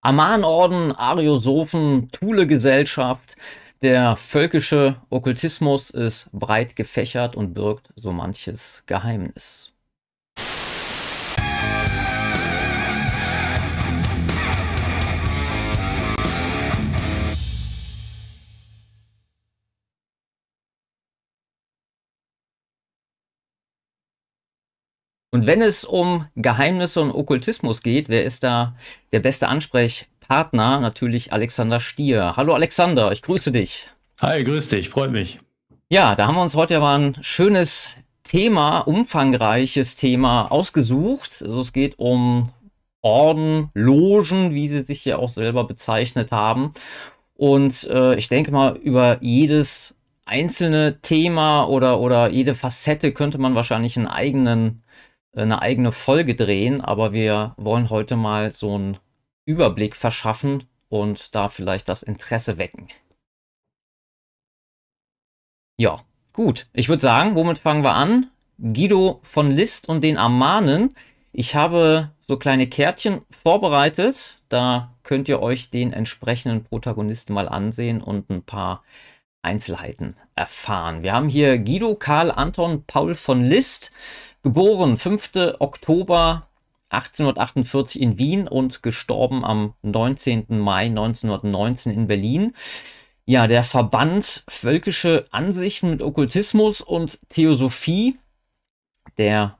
Amanorden, Ariosophen, Thule-Gesellschaft. Der völkische Okkultismus ist breit gefächert und birgt so manches Geheimnis. Und wenn es um Geheimnisse und Okkultismus geht, wer ist da der beste Ansprechpartner? Natürlich Alexander Stier. Hallo Alexander, ich grüße dich. Hi, grüß dich, freut mich. Ja, da haben wir uns heute aber ein schönes Thema, umfangreiches Thema ausgesucht. Also es geht um Orden, Logen, wie sie sich ja auch selber bezeichnet haben. Und äh, ich denke mal, über jedes einzelne Thema oder, oder jede Facette könnte man wahrscheinlich einen eigenen eine eigene Folge drehen, aber wir wollen heute mal so einen Überblick verschaffen und da vielleicht das Interesse wecken. Ja, gut. Ich würde sagen, womit fangen wir an? Guido von List und den Armanen. Ich habe so kleine Kärtchen vorbereitet. Da könnt ihr euch den entsprechenden Protagonisten mal ansehen und ein paar Einzelheiten erfahren. Wir haben hier Guido, Karl, Anton, Paul von List. Geboren 5. Oktober 1848 in Wien und gestorben am 19. Mai 1919 in Berlin. Ja, der Verband Völkische Ansichten mit Okkultismus und Theosophie, der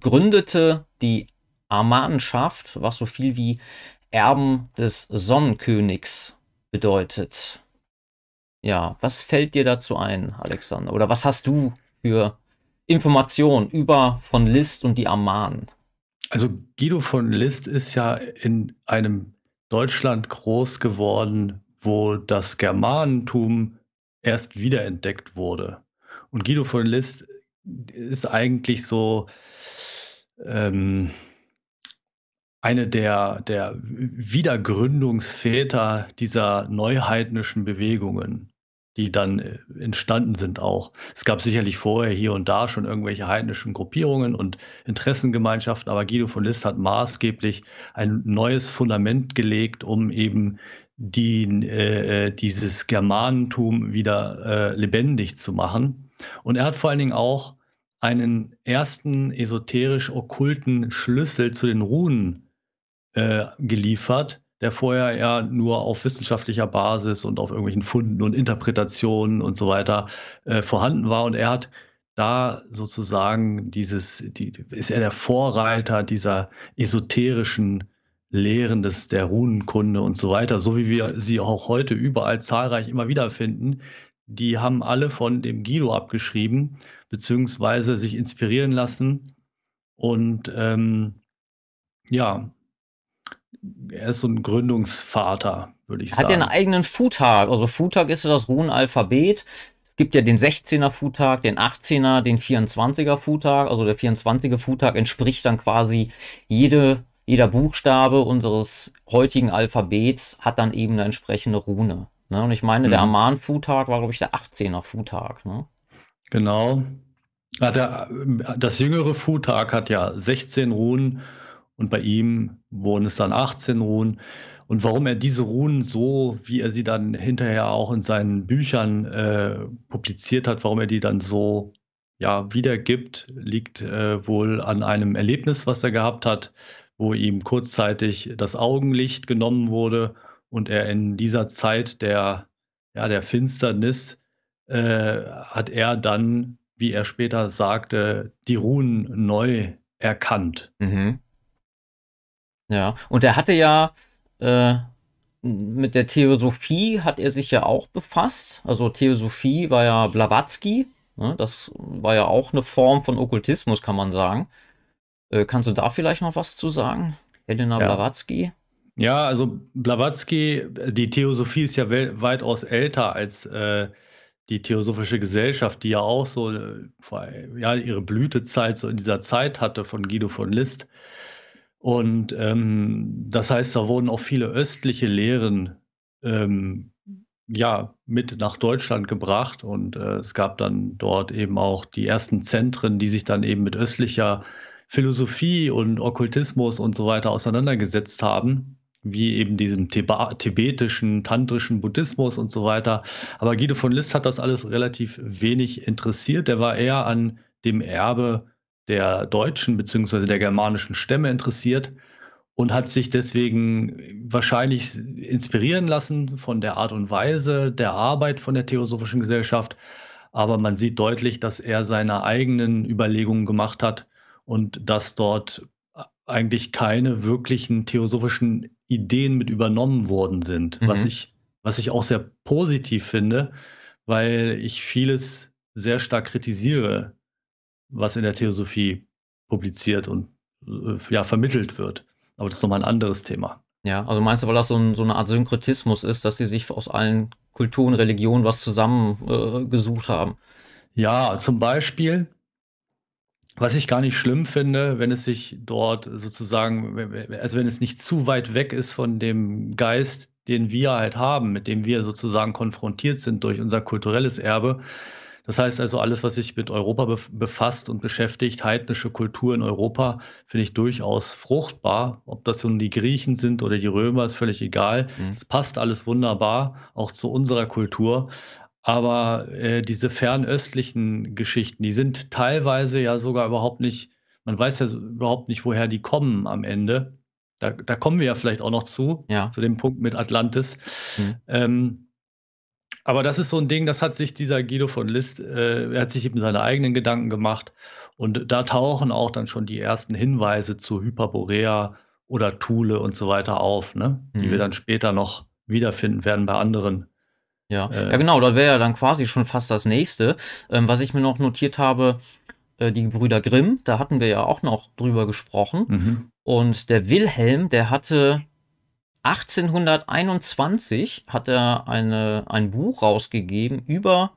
gründete die Armanenschaft, was so viel wie Erben des Sonnenkönigs bedeutet. Ja, was fällt dir dazu ein, Alexander? Oder was hast du für Informationen über von List und die Armanen. Also Guido von List ist ja in einem Deutschland groß geworden, wo das Germanentum erst wiederentdeckt wurde. Und Guido von List ist eigentlich so ähm, eine der, der Wiedergründungsväter dieser neuheidnischen Bewegungen die dann äh, entstanden sind auch. Es gab sicherlich vorher hier und da schon irgendwelche heidnischen Gruppierungen und Interessengemeinschaften, aber Guido von List hat maßgeblich ein neues Fundament gelegt, um eben die, äh, äh, dieses Germanentum wieder äh, lebendig zu machen. Und er hat vor allen Dingen auch einen ersten esoterisch-okkulten Schlüssel zu den Runen äh, geliefert, der vorher ja nur auf wissenschaftlicher Basis und auf irgendwelchen Funden und Interpretationen und so weiter äh, vorhanden war. Und er hat da sozusagen dieses, die, ist er der Vorreiter dieser esoterischen Lehren des, der Runenkunde und so weiter, so wie wir sie auch heute überall zahlreich immer wieder finden. Die haben alle von dem Guido abgeschrieben, beziehungsweise sich inspirieren lassen. Und ähm, ja, er ist so ein Gründungsvater, würde ich Hat sagen. Hat ja einen eigenen Futag. Also Futag ist ja das Runenalphabet. Es gibt ja den 16er Futag, den 18er, den 24er Futag. Also der 24er Futag entspricht dann quasi jede, jeder Buchstabe unseres heutigen Alphabets hat dann eben eine entsprechende Rune. Ne? Und ich meine, mhm. der Aman futag war, glaube ich, der 18er Futag. Ne? Genau. Ja, der, das jüngere Futag hat ja 16 Runen und bei ihm wurden es dann 18 Runen. Und warum er diese Runen so, wie er sie dann hinterher auch in seinen Büchern äh, publiziert hat, warum er die dann so ja, wiedergibt, liegt äh, wohl an einem Erlebnis, was er gehabt hat, wo ihm kurzzeitig das Augenlicht genommen wurde und er in dieser Zeit der, ja, der Finsternis äh, hat er dann, wie er später sagte, die Runen neu erkannt. Mhm. Ja, und er hatte ja äh, mit der Theosophie hat er sich ja auch befasst. Also Theosophie war ja Blavatsky. Ne? Das war ja auch eine Form von Okkultismus, kann man sagen. Äh, kannst du da vielleicht noch was zu sagen? Helena ja. Blavatsky? Ja, also Blavatsky, die Theosophie ist ja weitaus älter als äh, die Theosophische Gesellschaft, die ja auch so äh, ja, ihre Blütezeit so in dieser Zeit hatte von Guido von List. Und ähm, das heißt, da wurden auch viele östliche Lehren ähm, ja, mit nach Deutschland gebracht und äh, es gab dann dort eben auch die ersten Zentren, die sich dann eben mit östlicher Philosophie und Okkultismus und so weiter auseinandergesetzt haben, wie eben diesem tibetischen, tantrischen Buddhismus und so weiter. Aber Guido von List hat das alles relativ wenig interessiert. Er war eher an dem Erbe der deutschen bzw. der germanischen Stämme interessiert und hat sich deswegen wahrscheinlich inspirieren lassen von der Art und Weise der Arbeit von der Theosophischen Gesellschaft. Aber man sieht deutlich, dass er seine eigenen Überlegungen gemacht hat und dass dort eigentlich keine wirklichen theosophischen Ideen mit übernommen worden sind, mhm. was, ich, was ich auch sehr positiv finde, weil ich vieles sehr stark kritisiere was in der Theosophie publiziert und äh, ja, vermittelt wird. Aber das ist nochmal ein anderes Thema. Ja, also meinst du, weil das so, ein, so eine Art Synkretismus ist, dass sie sich aus allen Kulturen, Religionen was zusammengesucht äh, haben? Ja, zum Beispiel, was ich gar nicht schlimm finde, wenn es sich dort sozusagen, also wenn es nicht zu weit weg ist von dem Geist, den wir halt haben, mit dem wir sozusagen konfrontiert sind durch unser kulturelles Erbe, das heißt also, alles, was sich mit Europa befasst und beschäftigt, heidnische Kultur in Europa, finde ich durchaus fruchtbar. Ob das nun die Griechen sind oder die Römer, ist völlig egal. Mhm. Es mhm. passt alles wunderbar, auch zu unserer Kultur. Aber äh, diese fernöstlichen Geschichten, die sind teilweise ja sogar überhaupt nicht, man weiß ja überhaupt nicht, woher die kommen am Ende. Da, da kommen wir ja vielleicht auch noch zu, ja. zu dem Punkt mit Atlantis. Mhm. Ähm, aber das ist so ein Ding, das hat sich dieser Guido von List, äh, er hat sich eben seine eigenen Gedanken gemacht. Und da tauchen auch dann schon die ersten Hinweise zu Hyperborea oder Thule und so weiter auf, ne? die wir mhm. dann später noch wiederfinden werden bei anderen ja, äh, ja genau, das wäre ja dann quasi schon fast das nächste. Ähm, was ich mir noch notiert habe, äh, die Brüder Grimm, da hatten wir ja auch noch drüber gesprochen. Mhm. Und der Wilhelm, der hatte 1821 hat er eine, ein Buch rausgegeben über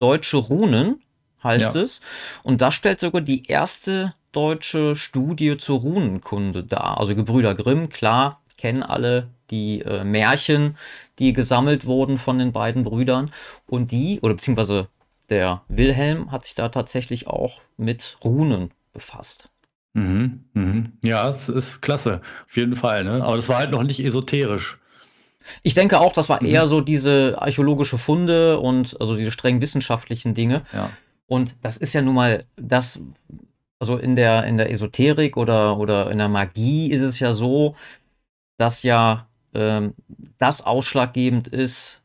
deutsche Runen, heißt ja. es. Und das stellt sogar die erste deutsche Studie zur Runenkunde dar. Also Gebrüder Grimm, klar, kennen alle die äh, Märchen, die gesammelt wurden von den beiden Brüdern. Und die, oder beziehungsweise der Wilhelm hat sich da tatsächlich auch mit Runen befasst. Mhm, mhm. Ja, es ist klasse, auf jeden Fall. Ne? Aber das war halt noch nicht esoterisch. Ich denke auch, das war mhm. eher so diese archäologische Funde und also diese streng wissenschaftlichen Dinge. Ja. Und das ist ja nun mal das, also in der, in der Esoterik oder, oder in der Magie ist es ja so, dass ja ähm, das ausschlaggebend ist,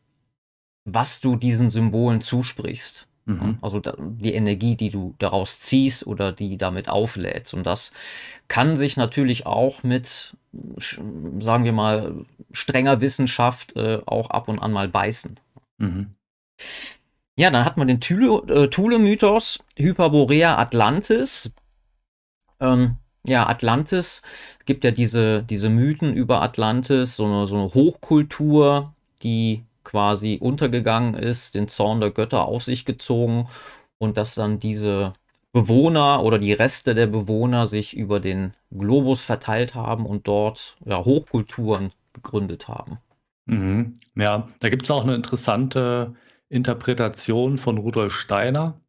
was du diesen Symbolen zusprichst. Mhm. Also die Energie, die du daraus ziehst oder die damit auflädst. Und das kann sich natürlich auch mit, sagen wir mal, strenger Wissenschaft äh, auch ab und an mal beißen. Mhm. Ja, dann hat man den äh, Thule-Mythos, Hyperborea Atlantis. Ähm, ja, Atlantis gibt ja diese, diese Mythen über Atlantis, so eine, so eine Hochkultur, die quasi untergegangen ist, den Zorn der Götter auf sich gezogen und dass dann diese Bewohner oder die Reste der Bewohner sich über den Globus verteilt haben und dort ja, Hochkulturen gegründet haben. Mhm. Ja, da gibt es auch eine interessante Interpretation von Rudolf Steiner,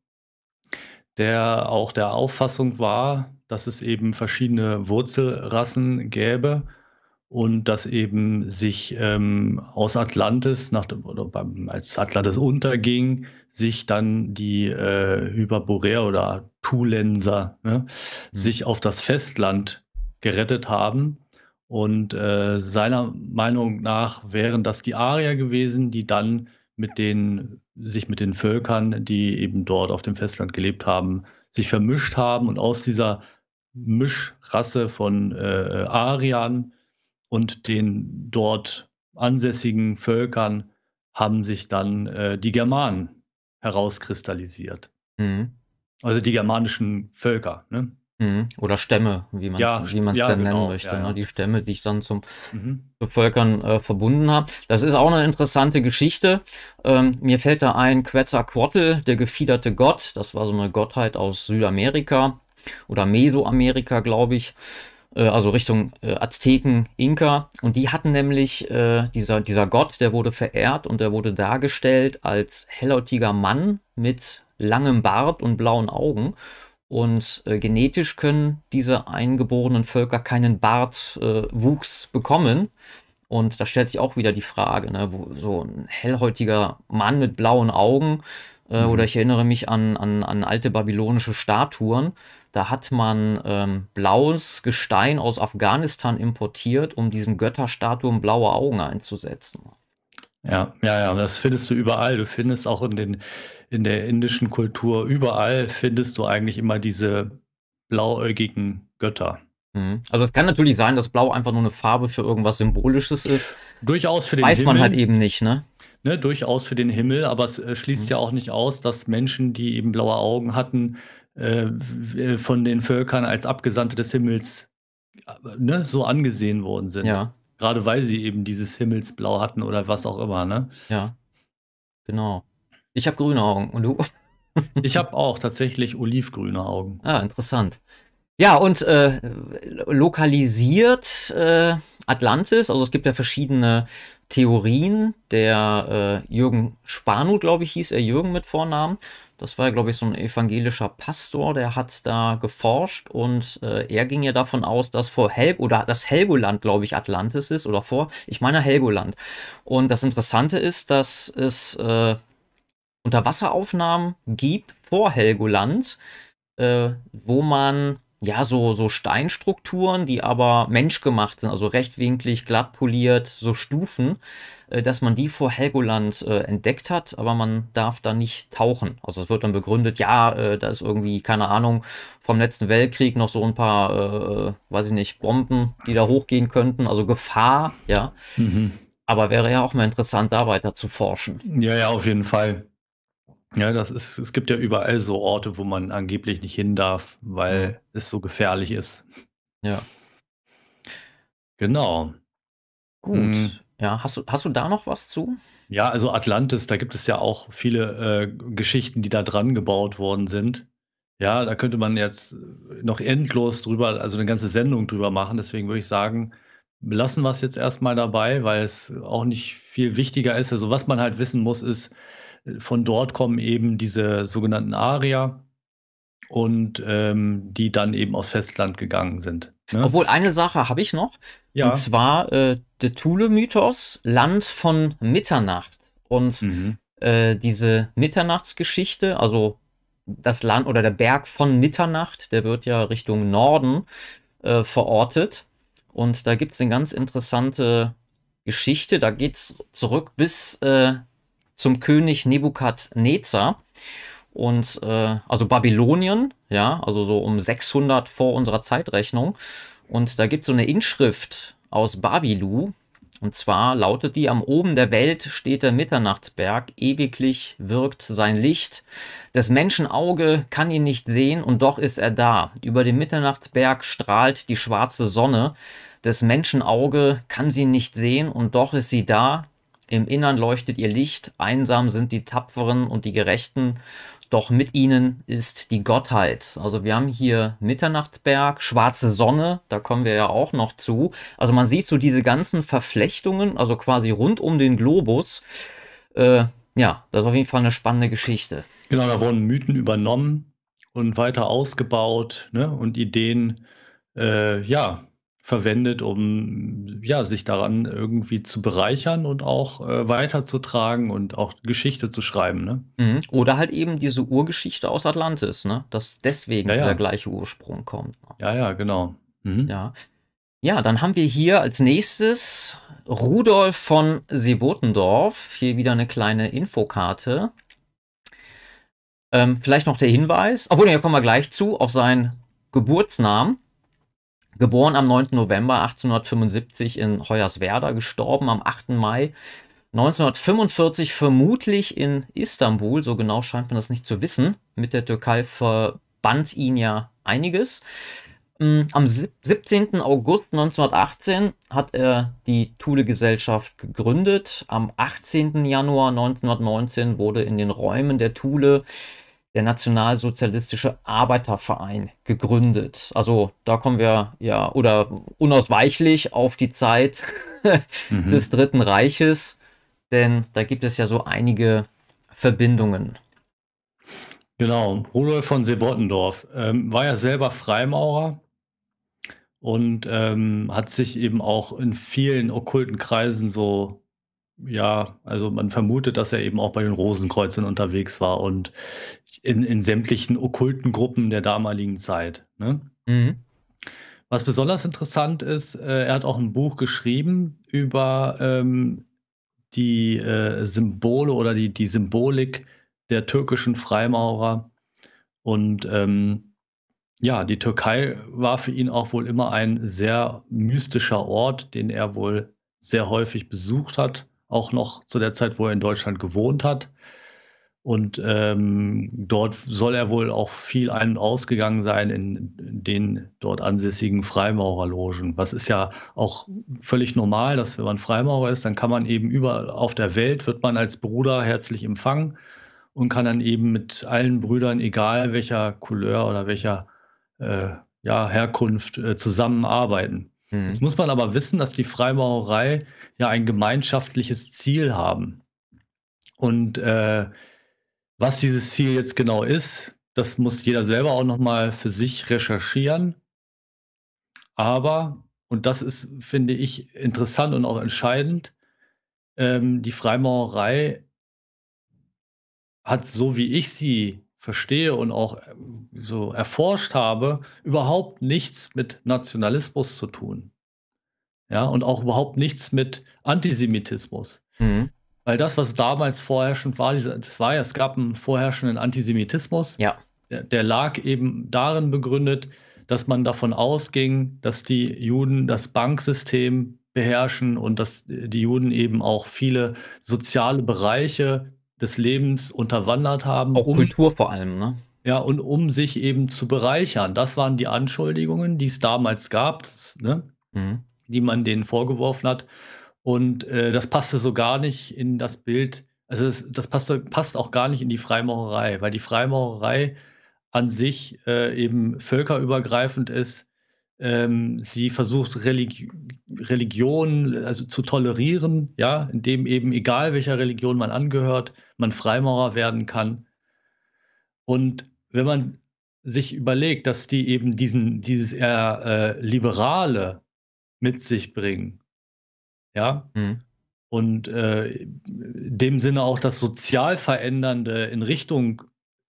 der auch der Auffassung war, dass es eben verschiedene Wurzelrassen gäbe und dass eben sich ähm, aus Atlantis, nach dem, oder beim, als Atlantis unterging, sich dann die äh, Hyperboreer oder Tulenser ne, mhm. sich auf das Festland gerettet haben. Und äh, seiner Meinung nach wären das die Arier gewesen, die dann mit den, sich mit den Völkern, die eben dort auf dem Festland gelebt haben, sich vermischt haben und aus dieser Mischrasse von äh, Ariern und den dort ansässigen Völkern haben sich dann äh, die Germanen herauskristallisiert. Mhm. Also die germanischen Völker. Ne? Mhm. Oder Stämme, wie man es ja, ja, dann genau, nennen möchte. Ja, ne? Die Stämme, die ich dann zum, mhm. Völkern äh, verbunden habe. Das ist auch eine interessante Geschichte. Ähm, mir fällt da ein Quetzalcoatl, der gefiederte Gott. Das war so eine Gottheit aus Südamerika oder Mesoamerika, glaube ich. Äh, also Richtung äh, Azteken, Inka. Und die hatten nämlich, äh, dieser, dieser Gott, der wurde verehrt und der wurde dargestellt als hellhäutiger Mann mit langem Bart und blauen Augen. Und äh, genetisch können diese eingeborenen Völker keinen Bartwuchs äh, bekommen. Und da stellt sich auch wieder die Frage, ne, wo, so ein hellhäutiger Mann mit blauen Augen, äh, mhm. Oder ich erinnere mich an, an, an alte babylonische Statuen. Da hat man ähm, blaues Gestein aus Afghanistan importiert, um diesen Götterstatuen blaue Augen einzusetzen. Ja, ja, ja, das findest du überall. Du findest auch in, den, in der indischen Kultur, überall findest du eigentlich immer diese blauäugigen Götter. Mhm. Also es kann natürlich sein, dass Blau einfach nur eine Farbe für irgendwas Symbolisches ist. Durchaus für den Weiß Himmel. man halt eben nicht, ne? ne, durchaus für den Himmel, aber es äh, schließt mhm. ja auch nicht aus, dass Menschen, die eben blaue Augen hatten, äh, von den Völkern als Abgesandte des Himmels äh, ne, so angesehen worden sind. Ja. Gerade weil sie eben dieses Himmelsblau hatten oder was auch immer. Ne? Ja, genau. Ich habe grüne Augen und du? ich habe auch tatsächlich olivgrüne Augen. Ah, interessant. Ja, und äh, lokalisiert äh, Atlantis, also es gibt ja verschiedene Theorien. Der äh, Jürgen Spanut, glaube ich, hieß er Jürgen mit Vornamen. Das war, glaube ich, so ein evangelischer Pastor, der hat da geforscht und äh, er ging ja davon aus, dass vor Helg oder das Helgoland, glaube ich, Atlantis ist oder vor, ich meine Helgoland. Und das Interessante ist, dass es äh, Unterwasseraufnahmen gibt vor Helgoland, äh, wo man ja, so, so Steinstrukturen, die aber menschgemacht sind, also rechtwinklig, glatt poliert, so Stufen, äh, dass man die vor Helgoland äh, entdeckt hat, aber man darf da nicht tauchen. Also es wird dann begründet, ja, äh, da ist irgendwie, keine Ahnung, vom letzten Weltkrieg noch so ein paar, äh, weiß ich nicht, Bomben, die da hochgehen könnten, also Gefahr, ja. Mhm. Aber wäre ja auch mal interessant, da weiter zu forschen. Ja, ja, auf jeden Fall. Ja, das ist, es gibt ja überall so Orte, wo man angeblich nicht hin darf, weil ja. es so gefährlich ist. Ja. Genau. Gut. Hm. Ja, hast du, hast du da noch was zu? Ja, also Atlantis, da gibt es ja auch viele äh, Geschichten, die da dran gebaut worden sind. Ja, da könnte man jetzt noch endlos drüber, also eine ganze Sendung drüber machen. Deswegen würde ich sagen, lassen wir es jetzt erstmal dabei, weil es auch nicht viel wichtiger ist. Also was man halt wissen muss, ist, von dort kommen eben diese sogenannten Arier und ähm, die dann eben aufs Festland gegangen sind. Ne? Obwohl, eine Sache habe ich noch. Ja. Und zwar äh, der Thule-Mythos, Land von Mitternacht. Und mhm. äh, diese Mitternachtsgeschichte, also das Land oder der Berg von Mitternacht, der wird ja Richtung Norden äh, verortet. Und da gibt es eine ganz interessante Geschichte. Da geht es zurück bis äh, zum König Nebukadnezar und äh, also Babylonien, ja, also so um 600 vor unserer Zeitrechnung. Und da gibt es so eine Inschrift aus Babilu. Und zwar lautet die, am oben der Welt steht der Mitternachtsberg, ewiglich wirkt sein Licht. Des Menschen Auge kann ihn nicht sehen und doch ist er da. Über dem Mitternachtsberg strahlt die schwarze Sonne. Des Menschen Auge kann sie nicht sehen und doch ist sie da. Im Innern leuchtet ihr Licht, einsam sind die Tapferen und die Gerechten, doch mit ihnen ist die Gottheit. Also wir haben hier Mitternachtsberg, schwarze Sonne, da kommen wir ja auch noch zu. Also man sieht so diese ganzen Verflechtungen, also quasi rund um den Globus. Äh, ja, das ist auf jeden Fall eine spannende Geschichte. Genau, da wurden Mythen übernommen und weiter ausgebaut ne? und Ideen, äh, ja, verwendet, um ja, sich daran irgendwie zu bereichern und auch äh, weiterzutragen und auch Geschichte zu schreiben. Ne? Mhm. Oder halt eben diese Urgeschichte aus Atlantis, ne? dass deswegen ja, ja. der gleiche Ursprung kommt. Ne? Ja, ja, genau. Mhm. Ja. Ja, dann haben wir hier als nächstes Rudolf von Sebotendorf. Hier wieder eine kleine Infokarte. Ähm, vielleicht noch der Hinweis, obwohl, da kommen wir gleich zu, auf seinen Geburtsnamen. Geboren am 9. November 1875 in Hoyerswerda, gestorben am 8. Mai 1945 vermutlich in Istanbul, so genau scheint man das nicht zu wissen. Mit der Türkei verband ihn ja einiges. Mm, am 17. August 1918 hat er die Thule-Gesellschaft gegründet. Am 18. Januar 1919 wurde in den Räumen der Thule der Nationalsozialistische Arbeiterverein gegründet. Also da kommen wir ja oder unausweichlich auf die Zeit mhm. des Dritten Reiches, denn da gibt es ja so einige Verbindungen. Genau, Rudolf von Sebottendorf ähm, war ja selber Freimaurer und ähm, hat sich eben auch in vielen okkulten Kreisen so ja, also man vermutet, dass er eben auch bei den Rosenkreuzern unterwegs war und in, in sämtlichen okkulten Gruppen der damaligen Zeit. Ne? Mhm. Was besonders interessant ist, äh, er hat auch ein Buch geschrieben über ähm, die äh, Symbole oder die, die Symbolik der türkischen Freimaurer. Und ähm, ja, die Türkei war für ihn auch wohl immer ein sehr mystischer Ort, den er wohl sehr häufig besucht hat, auch noch zu der Zeit, wo er in Deutschland gewohnt hat. Und ähm, dort soll er wohl auch viel ein- und ausgegangen sein in den dort ansässigen Freimaurerlogen. Was ist ja auch völlig normal, dass wenn man Freimaurer ist, dann kann man eben überall auf der Welt, wird man als Bruder herzlich empfangen und kann dann eben mit allen Brüdern, egal welcher Couleur oder welcher äh, ja, Herkunft, äh, zusammenarbeiten. Hm. Jetzt muss man aber wissen, dass die Freimaurerei ja ein gemeinschaftliches Ziel haben. Und äh, was dieses Ziel jetzt genau ist, das muss jeder selber auch nochmal für sich recherchieren. Aber, und das ist, finde ich, interessant und auch entscheidend, ähm, die Freimaurerei hat, so wie ich sie verstehe und auch äh, so erforscht habe, überhaupt nichts mit Nationalismus zu tun. Ja, und auch überhaupt nichts mit Antisemitismus. Mhm. Weil das, was damals vorherrschend war, das war ja, es gab einen vorherrschenden Antisemitismus. Ja. Der, der lag eben darin begründet, dass man davon ausging, dass die Juden das Banksystem beherrschen und dass die Juden eben auch viele soziale Bereiche des Lebens unterwandert haben. Auch um, Kultur vor allem, ne? Ja, und um sich eben zu bereichern. Das waren die Anschuldigungen, die es damals gab, ne? Mhm. die man denen vorgeworfen hat. Und äh, das passte so gar nicht in das Bild. Also das, das passt, passt, auch gar nicht in die Freimaurerei, weil die Freimaurerei an sich äh, eben völkerübergreifend ist. Ähm, sie versucht Religi Religion also zu tolerieren, ja, indem eben egal welcher Religion man angehört, man Freimaurer werden kann. Und wenn man sich überlegt, dass die eben diesen, dieses eher äh, äh, liberale mit sich bringen, ja. Mhm. Und äh, dem Sinne auch das sozial verändernde in Richtung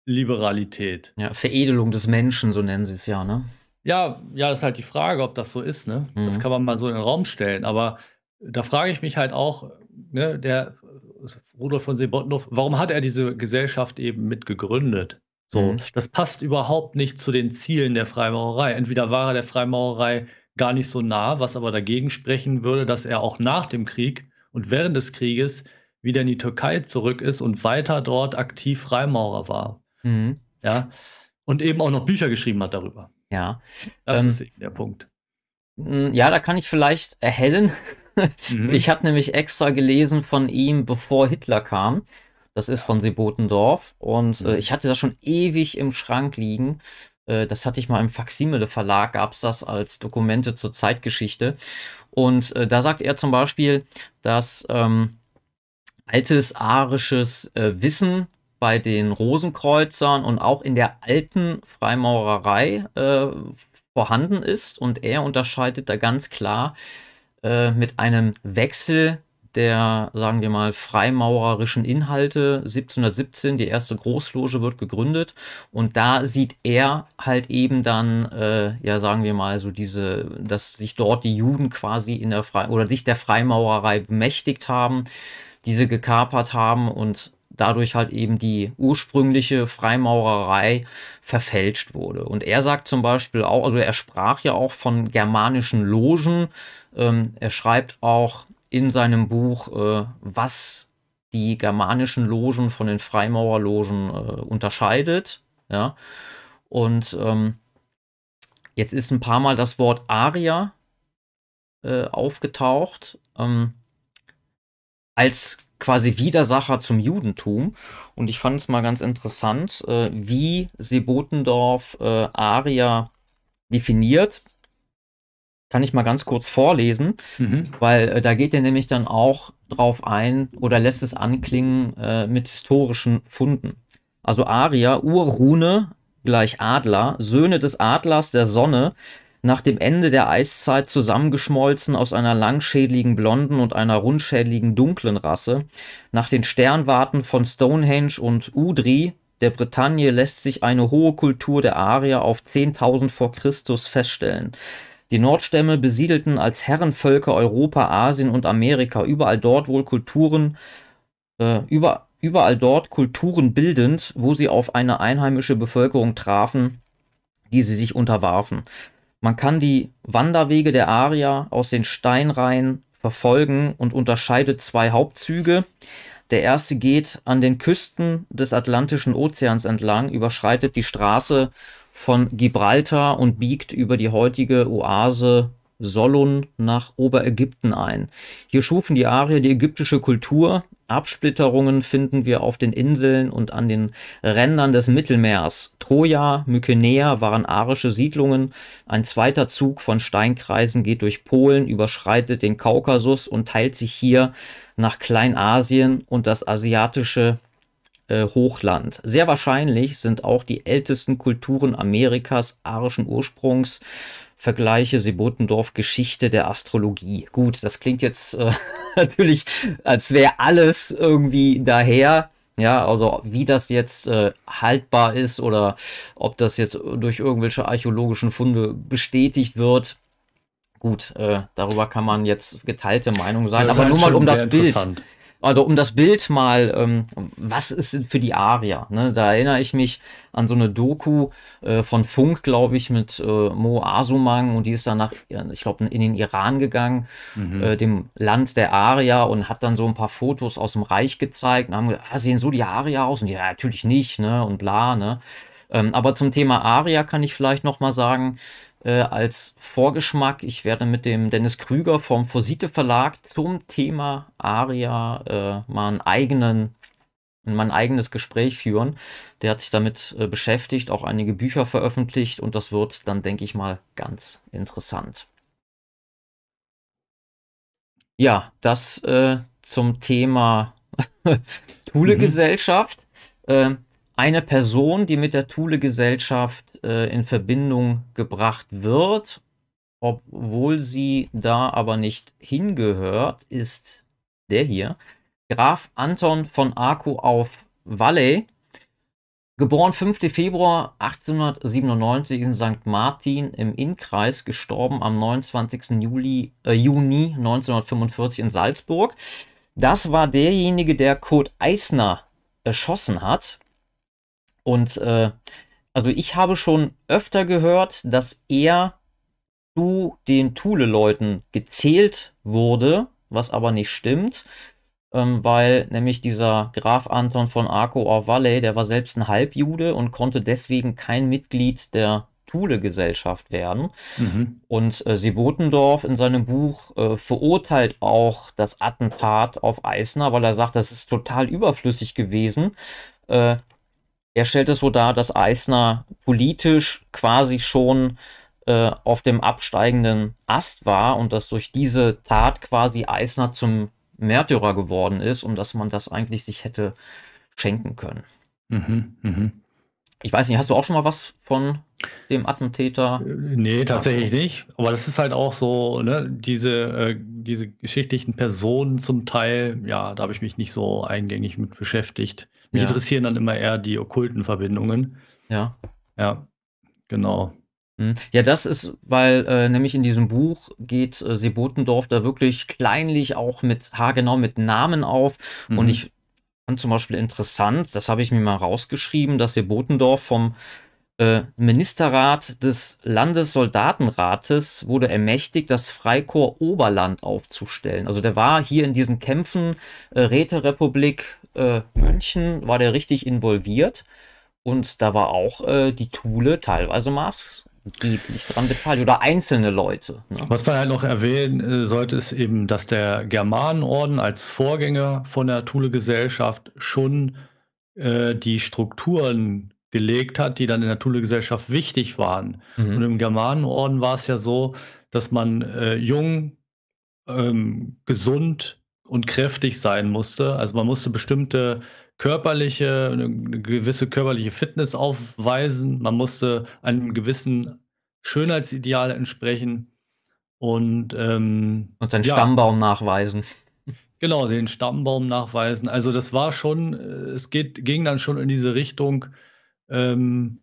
Liberalität. Ja, Veredelung des Menschen, so nennen sie es ja, ne? Ja, ja, ist halt die Frage, ob das so ist, ne? Mhm. Das kann man mal so in den Raum stellen. Aber da frage ich mich halt auch, ne, der Rudolf von Sebottenhof, warum hat er diese Gesellschaft eben mit gegründet? So, mhm. das passt überhaupt nicht zu den Zielen der Freimaurerei. Entweder war er der Freimaurerei gar nicht so nah, was aber dagegen sprechen würde, dass er auch nach dem Krieg und während des Krieges wieder in die Türkei zurück ist und weiter dort aktiv Freimaurer war. Mhm. Ja. Und eben auch noch Bücher geschrieben hat darüber. Ja. Das ähm, ist eben der Punkt. Ja, da kann ich vielleicht erhellen. Mhm. Ich habe nämlich extra gelesen von ihm, bevor Hitler kam. Das ist von Sebotendorf. Und äh, mhm. ich hatte das schon ewig im Schrank liegen. Äh, das hatte ich mal im Faximile Verlag, gab es das als Dokumente zur Zeitgeschichte. Und äh, da sagt er zum Beispiel, dass ähm, altes arisches äh, Wissen bei den Rosenkreuzern und auch in der alten Freimaurerei äh, vorhanden ist. Und er unterscheidet da ganz klar äh, mit einem Wechsel der, sagen wir mal, freimaurerischen Inhalte. 1717, die erste Großloge wird gegründet und da sieht er halt eben dann, äh, ja, sagen wir mal, so diese, dass sich dort die Juden quasi in der Fre oder sich der Freimaurerei bemächtigt haben, diese gekapert haben und dadurch halt eben die ursprüngliche Freimaurerei verfälscht wurde. Und er sagt zum Beispiel auch, also er sprach ja auch von germanischen Logen, ähm, er schreibt auch, in seinem Buch, äh, was die germanischen Logen von den Freimaurerlogen äh, unterscheidet. Ja? Und ähm, jetzt ist ein paar Mal das Wort Aria äh, aufgetaucht, ähm, als quasi Widersacher zum Judentum. Und ich fand es mal ganz interessant, äh, wie Sebotendorf äh, Aria definiert kann ich mal ganz kurz vorlesen, mhm. weil äh, da geht er nämlich dann auch drauf ein oder lässt es anklingen äh, mit historischen Funden. Also Aria, Urrune gleich Adler, Söhne des Adlers der Sonne, nach dem Ende der Eiszeit zusammengeschmolzen aus einer langschädligen blonden und einer rundschädligen dunklen Rasse. Nach den Sternwarten von Stonehenge und Udri, der Bretagne lässt sich eine hohe Kultur der Arier auf 10.000 vor Christus feststellen. Die Nordstämme besiedelten als Herrenvölker Europa, Asien und Amerika, überall dort wohl Kulturen, äh, über, überall dort Kulturen bildend, wo sie auf eine einheimische Bevölkerung trafen, die sie sich unterwarfen. Man kann die Wanderwege der Arier aus den Steinreihen verfolgen und unterscheidet zwei Hauptzüge. Der erste geht an den Küsten des Atlantischen Ozeans entlang, überschreitet die Straße von Gibraltar und biegt über die heutige Oase Solon nach Oberägypten ein. Hier schufen die Arier die ägyptische Kultur. Absplitterungen finden wir auf den Inseln und an den Rändern des Mittelmeers. Troja, Mykenäa waren arische Siedlungen. Ein zweiter Zug von Steinkreisen geht durch Polen, überschreitet den Kaukasus und teilt sich hier nach Kleinasien und das asiatische äh, Hochland. Sehr wahrscheinlich sind auch die ältesten Kulturen Amerikas arischen Ursprungs. Vergleiche Sebotendorf Geschichte der Astrologie. Gut, das klingt jetzt äh, natürlich, als wäre alles irgendwie daher. Ja, also wie das jetzt äh, haltbar ist oder ob das jetzt durch irgendwelche archäologischen Funde bestätigt wird. Gut, äh, darüber kann man jetzt geteilte Meinung sein, aber nur mal um das Bild also um das Bild mal, ähm, was ist für die Aria? Ne? Da erinnere ich mich an so eine Doku äh, von Funk, glaube ich, mit äh, Mo Asumang und die ist danach, ich glaube, in den Iran gegangen, mhm. äh, dem Land der Aria und hat dann so ein paar Fotos aus dem Reich gezeigt und haben gesagt, ah, sehen so die Aria aus? Und die, ja, natürlich nicht, ne? Und bla, ne? Ähm, aber zum Thema Aria kann ich vielleicht nochmal sagen, äh, als Vorgeschmack. Ich werde mit dem Dennis Krüger vom Fosite Verlag zum Thema Aria äh, mal einen eigenen mein eigenes Gespräch führen. Der hat sich damit äh, beschäftigt, auch einige Bücher veröffentlicht und das wird dann, denke ich mal, ganz interessant. Ja, das äh, zum Thema Thule-Gesellschaft. Mhm. Äh, eine Person, die mit der Thule-Gesellschaft äh, in Verbindung gebracht wird, obwohl sie da aber nicht hingehört, ist der hier, Graf Anton von Arco auf Valley, geboren 5. Februar 1897 in St. Martin im Innkreis, gestorben am 29. Juli, äh, Juni 1945 in Salzburg. Das war derjenige, der Kurt Eisner erschossen hat. Und äh, also ich habe schon öfter gehört, dass er zu den Thule-Leuten gezählt wurde, was aber nicht stimmt, ähm, weil nämlich dieser Graf Anton von Arco Orvalle, der war selbst ein Halbjude und konnte deswegen kein Mitglied der Thule-Gesellschaft werden. Mhm. Und äh, Sebotendorf in seinem Buch äh, verurteilt auch das Attentat auf Eisner, weil er sagt, das ist total überflüssig gewesen. Äh, er stellt es so dar, dass Eisner politisch quasi schon äh, auf dem absteigenden Ast war und dass durch diese Tat quasi Eisner zum Märtyrer geworden ist und dass man das eigentlich sich hätte schenken können. Mhm, mh. Ich weiß nicht, hast du auch schon mal was von dem Attentäter? Äh, nee, tatsächlich nicht. Aber das ist halt auch so, ne, diese, äh, diese geschichtlichen Personen zum Teil, ja, da habe ich mich nicht so eingängig mit beschäftigt. Mich ja. interessieren dann immer eher die okkulten Verbindungen. Ja. Ja, genau. Hm. Ja, das ist, weil äh, nämlich in diesem Buch geht äh, Sebotendorf da wirklich kleinlich auch mit, haargenau mit Namen auf. Mhm. Und ich fand zum Beispiel interessant, das habe ich mir mal rausgeschrieben, dass Sebotendorf vom äh, Ministerrat des Landessoldatenrates wurde ermächtigt, das Freikorps Oberland aufzustellen. Also der war hier in diesen Kämpfen äh, Räterepublik äh, München, war der richtig involviert. Und da war auch äh, die Thule teilweise maßgeblich dran beteiligt oder einzelne Leute. Ne? Was man halt noch erwähnen äh, sollte, ist eben, dass der Germanenorden als Vorgänger von der Thule-Gesellschaft schon äh, die Strukturen gelegt hat, die dann in der Thule-Gesellschaft wichtig waren. Mhm. Und im Germanenorden war es ja so, dass man äh, jung, ähm, gesund und kräftig sein musste. Also man musste bestimmte körperliche, eine gewisse körperliche Fitness aufweisen, man musste einem gewissen Schönheitsideal entsprechen und, ähm, und seinen ja. Stammbaum nachweisen. Genau, den Stammbaum nachweisen. Also das war schon, äh, es geht, ging dann schon in diese Richtung, ähm,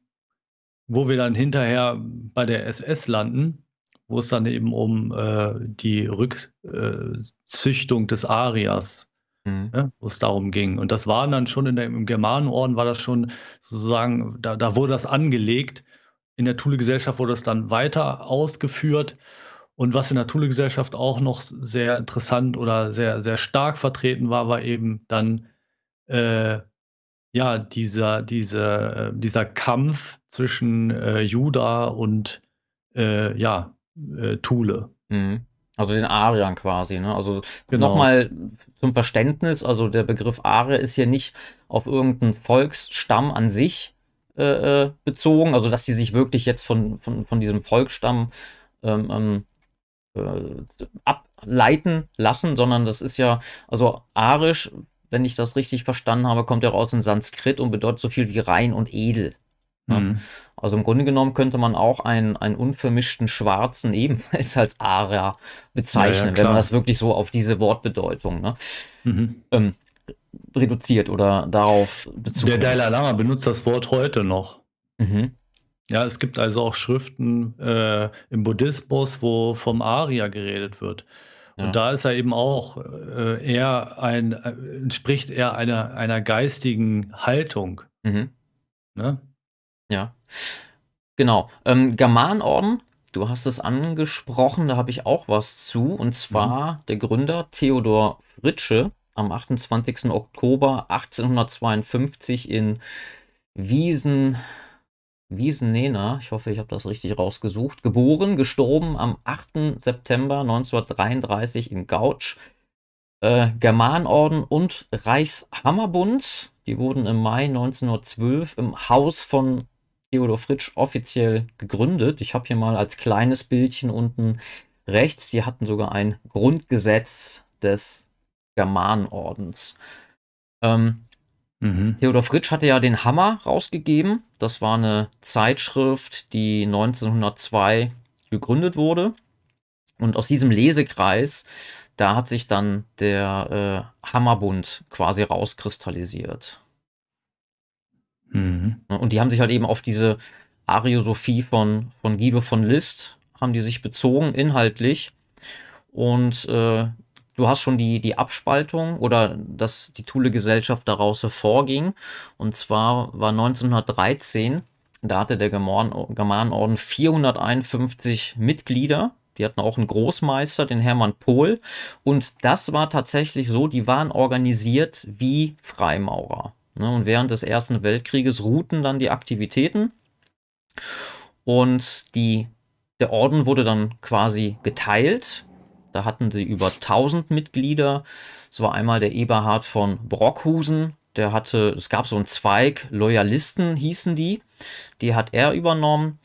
wo wir dann hinterher bei der SS landen, wo es dann eben um äh, die Rückzüchtung äh, des Arias, mhm. ne, wo es darum ging. Und das waren dann schon in der, im Germanenorden, war das schon sozusagen, da, da wurde das angelegt. In der Thule-Gesellschaft wurde es dann weiter ausgeführt. Und was in der Thule-Gesellschaft auch noch sehr interessant oder sehr, sehr stark vertreten war, war eben dann äh, ja, dieser, dieser, äh, dieser Kampf zwischen äh, Juda und äh, ja, äh, Thule. Mhm. Also den Arian quasi, ne? Also genau. nochmal zum Verständnis, also der Begriff Are ist hier nicht auf irgendeinen Volksstamm an sich äh, äh, bezogen, also dass sie sich wirklich jetzt von, von, von diesem Volksstamm ähm, ähm äh, ableiten lassen, sondern das ist ja, also arisch wenn ich das richtig verstanden habe, kommt er aus dem Sanskrit und bedeutet so viel wie rein und edel. Ne? Mhm. Also im Grunde genommen könnte man auch einen, einen unvermischten Schwarzen ebenfalls als Aria bezeichnen, ja, ja, wenn man das wirklich so auf diese Wortbedeutung ne? mhm. ähm, reduziert oder darauf bezogen. Der Dalai Lama benutzt das Wort heute noch. Mhm. Ja, es gibt also auch Schriften äh, im Buddhismus, wo vom Aria geredet wird. Und ja. da ist er eben auch äh, eher ein, äh, entspricht eher einer, einer geistigen Haltung. Mhm. Ne? Ja. Genau. Ähm, Germanorden, du hast es angesprochen, da habe ich auch was zu. Und zwar mhm. der Gründer Theodor Fritsche am 28. Oktober 1852 in Wiesen Wiesenena, ich hoffe, ich habe das richtig rausgesucht, geboren, gestorben am 8. September 1933 in Gautsch. Äh, Germanorden und Reichshammerbund, die wurden im Mai 1912 im Haus von Theodor Fritsch offiziell gegründet. Ich habe hier mal als kleines Bildchen unten rechts, die hatten sogar ein Grundgesetz des Germanordens. Ähm, Mhm. Theodor Fritsch hatte ja den Hammer rausgegeben. Das war eine Zeitschrift, die 1902 gegründet wurde. Und aus diesem Lesekreis, da hat sich dann der äh, Hammerbund quasi rauskristallisiert. Mhm. Und die haben sich halt eben auf diese Ariosophie von, von Guido von List, haben die sich bezogen, inhaltlich. Und äh, du hast schon die, die Abspaltung oder dass die Thule-Gesellschaft daraus hervorging. Und zwar war 1913, da hatte der Germanenorden 451 Mitglieder. Die hatten auch einen Großmeister, den Hermann Pohl. Und das war tatsächlich so, die waren organisiert wie Freimaurer. Ne? Und während des Ersten Weltkrieges ruhten dann die Aktivitäten. Und die, der Orden wurde dann quasi geteilt da hatten sie über 1000 Mitglieder. Es war einmal der Eberhard von Brockhusen. Der hatte, es gab so einen Zweig, Loyalisten hießen die. Die hat er übernommen.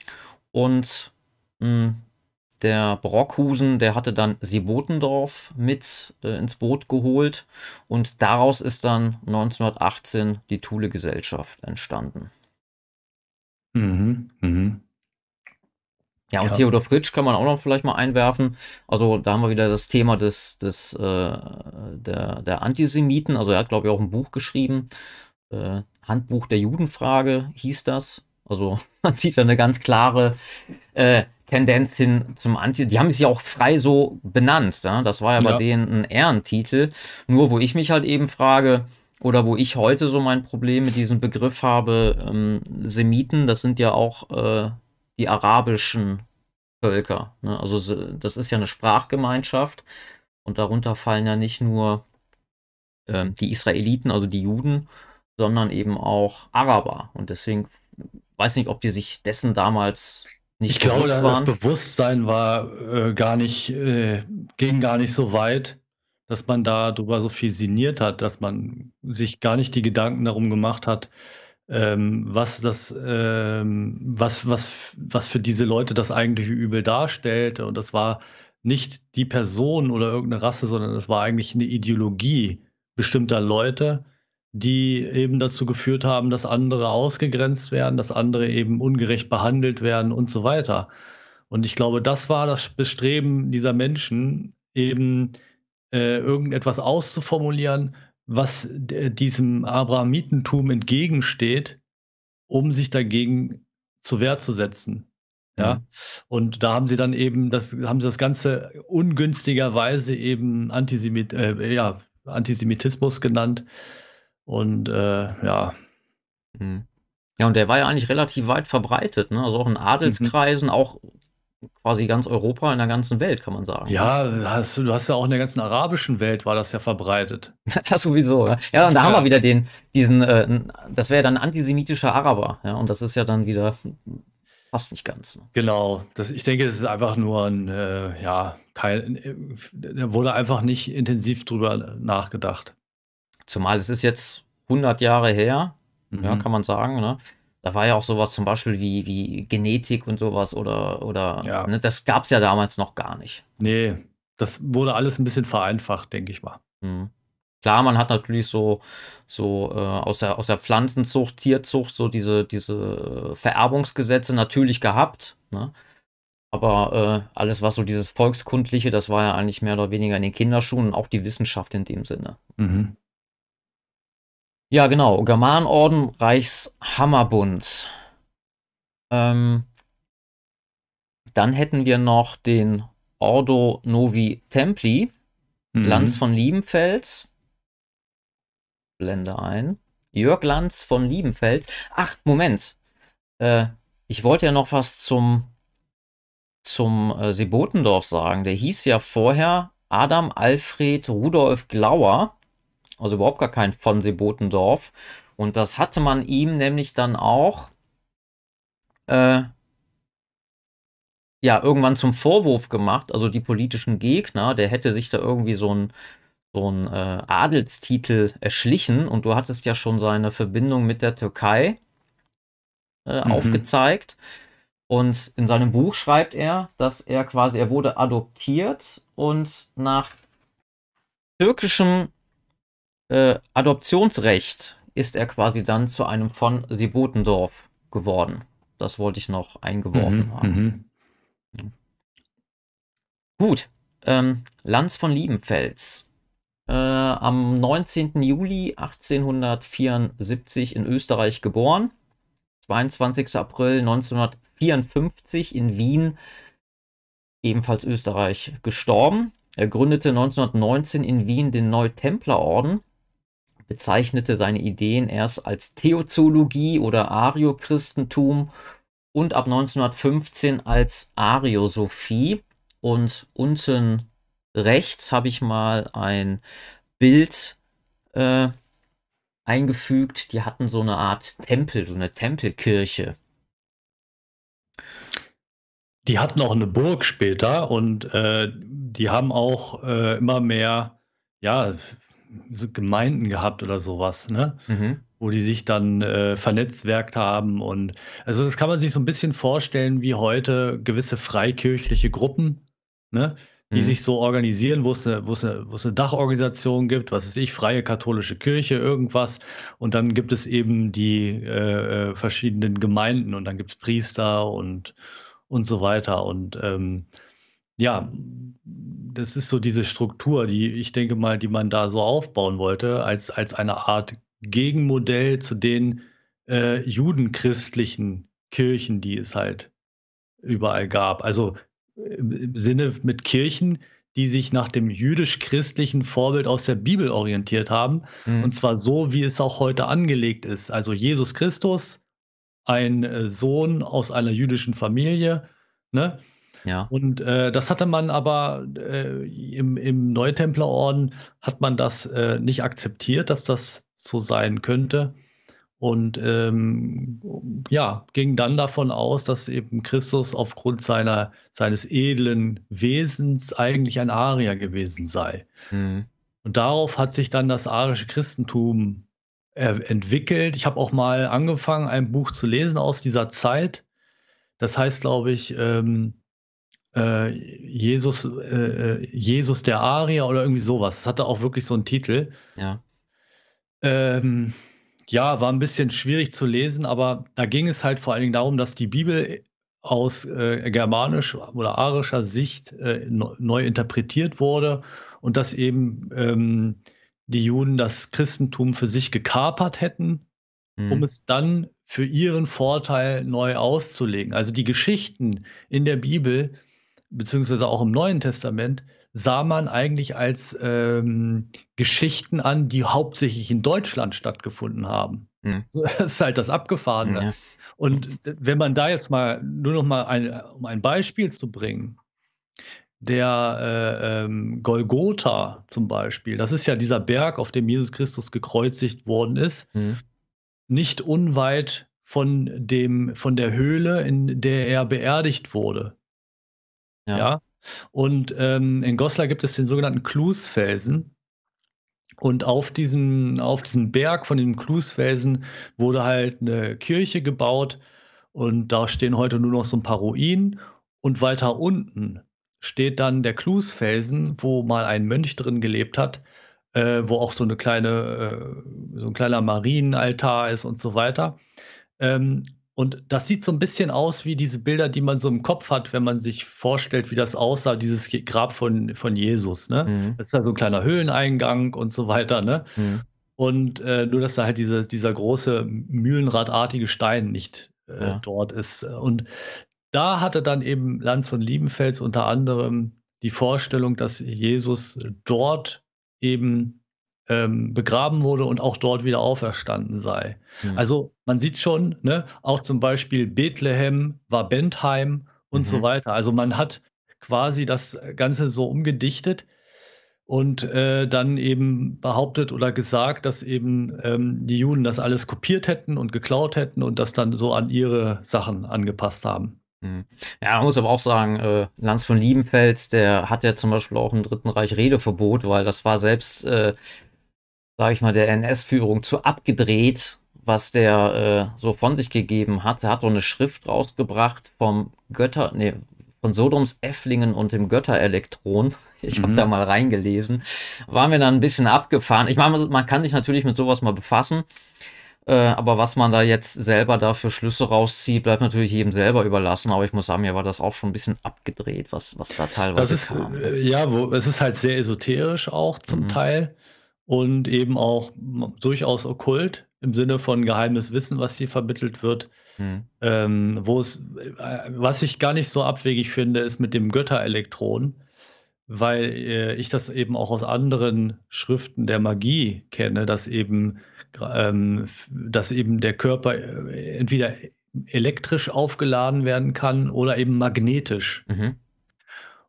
Und mh, hm, der Brockhusen, der hatte dann Sebotendorf mit äh, ins Boot geholt. Und daraus ist dann 1918 die Thule-Gesellschaft entstanden. Mhm, mhm. Ja, und ja. Theodor Fritsch kann man auch noch vielleicht mal einwerfen. Also da haben wir wieder das Thema des, des äh, der, der Antisemiten. Also er hat, glaube ich, auch ein Buch geschrieben. Äh, Handbuch der Judenfrage hieß das. Also man sieht da eine ganz klare äh, Tendenz hin zum Anti. Die haben es ja auch frei so benannt. Ne? Das war ja bei ja. denen ein Ehrentitel. Nur wo ich mich halt eben frage, oder wo ich heute so mein Problem mit diesem Begriff habe, ähm, Semiten, das sind ja auch äh, die arabischen Völker. Ne? Also das ist ja eine Sprachgemeinschaft und darunter fallen ja nicht nur ähm, die Israeliten, also die Juden, sondern eben auch Araber. Und deswegen weiß nicht, ob die sich dessen damals nicht ich glaube, waren. das Bewusstsein war äh, gar nicht, äh, ging gar nicht so weit, dass man darüber so viel sinniert hat, dass man sich gar nicht die Gedanken darum gemacht hat, ähm, was das, ähm, was, was, was für diese Leute das eigentliche Übel darstellte. Und das war nicht die Person oder irgendeine Rasse, sondern es war eigentlich eine Ideologie bestimmter Leute, die eben dazu geführt haben, dass andere ausgegrenzt werden, dass andere eben ungerecht behandelt werden und so weiter. Und ich glaube, das war das Bestreben dieser Menschen, eben äh, irgendetwas auszuformulieren, was diesem Abrahamitentum entgegensteht, um sich dagegen zu Wehr zu setzen. Ja, mhm. und da haben sie dann eben das, haben sie das Ganze ungünstigerweise eben Antisemit, äh, ja, Antisemitismus genannt. Und äh, ja. Mhm. Ja, und der war ja eigentlich relativ weit verbreitet, ne? Also auch in mhm. Adelskreisen, mhm. auch quasi ganz Europa, in der ganzen Welt, kann man sagen. Ja, hast, du hast ja auch in der ganzen arabischen Welt war das ja verbreitet. das sowieso, ja. ja und da ja. haben wir wieder den, diesen, äh, das wäre dann antisemitischer Araber, ja, und das ist ja dann wieder fast nicht ganz. Ne? Genau, das, ich denke, es ist einfach nur ein, äh, ja, kein, äh, da wurde einfach nicht intensiv drüber nachgedacht. Zumal es ist jetzt 100 Jahre her, mhm. ja, kann man sagen, ne? Da war ja auch sowas zum Beispiel wie, wie Genetik und sowas oder, oder ja. ne, das gab es ja damals noch gar nicht. Nee, das wurde alles ein bisschen vereinfacht, denke ich mal. Mhm. Klar, man hat natürlich so, so äh, aus, der, aus der Pflanzenzucht, Tierzucht, so diese, diese äh, Vererbungsgesetze natürlich gehabt. Ne? Aber äh, alles, was so dieses Volkskundliche, das war ja eigentlich mehr oder weniger in den Kinderschuhen und auch die Wissenschaft in dem Sinne. Mhm. Ja, genau. Germanorden, Reichshammerbund. Ähm, dann hätten wir noch den Ordo Novi Templi, mhm. Lanz von Liebenfels. Blende ein. Jörg Lanz von Liebenfels. Ach, Moment. Äh, ich wollte ja noch was zum, zum äh, Sebotendorf sagen. Der hieß ja vorher Adam Alfred Rudolf Glauer. Also überhaupt gar kein von Sebotendorf. Und das hatte man ihm nämlich dann auch äh, ja irgendwann zum Vorwurf gemacht, also die politischen Gegner, der hätte sich da irgendwie so ein so ein äh, Adelstitel erschlichen und du hattest ja schon seine Verbindung mit der Türkei äh, mhm. aufgezeigt. Und in seinem Buch schreibt er, dass er quasi, er wurde adoptiert und nach türkischem äh, Adoptionsrecht ist er quasi dann zu einem von Sebotendorf geworden. Das wollte ich noch eingeworfen mhm, haben. Mhm. Gut. Ähm, Lanz von Liebenfels. Äh, am 19. Juli 1874 in Österreich geboren. 22. April 1954 in Wien, ebenfalls Österreich, gestorben. Er gründete 1919 in Wien den Neutemplerorden bezeichnete seine Ideen erst als Theozoologie oder Ariochristentum und ab 1915 als Ariosophie. Und unten rechts habe ich mal ein Bild äh, eingefügt. Die hatten so eine Art Tempel, so eine Tempelkirche. Die hatten auch eine Burg später und äh, die haben auch äh, immer mehr, ja, so Gemeinden gehabt oder sowas, ne? Mhm. Wo die sich dann äh, vernetzwerkt haben und also das kann man sich so ein bisschen vorstellen wie heute gewisse freikirchliche Gruppen, ne? Die mhm. sich so organisieren, wo es eine, eine, eine Dachorganisation gibt, was weiß ich, freie katholische Kirche, irgendwas. Und dann gibt es eben die äh, äh verschiedenen Gemeinden und dann gibt es Priester und, und so weiter. Und ähm, ja, das ist so diese Struktur, die ich denke mal, die man da so aufbauen wollte, als, als eine Art Gegenmodell zu den äh, judenchristlichen Kirchen, die es halt überall gab. Also im Sinne mit Kirchen, die sich nach dem jüdisch-christlichen Vorbild aus der Bibel orientiert haben. Mhm. Und zwar so, wie es auch heute angelegt ist. Also Jesus Christus, ein äh, Sohn aus einer jüdischen Familie, ne? Ja. Und äh, das hatte man aber äh, im, im Neutemplerorden hat man das äh, nicht akzeptiert, dass das so sein könnte. Und ähm, ja, ging dann davon aus, dass eben Christus aufgrund seiner, seines edlen Wesens eigentlich ein Arier gewesen sei. Mhm. Und darauf hat sich dann das arische Christentum äh, entwickelt. Ich habe auch mal angefangen, ein Buch zu lesen aus dieser Zeit. Das heißt, glaube ich, ähm, äh, Jesus, äh, äh Jesus der Arier oder irgendwie sowas. Das hatte auch wirklich so einen Titel. Ja. Ähm, ja, war ein bisschen schwierig zu lesen, aber da ging es halt vor allen Dingen darum, dass die Bibel aus äh, germanisch oder arischer Sicht äh, neu interpretiert wurde und dass eben ähm, die Juden das Christentum für sich gekapert hätten, mhm. um es dann für ihren Vorteil neu auszulegen. Also die Geschichten in der Bibel beziehungsweise auch im Neuen Testament, sah man eigentlich als ähm, Geschichten an, die hauptsächlich in Deutschland stattgefunden haben. Mhm. Das ist halt das Abgefahrene. Ja. Und hm. wenn man da jetzt mal, nur noch mal ein, um ein Beispiel zu bringen, der äh, ähm, Golgotha zum Beispiel, das ist ja dieser Berg, auf dem Jesus Christus gekreuzigt worden ist, mhm. nicht unweit von, dem, von der Höhle, in der er beerdigt wurde. Ja. ja? Und ähm, in Goslar gibt es den sogenannten Klusfelsen. Und auf diesem, auf diesem Berg von dem Klusfelsen wurde halt eine Kirche gebaut. Und da stehen heute nur noch so ein paar Ruinen. Und weiter unten steht dann der Klusfelsen, wo mal ein Mönch drin gelebt hat, äh, wo auch so eine kleine, äh, so ein kleiner Marienaltar ist und so weiter. Ähm, und das sieht so ein bisschen aus wie diese Bilder, die man so im Kopf hat, wenn man sich vorstellt, wie das aussah, dieses Grab von, von Jesus. Ne? Mhm. Das ist ja so ein kleiner Höhleneingang und so weiter. Ne? Mhm. Und äh, nur, dass da halt diese, dieser große mühlenradartige Stein nicht äh, ja. dort ist. Und da hatte dann eben Lanz von Liebenfels unter anderem die Vorstellung, dass Jesus dort eben ähm, begraben wurde und auch dort wieder auferstanden sei. Mhm. Also man sieht schon, ne, auch zum Beispiel Bethlehem war Bentheim und mhm. so weiter. Also man hat quasi das Ganze so umgedichtet und äh, dann eben behauptet oder gesagt, dass eben ähm, die Juden das alles kopiert hätten und geklaut hätten und das dann so an ihre Sachen angepasst haben. Mhm. Ja, man muss aber auch sagen, äh, Lanz von Liebenfels, der hat ja zum Beispiel auch im Dritten Reich Redeverbot, weil das war selbst äh, sage ich mal, der NS-Führung zu abgedreht, was der äh, so von sich gegeben hat. Er hat so eine Schrift rausgebracht vom Götter, nee, von Sodoms Efflingen und dem Götterelektron. Ich habe mhm. da mal reingelesen. War mir dann ein bisschen abgefahren. Ich meine, man kann sich natürlich mit sowas mal befassen. Äh, aber was man da jetzt selber da für Schlüsse rauszieht, bleibt natürlich jedem selber überlassen. Aber ich muss sagen, mir war das auch schon ein bisschen abgedreht, was, was da teilweise das ist, kam. Äh, ja, wo, es ist halt sehr esoterisch auch zum mhm. Teil und eben auch durchaus okkult im Sinne von geheimes Wissen, was hier vermittelt wird. Hm. Ähm, wo es, äh, was ich gar nicht so abwegig finde, ist mit dem Götterelektron, weil äh, ich das eben auch aus anderen Schriften der Magie kenne, dass eben, ähm, dass eben der Körper äh, entweder elektrisch aufgeladen werden kann oder eben magnetisch. Mhm.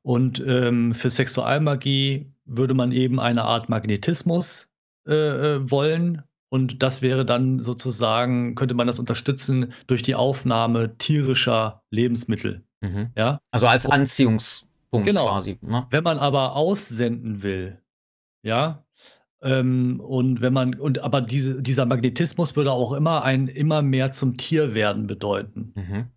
Und ähm, für Sexualmagie würde man eben eine Art Magnetismus äh, äh, wollen. Und das wäre dann sozusagen, könnte man das unterstützen durch die Aufnahme tierischer Lebensmittel. Mhm. Ja? Also als Anziehungspunkt genau. quasi. Ne? Wenn man aber aussenden will, ja, ähm, und wenn man, und aber diese, dieser Magnetismus würde auch immer ein immer mehr zum Tier werden bedeuten. Mhm.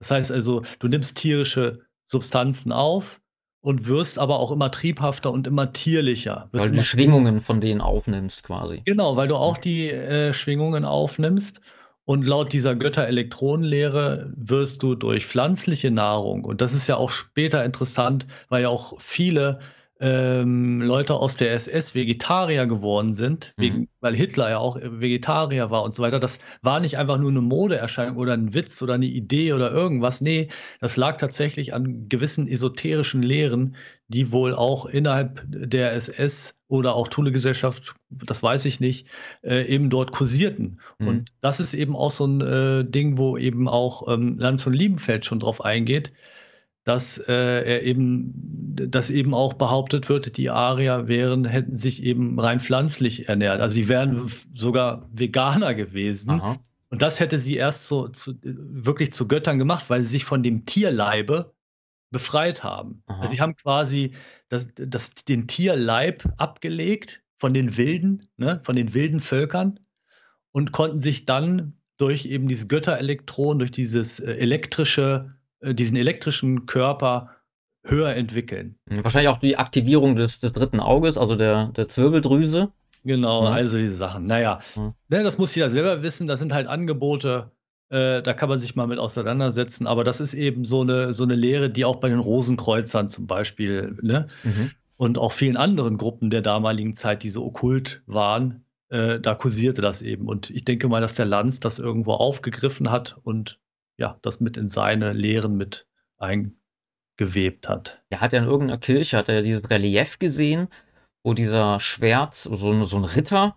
Das heißt also, du nimmst tierische Substanzen auf, und wirst aber auch immer triebhafter und immer tierlicher. Weil du die Schwingungen von denen aufnimmst quasi. Genau, weil du auch die äh, Schwingungen aufnimmst. Und laut dieser Götterelektronenlehre wirst du durch pflanzliche Nahrung, und das ist ja auch später interessant, weil ja auch viele ähm, Leute aus der SS Vegetarier geworden sind, mhm. wegen, weil Hitler ja auch Vegetarier war und so weiter. Das war nicht einfach nur eine Modeerscheinung oder ein Witz oder eine Idee oder irgendwas. Nee, das lag tatsächlich an gewissen esoterischen Lehren, die wohl auch innerhalb der SS oder auch Thule-Gesellschaft, das weiß ich nicht, äh, eben dort kursierten. Mhm. Und das ist eben auch so ein äh, Ding, wo eben auch ähm, Lanz von Liebenfeld schon drauf eingeht dass äh, er eben, dass eben auch behauptet wird, die Arier wären, hätten sich eben rein pflanzlich ernährt. Also sie wären sogar Veganer gewesen. Aha. Und das hätte sie erst so zu, wirklich zu Göttern gemacht, weil sie sich von dem Tierleibe befreit haben. Also sie haben quasi das, das, den Tierleib abgelegt von den wilden, ne, von den wilden Völkern und konnten sich dann durch eben dieses Götterelektron, durch dieses äh, elektrische äh, diesen elektrischen Körper höher entwickeln. Mhm, wahrscheinlich auch die Aktivierung des, des dritten Auges, also der, der Zwirbeldrüse. Genau, ja. Mhm. also diese Sachen. Naja, ja. Mhm. Ne, das muss jeder selber wissen. Das sind halt Angebote, äh, da kann man sich mal mit auseinandersetzen. Aber das ist eben so eine, so eine Lehre, die auch bei den Rosenkreuzern zum Beispiel ne? Mhm. und auch vielen anderen Gruppen der damaligen Zeit, die so okkult waren, äh, da kursierte das eben. Und ich denke mal, dass der Lanz das irgendwo aufgegriffen hat und ja, das mit in seine Lehren mit eingewebt hat. Er hat ja in irgendeiner Kirche, hat er dieses Relief gesehen, wo dieser Schwert, so, ein, so ein Ritter,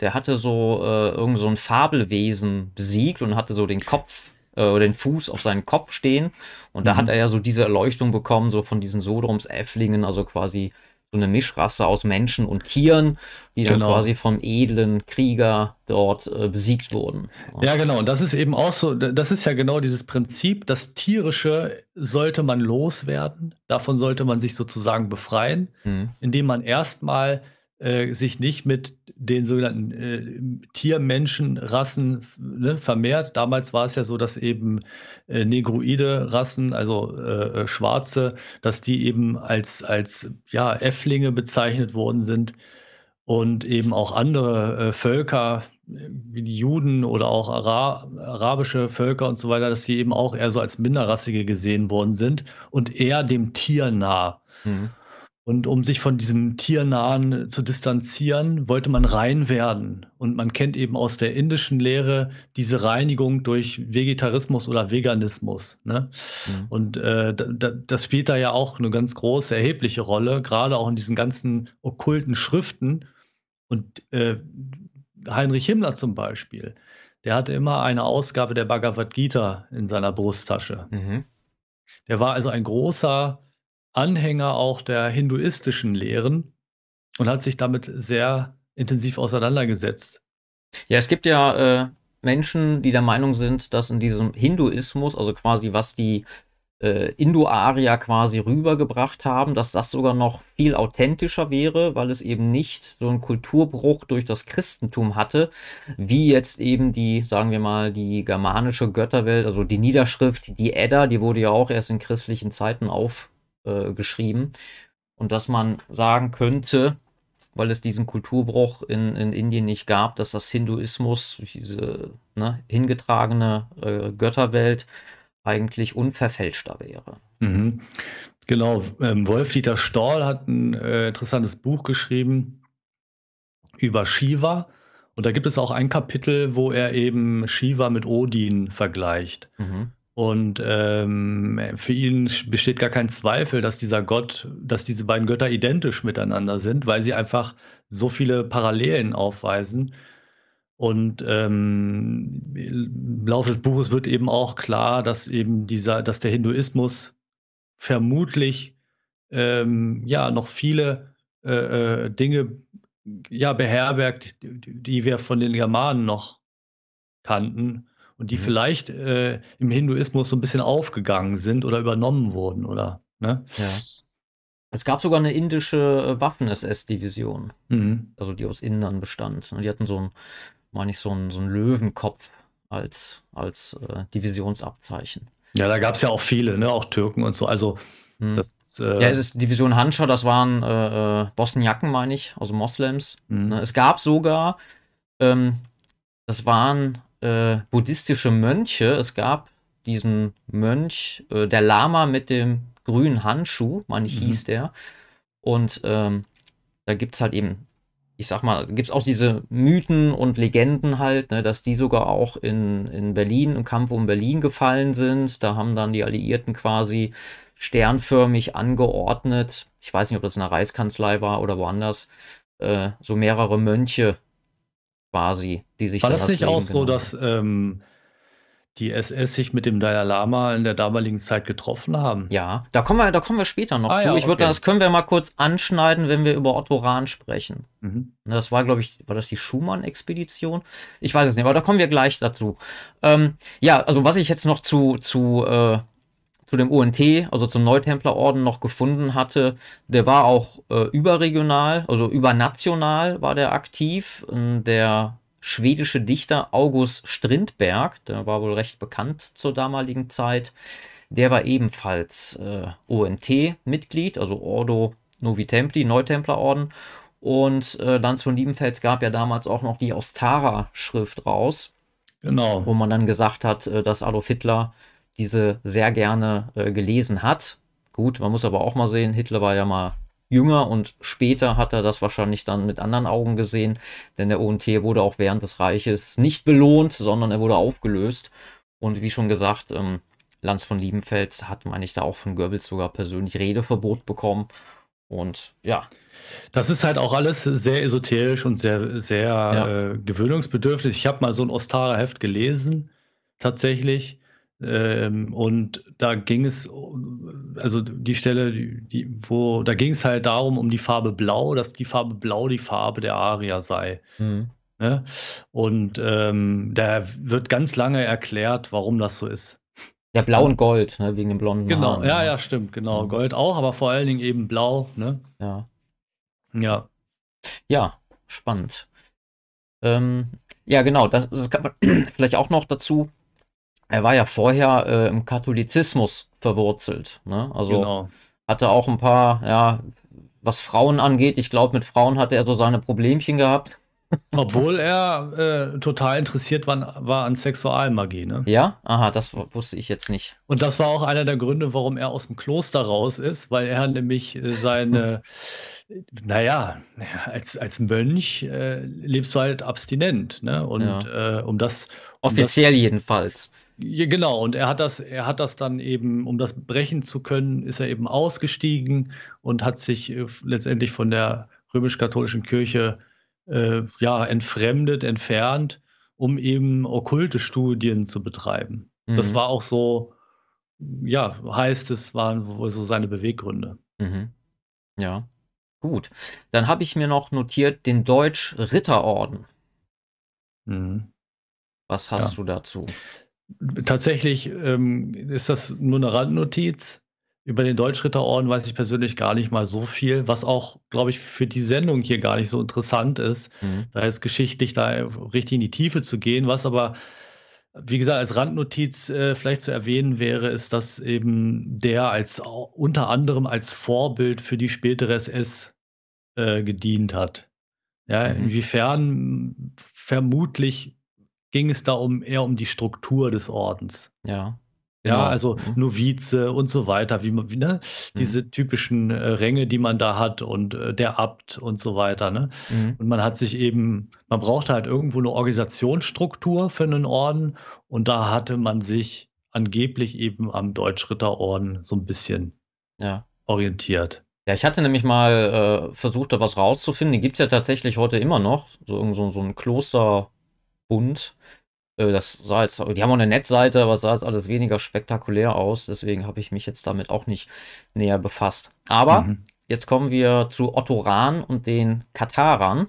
der hatte so äh, irgend so ein Fabelwesen besiegt und hatte so den Kopf oder äh, den Fuß auf seinen Kopf stehen. Und da mhm. hat er ja so diese Erleuchtung bekommen, so von diesen Sodoms Äfflingen, also quasi so eine Mischrasse aus Menschen und Tieren, die dann genau. quasi vom edlen Krieger dort äh, besiegt wurden. Ja, genau. Und das ist eben auch so, das ist ja genau dieses Prinzip, das Tierische sollte man loswerden, davon sollte man sich sozusagen befreien, mhm. indem man erstmal äh, sich nicht mit den sogenannten äh, Tiermenschenrassen ne, vermehrt. Damals war es ja so, dass eben äh, negroide Rassen, also äh, äh, Schwarze, dass die eben als, als ja, Äfflinge bezeichnet worden sind und eben auch andere äh, Völker wie die Juden oder auch Ara arabische Völker und so weiter, dass die eben auch eher so als minderrassige gesehen worden sind und eher dem Tier nah. Mhm. Und um sich von diesem Tiernahen zu distanzieren, wollte man rein werden. Und man kennt eben aus der indischen Lehre diese Reinigung durch Vegetarismus oder Veganismus. Ne? Mhm. Und äh, das spielt da ja auch eine ganz große, erhebliche Rolle, gerade auch in diesen ganzen okkulten Schriften. Und äh, Heinrich Himmler zum Beispiel, der hatte immer eine Ausgabe der Bhagavad Gita in seiner Brusttasche. Mhm. Der war also ein großer Anhänger auch der hinduistischen Lehren und hat sich damit sehr intensiv auseinandergesetzt. Ja, es gibt ja äh, Menschen, die der Meinung sind, dass in diesem Hinduismus, also quasi was die äh, Indo-Arier quasi rübergebracht haben, dass das sogar noch viel authentischer wäre, weil es eben nicht so einen Kulturbruch durch das Christentum hatte, wie jetzt eben die, sagen wir mal, die germanische Götterwelt, also die Niederschrift, die Edda, die wurde ja auch erst in christlichen Zeiten auf, äh, geschrieben. Und dass man sagen könnte, weil es diesen Kulturbruch in, in Indien nicht gab, dass das Hinduismus, diese ne, hingetragene äh, Götterwelt, eigentlich unverfälschter wäre. Mhm. Genau, ähm, Wolf-Dieter Stahl hat ein äh, interessantes Buch geschrieben über Shiva. Und da gibt es auch ein Kapitel, wo er eben Shiva mit Odin vergleicht. Mhm. Und ähm, für ihn besteht gar kein Zweifel, dass dieser Gott, dass diese beiden Götter identisch miteinander sind, weil sie einfach so viele Parallelen aufweisen. Und ähm, im Laufe des Buches wird eben auch klar, dass eben dieser, dass der Hinduismus vermutlich ähm, ja noch viele äh, äh Dinge ja, beherbergt, die wir von den Germanen noch kannten und die mhm. vielleicht äh, im Hinduismus so ein bisschen aufgegangen sind oder übernommen wurden, oder? Ne? Ja. Es gab sogar eine indische äh, Waffen-SS-Division, mhm. also die aus Indern bestand. Und ne? Die hatten so ein, meine ich, so einen so Löwenkopf als, als äh, Divisionsabzeichen. Ja, da gab es ja auch viele, ne? auch Türken und so. Also mhm. das äh ja, es ist Division Hanscher, das waren äh, äh, Bosniaken, meine ich, also Moslems. Mhm. Ne? Es gab sogar, ähm, das waren äh, buddhistische Mönche. Es gab diesen Mönch, äh, der Lama mit dem grünen Handschuh, man mhm. hieß der. Und ähm, da gibt es halt eben, ich sag mal, gibt es auch diese Mythen und Legenden halt, ne, dass die sogar auch in, in Berlin, im Kampf um Berlin gefallen sind. Da haben dann die Alliierten quasi sternförmig angeordnet. Ich weiß nicht, ob das in der Reichskanzlei war oder woanders. Äh, so mehrere Mönche quasi, die sich War das nicht auch so, dass ähm, die SS sich mit dem Dalai Lama in der damaligen Zeit getroffen haben? Ja, da kommen wir, da kommen wir später noch ah, zu. Ja, ich okay. das können wir mal kurz anschneiden, wenn wir über Otto Rahn sprechen. Mhm. Ne, das war, glaube ich, war das die Schumann-Expedition? Ich weiß es nicht, aber da kommen wir gleich dazu. Ähm, ja, also was ich jetzt noch zu, zu äh, zu dem UNT, also zum Neutemplerorden, noch gefunden hatte. Der war auch äh, überregional, also übernational war der aktiv. Ähm, der schwedische Dichter August Strindberg, der war wohl recht bekannt zur damaligen Zeit, der war ebenfalls äh, ONT-Mitglied, also Ordo Novi Templi, Neutemplerorden. Und äh, Lanz von Liebenfels gab ja damals auch noch die Ostara-Schrift raus. Genau. Wo man dann gesagt hat, äh, dass Adolf Hitler diese sehr gerne äh, gelesen hat. Gut, man muss aber auch mal sehen, Hitler war ja mal jünger und später hat er das wahrscheinlich dann mit anderen Augen gesehen, denn der ONT wurde auch während des Reiches nicht belohnt, sondern er wurde aufgelöst. Und wie schon gesagt, ähm, Lanz von Liebenfels hat, meine ich, da auch von Goebbels sogar persönlich Redeverbot bekommen. Und ja. Das ist halt auch alles sehr esoterisch und sehr, sehr ja. äh, gewöhnungsbedürftig. Ich habe mal so ein Ostara-Heft gelesen, tatsächlich. Ähm, und da ging es, also die Stelle, die, wo, da ging es halt darum, um die Farbe Blau, dass die Farbe Blau die Farbe der Aria sei. Mhm. Ne? Und ähm, da wird ganz lange erklärt, warum das so ist. Ja, Blau und Gold, ne? wegen dem blonden Genau, Haaren, ja, ne? ja, stimmt, genau. Mhm. Gold auch, aber vor allen Dingen eben Blau, ne? Ja. Ja. Ja, spannend. Ähm, ja, genau, das, das kann man vielleicht auch noch dazu er war ja vorher äh, im Katholizismus verwurzelt. Ne? Also genau. hatte auch ein paar, ja, was Frauen angeht, ich glaube, mit Frauen hatte er so seine Problemchen gehabt. Obwohl er äh, total interessiert war, war, an Sexualmagie, ne? Ja, aha, das wusste ich jetzt nicht. Und das war auch einer der Gründe, warum er aus dem Kloster raus ist, weil er nämlich äh, seine, naja, als, als Mönch äh, lebst du halt abstinent, ne? Und ja. äh, um das. Um Offiziell das, jedenfalls. Genau, und er hat das, er hat das dann eben, um das brechen zu können, ist er eben ausgestiegen und hat sich äh, letztendlich von der römisch-katholischen Kirche äh, ja, entfremdet, entfernt, um eben okkulte Studien zu betreiben. Mhm. Das war auch so, ja, heißt es, waren wohl so seine Beweggründe. Mhm. Ja, gut. Dann habe ich mir noch notiert den Deutsch-Ritterorden. Mhm. Was hast ja. du dazu? tatsächlich ähm, ist das nur eine Randnotiz. Über den Deutschritterorden weiß ich persönlich gar nicht mal so viel, was auch, glaube ich, für die Sendung hier gar nicht so interessant ist, mhm. da jetzt geschichtlich da richtig in die Tiefe zu gehen. Was aber, wie gesagt, als Randnotiz äh, vielleicht zu erwähnen wäre, ist, dass eben der als unter anderem als Vorbild für die spätere SS äh, gedient hat. Ja, mhm. inwiefern vermutlich ging es da um eher um die Struktur des Ordens. Ja. Genau. Ja, also mhm. Novize und so weiter, wie man, wie, ne? diese mhm. typischen äh, Ränge, die man da hat und äh, der Abt und so weiter. Ne? Mhm. Und man hat sich eben, man brauchte halt irgendwo eine Organisationsstruktur für einen Orden und da hatte man sich angeblich eben am Deutschritterorden so ein bisschen ja. orientiert. Ja, ich hatte nämlich mal äh, versucht, da was rauszufinden. Die gibt es ja tatsächlich heute immer noch. So, so, so ein Kloster, bunt. Äh, das sah jetzt, die haben auch eine Netzseite, aber es sah jetzt alles weniger spektakulär aus. Deswegen habe ich mich jetzt damit auch nicht näher befasst. Aber mhm. jetzt kommen wir zu Otto Rahn und den Katarern.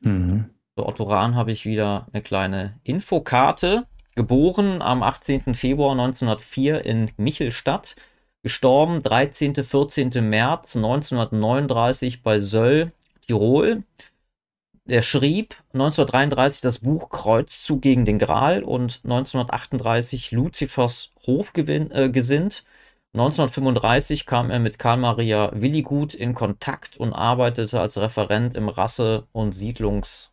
Mhm. Für Otto Rahn habe ich wieder eine kleine Infokarte. Geboren am 18. Februar 1904 in Michelstadt. Gestorben 13. 14. März 1939 bei Söll, Tirol er schrieb 1933 das Buch Kreuzzug gegen den Gral und 1938 Luzifers Hofgesind. Äh, 1935 kam er mit Karl Maria Willigut in Kontakt und arbeitete als Referent im Rasse- und Siedlungshauptamt.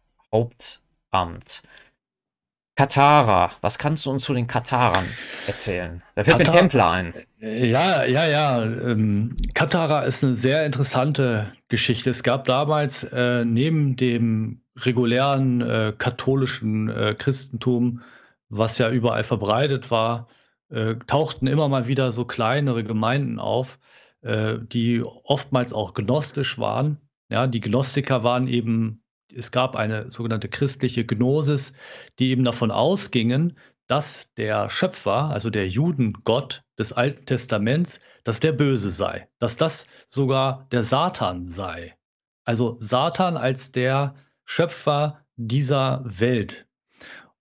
Katara. Was kannst du uns zu den Katarern erzählen? Da fällt Katar mir Templer ein. Äh, ja, ja, ja. Ähm, Katara ist eine sehr interessante Geschichte. Es gab damals äh, neben dem regulären äh, katholischen äh, Christentum, was ja überall verbreitet war, äh, tauchten immer mal wieder so kleinere Gemeinden auf, äh, die oftmals auch gnostisch waren. Ja, die Gnostiker waren eben es gab eine sogenannte christliche Gnosis, die eben davon ausgingen, dass der Schöpfer, also der Judengott des Alten Testaments, dass der böse sei, dass das sogar der Satan sei. Also Satan als der Schöpfer dieser Welt.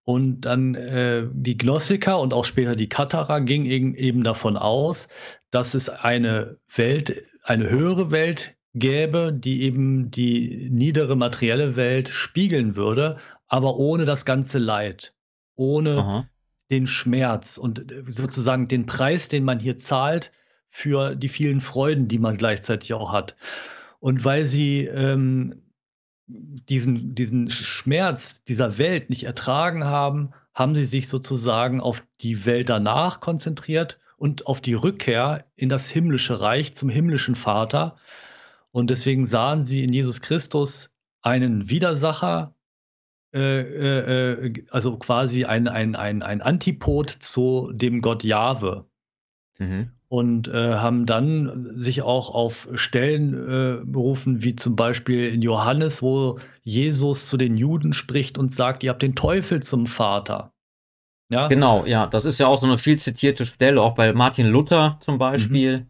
Und dann äh, die Gnostiker und auch später die Katharer gingen eben davon aus, dass es eine Welt, eine höhere Welt gäbe, die eben die niedere materielle Welt spiegeln würde, aber ohne das ganze Leid, ohne Aha. den Schmerz und äh, sozusagen den Preis, den man hier zahlt für die vielen Freuden, die man gleichzeitig auch hat. Und weil sie ähm, diesen, diesen Schmerz dieser Welt nicht ertragen haben, haben sie sich sozusagen auf die Welt danach konzentriert und auf die Rückkehr in das himmlische Reich zum himmlischen Vater. Und deswegen sahen sie in Jesus Christus einen Widersacher, äh, äh, äh, also quasi ein, ein, ein, ein Antipod zu dem Gott Jahwe. Mhm. Und äh, haben dann sich auch auf Stellen äh, berufen, wie zum Beispiel in Johannes, wo Jesus zu den Juden spricht und sagt, ihr habt den Teufel zum Vater. Ja? Genau, ja, das ist ja auch so eine viel zitierte Stelle, auch bei Martin Luther zum mhm. Beispiel. Mhm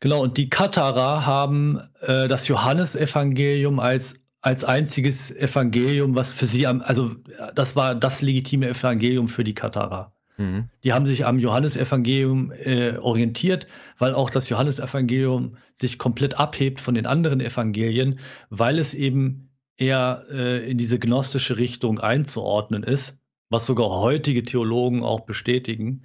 Genau, und die Katharer haben äh, das Johannesevangelium als, als einziges Evangelium, was für sie, am, also das war das legitime Evangelium für die Katharer. Mhm. Die haben sich am Johannesevangelium äh, orientiert, weil auch das Johannesevangelium sich komplett abhebt von den anderen Evangelien, weil es eben eher äh, in diese gnostische Richtung einzuordnen ist, was sogar heutige Theologen auch bestätigen.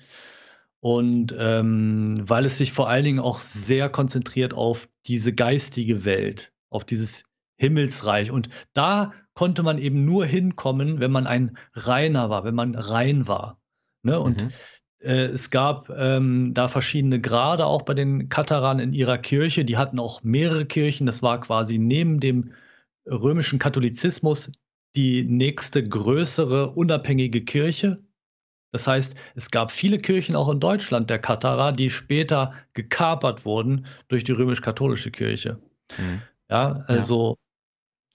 Und ähm, weil es sich vor allen Dingen auch sehr konzentriert auf diese geistige Welt, auf dieses Himmelsreich. Und da konnte man eben nur hinkommen, wenn man ein Reiner war, wenn man rein war. Ne? Und mhm. äh, es gab ähm, da verschiedene Grade auch bei den Kataran in ihrer Kirche. Die hatten auch mehrere Kirchen. Das war quasi neben dem römischen Katholizismus die nächste größere unabhängige Kirche das heißt, es gab viele Kirchen auch in Deutschland der Katharer, die später gekapert wurden durch die römisch-katholische Kirche. Mhm. Ja, also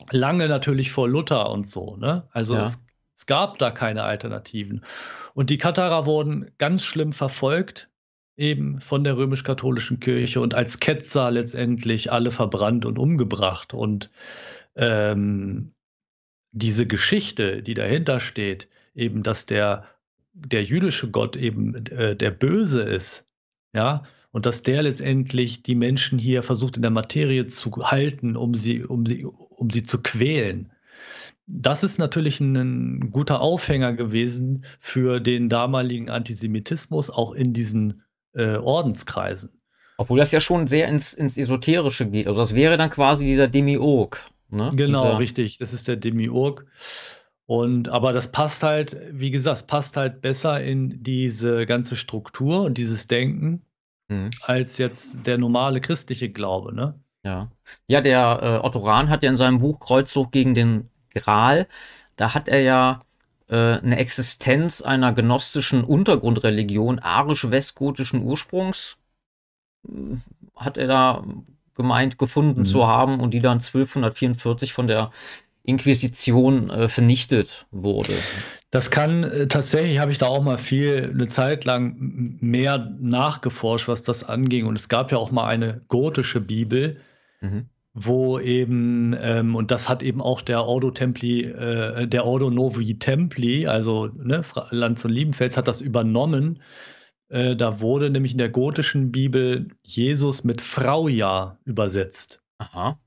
ja. lange natürlich vor Luther und so. Ne? Also ja. es, es, gab da keine Alternativen. Und die Katharer wurden ganz schlimm verfolgt, eben von der römisch-katholischen Kirche und als Ketzer letztendlich alle verbrannt und umgebracht. Und ähm, diese Geschichte, die dahinter steht, eben dass der der jüdische Gott eben äh, der Böse ist, ja, und dass der letztendlich die Menschen hier versucht in der Materie zu halten, um sie, um sie, um sie zu quälen. Das ist natürlich ein guter Aufhänger gewesen für den damaligen Antisemitismus, auch in diesen äh, Ordenskreisen. Obwohl das ja schon sehr ins, ins Esoterische geht. Also das wäre dann quasi dieser Demiurg. Ne? Genau, dieser richtig. Das ist der Demiurg. Und aber das passt halt, wie gesagt, passt halt besser in diese ganze Struktur und dieses Denken mhm. als jetzt der normale christliche Glaube, ne? Ja. Ja, der äh, Otto Rahn hat ja in seinem Buch Kreuzzug gegen den Gral, da hat er ja äh, eine Existenz einer gnostischen Untergrundreligion arisch-westgotischen Ursprungs äh, hat er da gemeint gefunden mhm. zu haben und die dann 1244 von der Inquisition äh, vernichtet wurde. Das kann äh, tatsächlich, habe ich da auch mal viel, eine Zeit lang mehr nachgeforscht, was das anging. Und es gab ja auch mal eine gotische Bibel, mhm. wo eben, ähm, und das hat eben auch der Ordo Templi, äh, der Ordo Novi Templi, also ne, Land und Liebenfels, hat das übernommen. Äh, da wurde nämlich in der gotischen Bibel Jesus mit Frau ja übersetzt. Aha.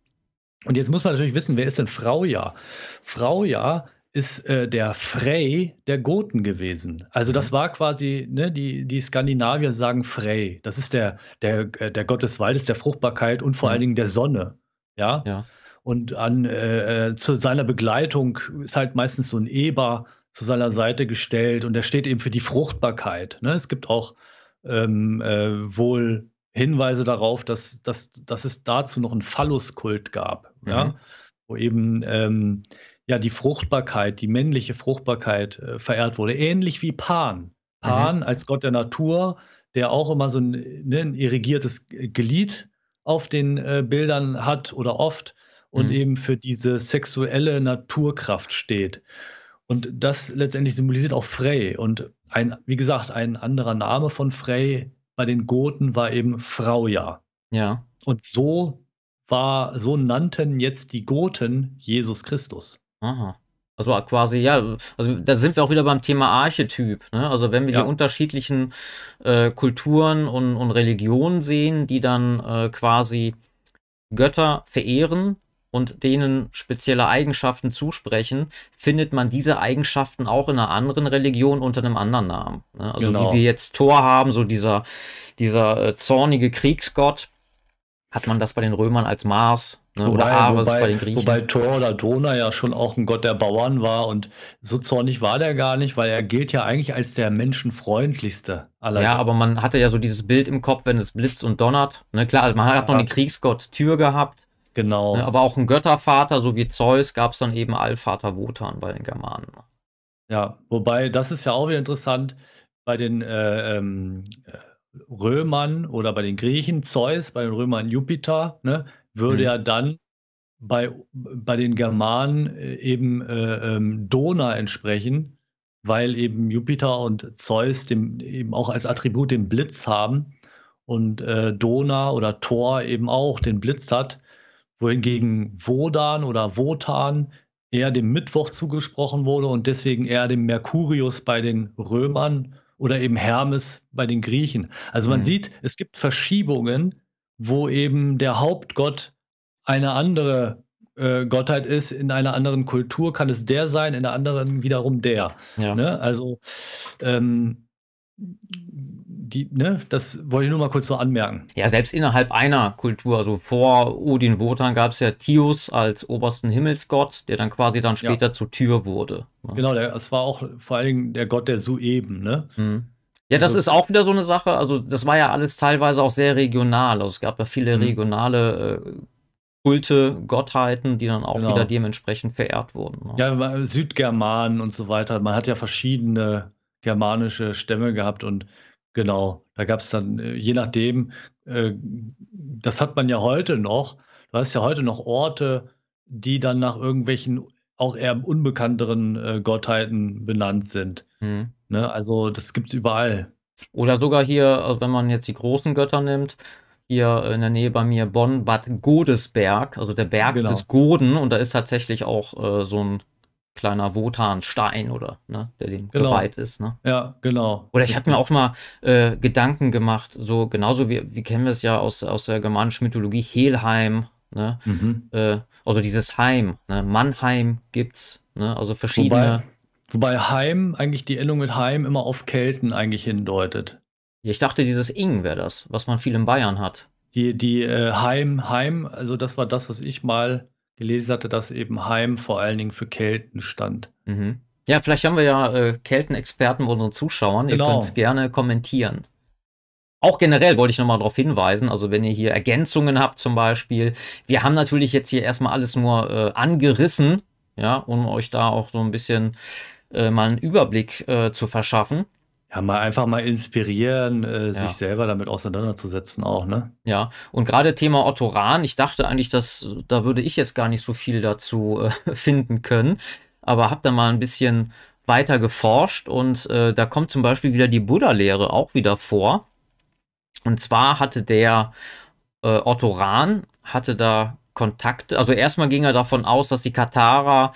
Und jetzt muss man natürlich wissen, wer ist denn Frauja? Frauja ist äh, der Frey der Goten gewesen. Also das mhm. war quasi, ne, die, die Skandinavier sagen Frey. Das ist der, der, äh, der Gott des Waldes, der Fruchtbarkeit und vor mhm. allen Dingen der Sonne. Ja. ja. Und an, äh, äh, zu seiner Begleitung ist halt meistens so ein Eber zu seiner mhm. Seite gestellt und der steht eben für die Fruchtbarkeit. Ne? Es gibt auch ähm, äh, wohl Hinweise darauf, dass, dass, dass es dazu noch einen Phalluskult gab, mhm. ja? wo eben ähm, ja, die Fruchtbarkeit, die männliche Fruchtbarkeit äh, verehrt wurde, ähnlich wie Pan. Mhm. Pan mhm. als Gott der Natur, der auch immer so ein, ne, ein irrigiertes Glied auf den äh, Bildern hat oder oft und mhm. eben für diese sexuelle Naturkraft steht. Und das letztendlich symbolisiert auch Frey. Und ein, wie gesagt, ein anderer Name von Frey bei den Goten war eben Frauja. Ja. Und so war, so nannten jetzt die Goten Jesus Christus. Aha. Also quasi, ja, also da sind wir auch wieder beim Thema Archetyp. Ne? Also wenn wir ja. die unterschiedlichen äh, Kulturen und, und, Religionen sehen, die dann äh, quasi Götter verehren, und denen spezielle Eigenschaften zusprechen, findet man diese Eigenschaften auch in einer anderen Religion unter einem anderen Namen. Ne? Also genau. wie wir jetzt Thor haben, so dieser, dieser äh, zornige Kriegsgott, hat man das bei den Römern als Mars ne? wobei, oder Ares wobei, bei den Griechen. Wobei Thor oder Dona ja schon auch ein Gott der Bauern war und so zornig war der gar nicht, weil er gilt ja eigentlich als der menschenfreundlichste aller. Ja, aber man hatte ja so dieses Bild im Kopf, wenn es blitzt und donnert. Ne? Klar, also man hat ja. noch eine Kriegsgott Tür gehabt Genau. Ne, aber auch ein Göttervater, so wie Zeus, gab es dann eben Allvater Wotan bei den Germanen. Ja, wobei das ist ja auch wieder interessant bei den äh, ähm, äh, Römern oder bei den Griechen Zeus, bei den Römern Jupiter, ne, würde mhm. ja dann bei, bei den Germanen äh, eben äh, ähm, Dona entsprechen, weil eben Jupiter und Zeus dem, eben auch als Attribut den Blitz haben und äh, Dona oder Thor eben auch den Blitz hat wohingegen Wodan oder Wotan eher dem Mittwoch zugesprochen wurde und deswegen eher dem Merkurius bei den Römern oder eben Hermes bei den Griechen. Also man mhm. sieht, es gibt Verschiebungen, wo eben der Hauptgott eine andere äh, Gottheit ist, in einer anderen Kultur kann es der sein, in der anderen wiederum der. Ja. Ne? Also ähm, die, ne, das wollte ich nur mal kurz so anmerken. Ja, selbst innerhalb einer Kultur, also vor Odin Wotan gab es ja Tius als obersten Himmelsgott, der dann quasi dann später ja. zur Tür wurde. Ne? Genau, der, das war auch vor allen Dingen der Gott der Sueben, ne? Mhm. Ja, das also ist auch wieder so eine Sache. Also, das war ja alles teilweise auch sehr regional. Also, es gab ja viele mhm. regionale äh, Kulte, Gottheiten, die dann auch genau. wieder dementsprechend verehrt wurden. Ne? Ja, Südgermanen und so weiter. Man hat ja verschiedene germanische Stämme gehabt und Genau, da gab es dann, äh, je nachdem, äh, das hat man ja heute noch, du hast ja heute noch Orte, die dann nach irgendwelchen auch eher unbekannteren äh, Gottheiten benannt sind. Mhm. Ne? Also das gibt es überall. Oder sogar hier, wenn man jetzt die großen Götter nimmt, hier in der Nähe bei mir Bonn, Bad Godesberg, also der Berg genau. des Goden. Und da ist tatsächlich auch äh, so ein kleiner Wotanstein oder, ne, der dem genau. geweiht ist, ne? Ja, genau. Oder ich habe mir auch mal äh, Gedanken gemacht, so genauso wie, wie kennen wir es ja aus, aus der germanischen Mythologie, Helheim, ne? Mhm. Äh, also dieses Heim, ne? Mannheim gibt's, ne? Also verschiedene. Wobei, wobei Heim eigentlich die Endung mit Heim immer auf Kelten eigentlich hindeutet. Ich dachte, dieses Ing wäre das, was man viel in Bayern hat. Die, die äh, Heim, Heim, also das war das, was ich mal gelesen hatte, dass eben Heim vor allen Dingen für Kelten stand. Mhm. Ja, vielleicht haben wir ja äh, Keltenexperten bei unseren Zuschauern. Genau. Ihr könnt gerne kommentieren. Auch generell wollte ich nochmal darauf hinweisen, also wenn ihr hier Ergänzungen habt zum Beispiel, wir haben natürlich jetzt hier erstmal alles nur äh, angerissen, ja, um euch da auch so ein bisschen äh, mal einen Überblick äh, zu verschaffen. Ja, mal einfach mal inspirieren, äh, ja. sich selber damit auseinanderzusetzen auch, ne? Ja, und gerade Thema Otto Rahn, ich dachte eigentlich, dass da würde ich jetzt gar nicht so viel dazu äh, finden können, aber hab da mal ein bisschen weiter geforscht und äh, da kommt zum Beispiel wieder die Buddha-Lehre auch wieder vor. Und zwar hatte der äh, Otto Rahn, hatte da Kontakte, also erstmal ging er davon aus, dass die Katarer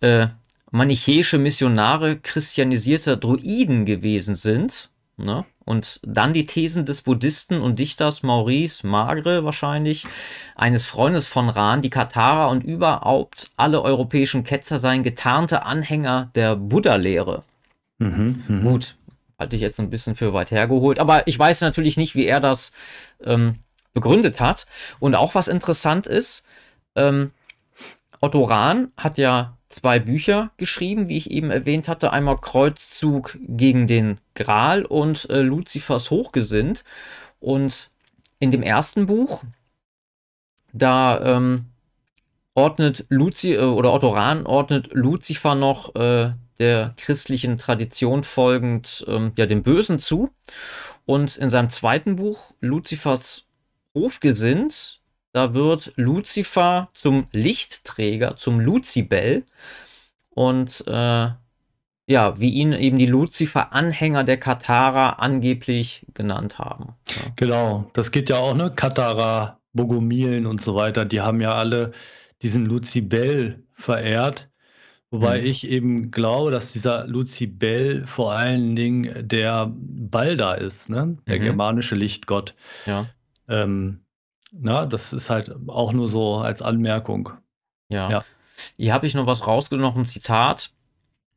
äh, manichäische Missionare christianisierter Druiden gewesen sind. Ne? Und dann die Thesen des Buddhisten und Dichters Maurice Magre wahrscheinlich, eines Freundes von Rahn, die Katharer und überhaupt alle europäischen Ketzer seien getarnte Anhänger der Buddha-Lehre. Mhm, mh. Gut, halte ich jetzt ein bisschen für weit hergeholt, aber ich weiß natürlich nicht, wie er das ähm, begründet hat. Und auch was interessant ist, ähm, Otto Rahn hat ja zwei Bücher geschrieben, wie ich eben erwähnt hatte. Einmal Kreuzzug gegen den Gral und äh, Luzifers Hochgesinnt. Und in dem ersten Buch, da ähm, ordnet Luzi äh, oder Otto Rahn ordnet Luzifer noch äh, der christlichen Tradition folgend ähm, ja dem Bösen zu. Und in seinem zweiten Buch, Luzifers Hofgesinnt, da wird Lucifer zum Lichtträger, zum Luzibel. Und äh, ja, wie ihn eben die Luzifer-Anhänger der Katharer angeblich genannt haben. Ja. Genau, das geht ja auch, ne? Katharer, Bogomilen und so weiter, die haben ja alle diesen Luzibel verehrt. Wobei mhm. ich eben glaube, dass dieser Luzibel vor allen Dingen der Balda ist, ne? der mhm. germanische Lichtgott. Ja. Ähm, Ne? Das ist halt auch nur so als Anmerkung. Ja. ja. Hier habe ich noch was rausgenommen, ein Zitat.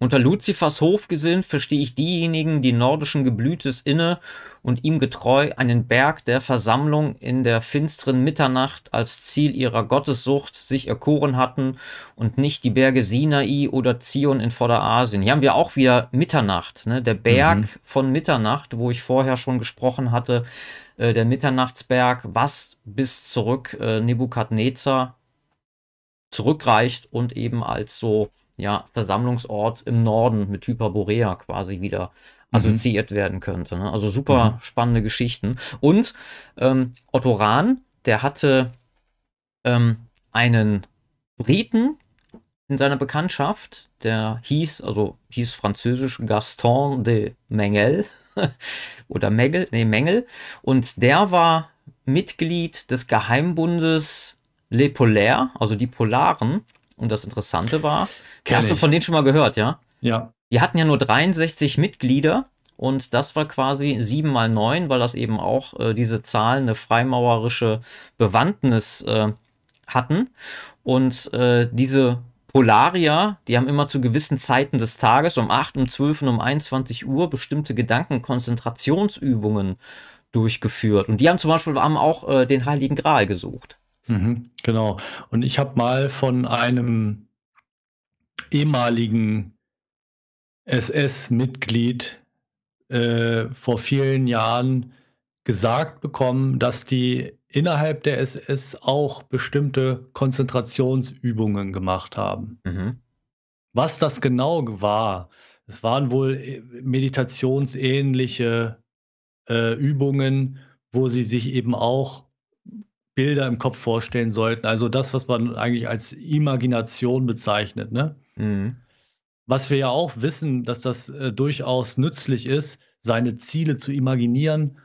Unter Luzifers Hofgesind verstehe ich diejenigen, die nordischen Geblütes inne und ihm getreu einen Berg der Versammlung in der finsteren Mitternacht als Ziel ihrer Gottessucht sich erkoren hatten und nicht die Berge Sinai oder Zion in Vorderasien. Hier haben wir auch wieder Mitternacht, ne? der mhm. Berg mhm. von Mitternacht, wo ich vorher schon gesprochen hatte, äh, der Mitternachtsberg, was bis zurück äh, Nebukadnezar zurückreicht und eben als so ja, Versammlungsort im Norden mit Hyperborea quasi wieder mhm. assoziiert mhm. werden könnte. Ne? Also super mhm. spannende Geschichten. Und ähm, Otto Rahn, der hatte ähm, einen Briten in seiner Bekanntschaft, der hieß, also hieß französisch Gaston de Mengel. oder Mängel, nee, Mängel. Und der war Mitglied des Geheimbundes Les Polaires, also die Polaren. Und das Interessante war, Kenn hast ich. du von denen schon mal gehört, ja? Ja. Die hatten ja nur 63 Mitglieder und das war quasi 7 mal 9, weil das eben auch äh, diese Zahlen eine freimaurerische Bewandtnis äh, hatten. Und äh, diese Polarier, die haben immer zu gewissen Zeiten des Tages, um 8, um 12 und um 21 Uhr, bestimmte Gedankenkonzentrationsübungen durchgeführt. Und die haben zum Beispiel haben auch äh, den Heiligen Gral gesucht. Mhm, genau. Und ich habe mal von einem ehemaligen SS-Mitglied äh, vor vielen Jahren gesagt bekommen, dass die innerhalb der SS auch bestimmte Konzentrationsübungen gemacht haben. Mhm. Was das genau war, es waren wohl äh, meditationsähnliche äh, Übungen, wo sie sich eben auch Bilder im Kopf vorstellen sollten. Also das, was man eigentlich als Imagination bezeichnet. Ne? Mhm. Was wir ja auch wissen, dass das äh, durchaus nützlich ist, seine Ziele zu imaginieren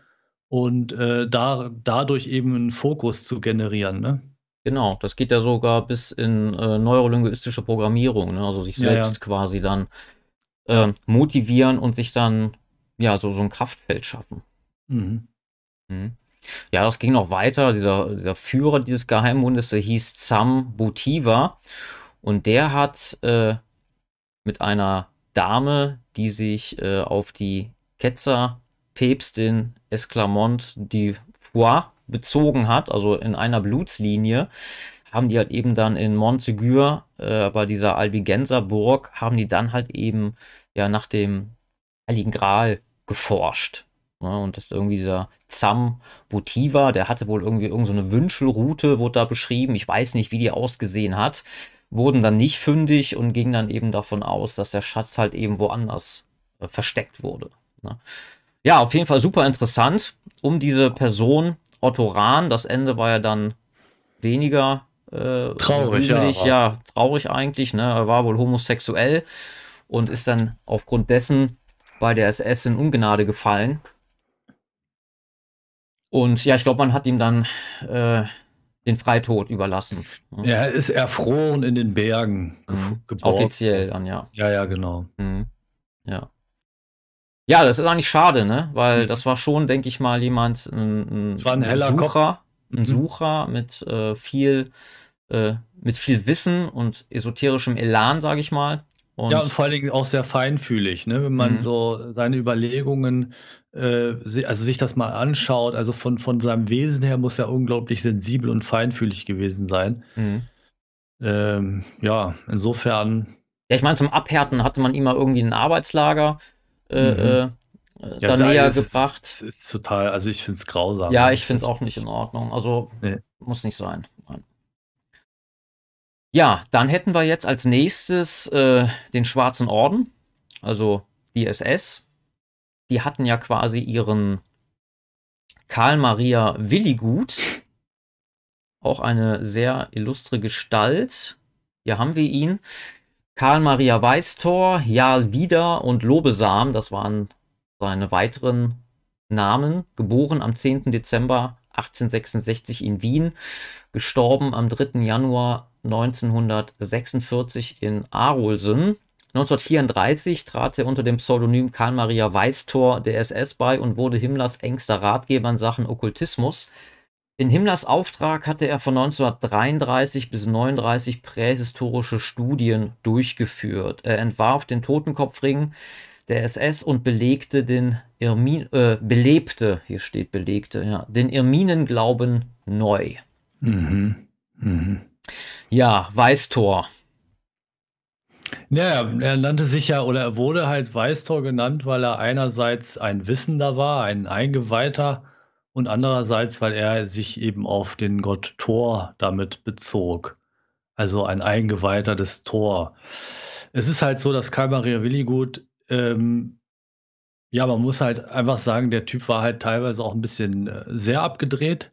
und äh, da, dadurch eben einen Fokus zu generieren. Ne? Genau, das geht ja sogar bis in äh, neurolinguistische Programmierung, ne? also sich selbst ja, ja. quasi dann äh, motivieren und sich dann ja so, so ein Kraftfeld schaffen. Mhm. Mhm. Ja, das ging noch weiter. Dieser, dieser, Führer dieses Geheimbundes, der hieß Sam Butiva und der hat äh, mit einer Dame, die sich äh, auf die Ketzer Päpstin Esclamont die Foix bezogen hat, also in einer Blutslinie, haben die halt eben dann in Montségur, äh, bei dieser Albigenser Burg, haben die dann halt eben ja nach dem Heiligen Gral geforscht. Ne? Und das ist irgendwie dieser Zam Votiva, der hatte wohl irgendwie irgendeine so Wünschelroute, wurde da beschrieben. Ich weiß nicht, wie die ausgesehen hat. Wurden dann nicht fündig und gingen dann eben davon aus, dass der Schatz halt eben woanders äh, versteckt wurde. Ne? Ja, auf jeden Fall super interessant. Um diese Person, Otto Rahn, das Ende war ja dann weniger äh, traurig, ja, ja, traurig eigentlich. Ne? Er war wohl homosexuell und ist dann aufgrund dessen bei der SS in Ungnade gefallen. Und ja, ich glaube, man hat ihm dann äh, den Freitod überlassen. Ne? Ja, er ist erfroren in den Bergen mhm. geboren. Offiziell dann, ja. Ja, ja, genau. Mhm. Ja. Ja, das ist eigentlich schade, ne? Weil hm. das war schon, denke ich mal, jemand, ein, ein, war ein, ein heller Sucher, Kopf. ein mhm. Sucher mit äh, viel, äh, mit viel Wissen und esoterischem Elan, sage ich mal. Und ja, und vor allen Dingen auch sehr feinfühlig, ne? wenn man mhm. so seine Überlegungen, äh, also sich das mal anschaut. Also von, von seinem Wesen her muss er unglaublich sensibel und feinfühlig gewesen sein. Mhm. Ähm, ja, insofern. Ja, ich meine, zum Abhärten hatte man immer irgendwie ein Arbeitslager. Äh, mhm. äh, ja, da näher ist, gebracht. Ist, ist total, also ich finde es grausam. Ja, ich finde es auch nicht in Ordnung. Also nee. muss nicht sein. Ja, dann hätten wir jetzt als nächstes äh, den Schwarzen Orden, also die SS. Die hatten ja quasi ihren Karl Maria Willigut, auch eine sehr illustre Gestalt. Hier haben wir ihn. Karl-Maria Weistor, Jarl Wieder und Lobesam, das waren seine weiteren Namen, geboren am 10. Dezember 1866 in Wien, gestorben am 3. Januar 1946 in Arolsen. 1934 trat er unter dem Pseudonym Karl Maria Weistor der SS bei und wurde Himmlers engster Ratgeber in Sachen Okkultismus. In Himmlers Auftrag hatte er von 1933 bis 1939 prähistorische Studien durchgeführt. Er entwarf den Totenkopfring der SS und belegte den Irmin, äh, belebte, hier steht belegte, ja, den Irminenglauben neu. Mhm. Mhm. Ja, Weißtor. Ja, er nannte sich ja oder er wurde halt Weißtor genannt, weil er einerseits ein Wissender war, ein Eingeweihter und andererseits, weil er sich eben auf den Gott Thor damit bezog. Also ein Eingeweihter des Thor. Es ist halt so, dass Karl Maria Willigut, ähm, ja, man muss halt einfach sagen, der Typ war halt teilweise auch ein bisschen äh, sehr abgedreht.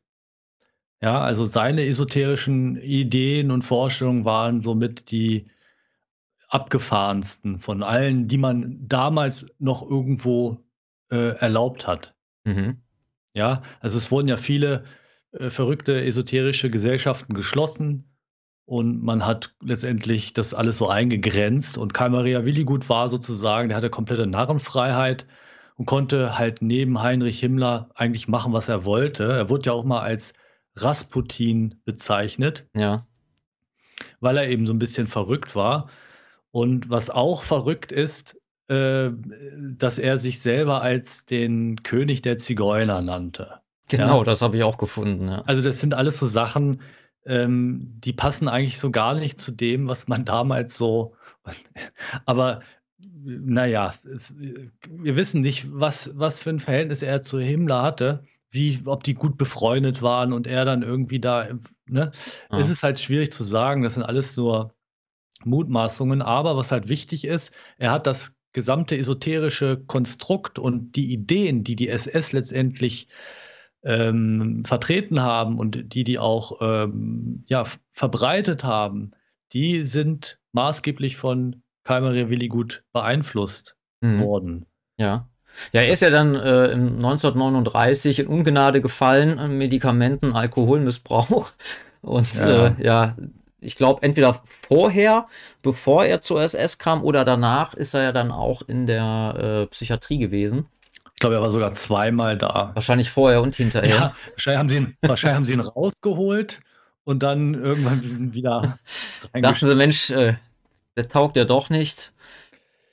Ja, also seine esoterischen Ideen und Vorstellungen waren somit die abgefahrensten von allen, die man damals noch irgendwo äh, erlaubt hat. Mhm. Ja, also es wurden ja viele äh, verrückte esoterische Gesellschaften geschlossen und man hat letztendlich das alles so eingegrenzt und Karl Maria Willigut war sozusagen, der hatte komplette Narrenfreiheit und konnte halt neben Heinrich Himmler eigentlich machen, was er wollte. Er wurde ja auch mal als Rasputin bezeichnet. Ja. Weil er eben so ein bisschen verrückt war. Und was auch verrückt ist, äh, dass er sich selber als den König der Zigeuner nannte. Genau, ja? das habe ich auch gefunden. Ja. Also das sind alles so Sachen, ähm, die passen eigentlich so gar nicht zu dem, was man damals so. Aber naja, es, wir wissen nicht, was, was für ein Verhältnis er zu Himmler hatte, wie, ob die gut befreundet waren und er dann irgendwie da. Ne? Ah. Es ist halt schwierig zu sagen, das sind alles nur Mutmaßungen, aber was halt wichtig ist, er hat das gesamte esoterische Konstrukt und die Ideen, die die SS letztendlich ähm, vertreten haben und die die auch ähm, ja, verbreitet haben, die sind maßgeblich von Keimerer Willigut beeinflusst mhm. worden. Ja. Ja, er ist ja dann äh, 1939 in Ungnade gefallen äh, Medikamenten, Alkoholmissbrauch. Und ja, äh, ja ich glaube, entweder vorher, bevor er zur SS kam, oder danach ist er ja dann auch in der äh, Psychiatrie gewesen. Ich glaube, er war sogar zweimal da. Wahrscheinlich vorher und hinterher. Ja, wahrscheinlich haben sie ihn, wahrscheinlich haben sie ihn rausgeholt und dann irgendwann wieder. Dachten sie, Mensch, äh, der taugt ja doch nicht.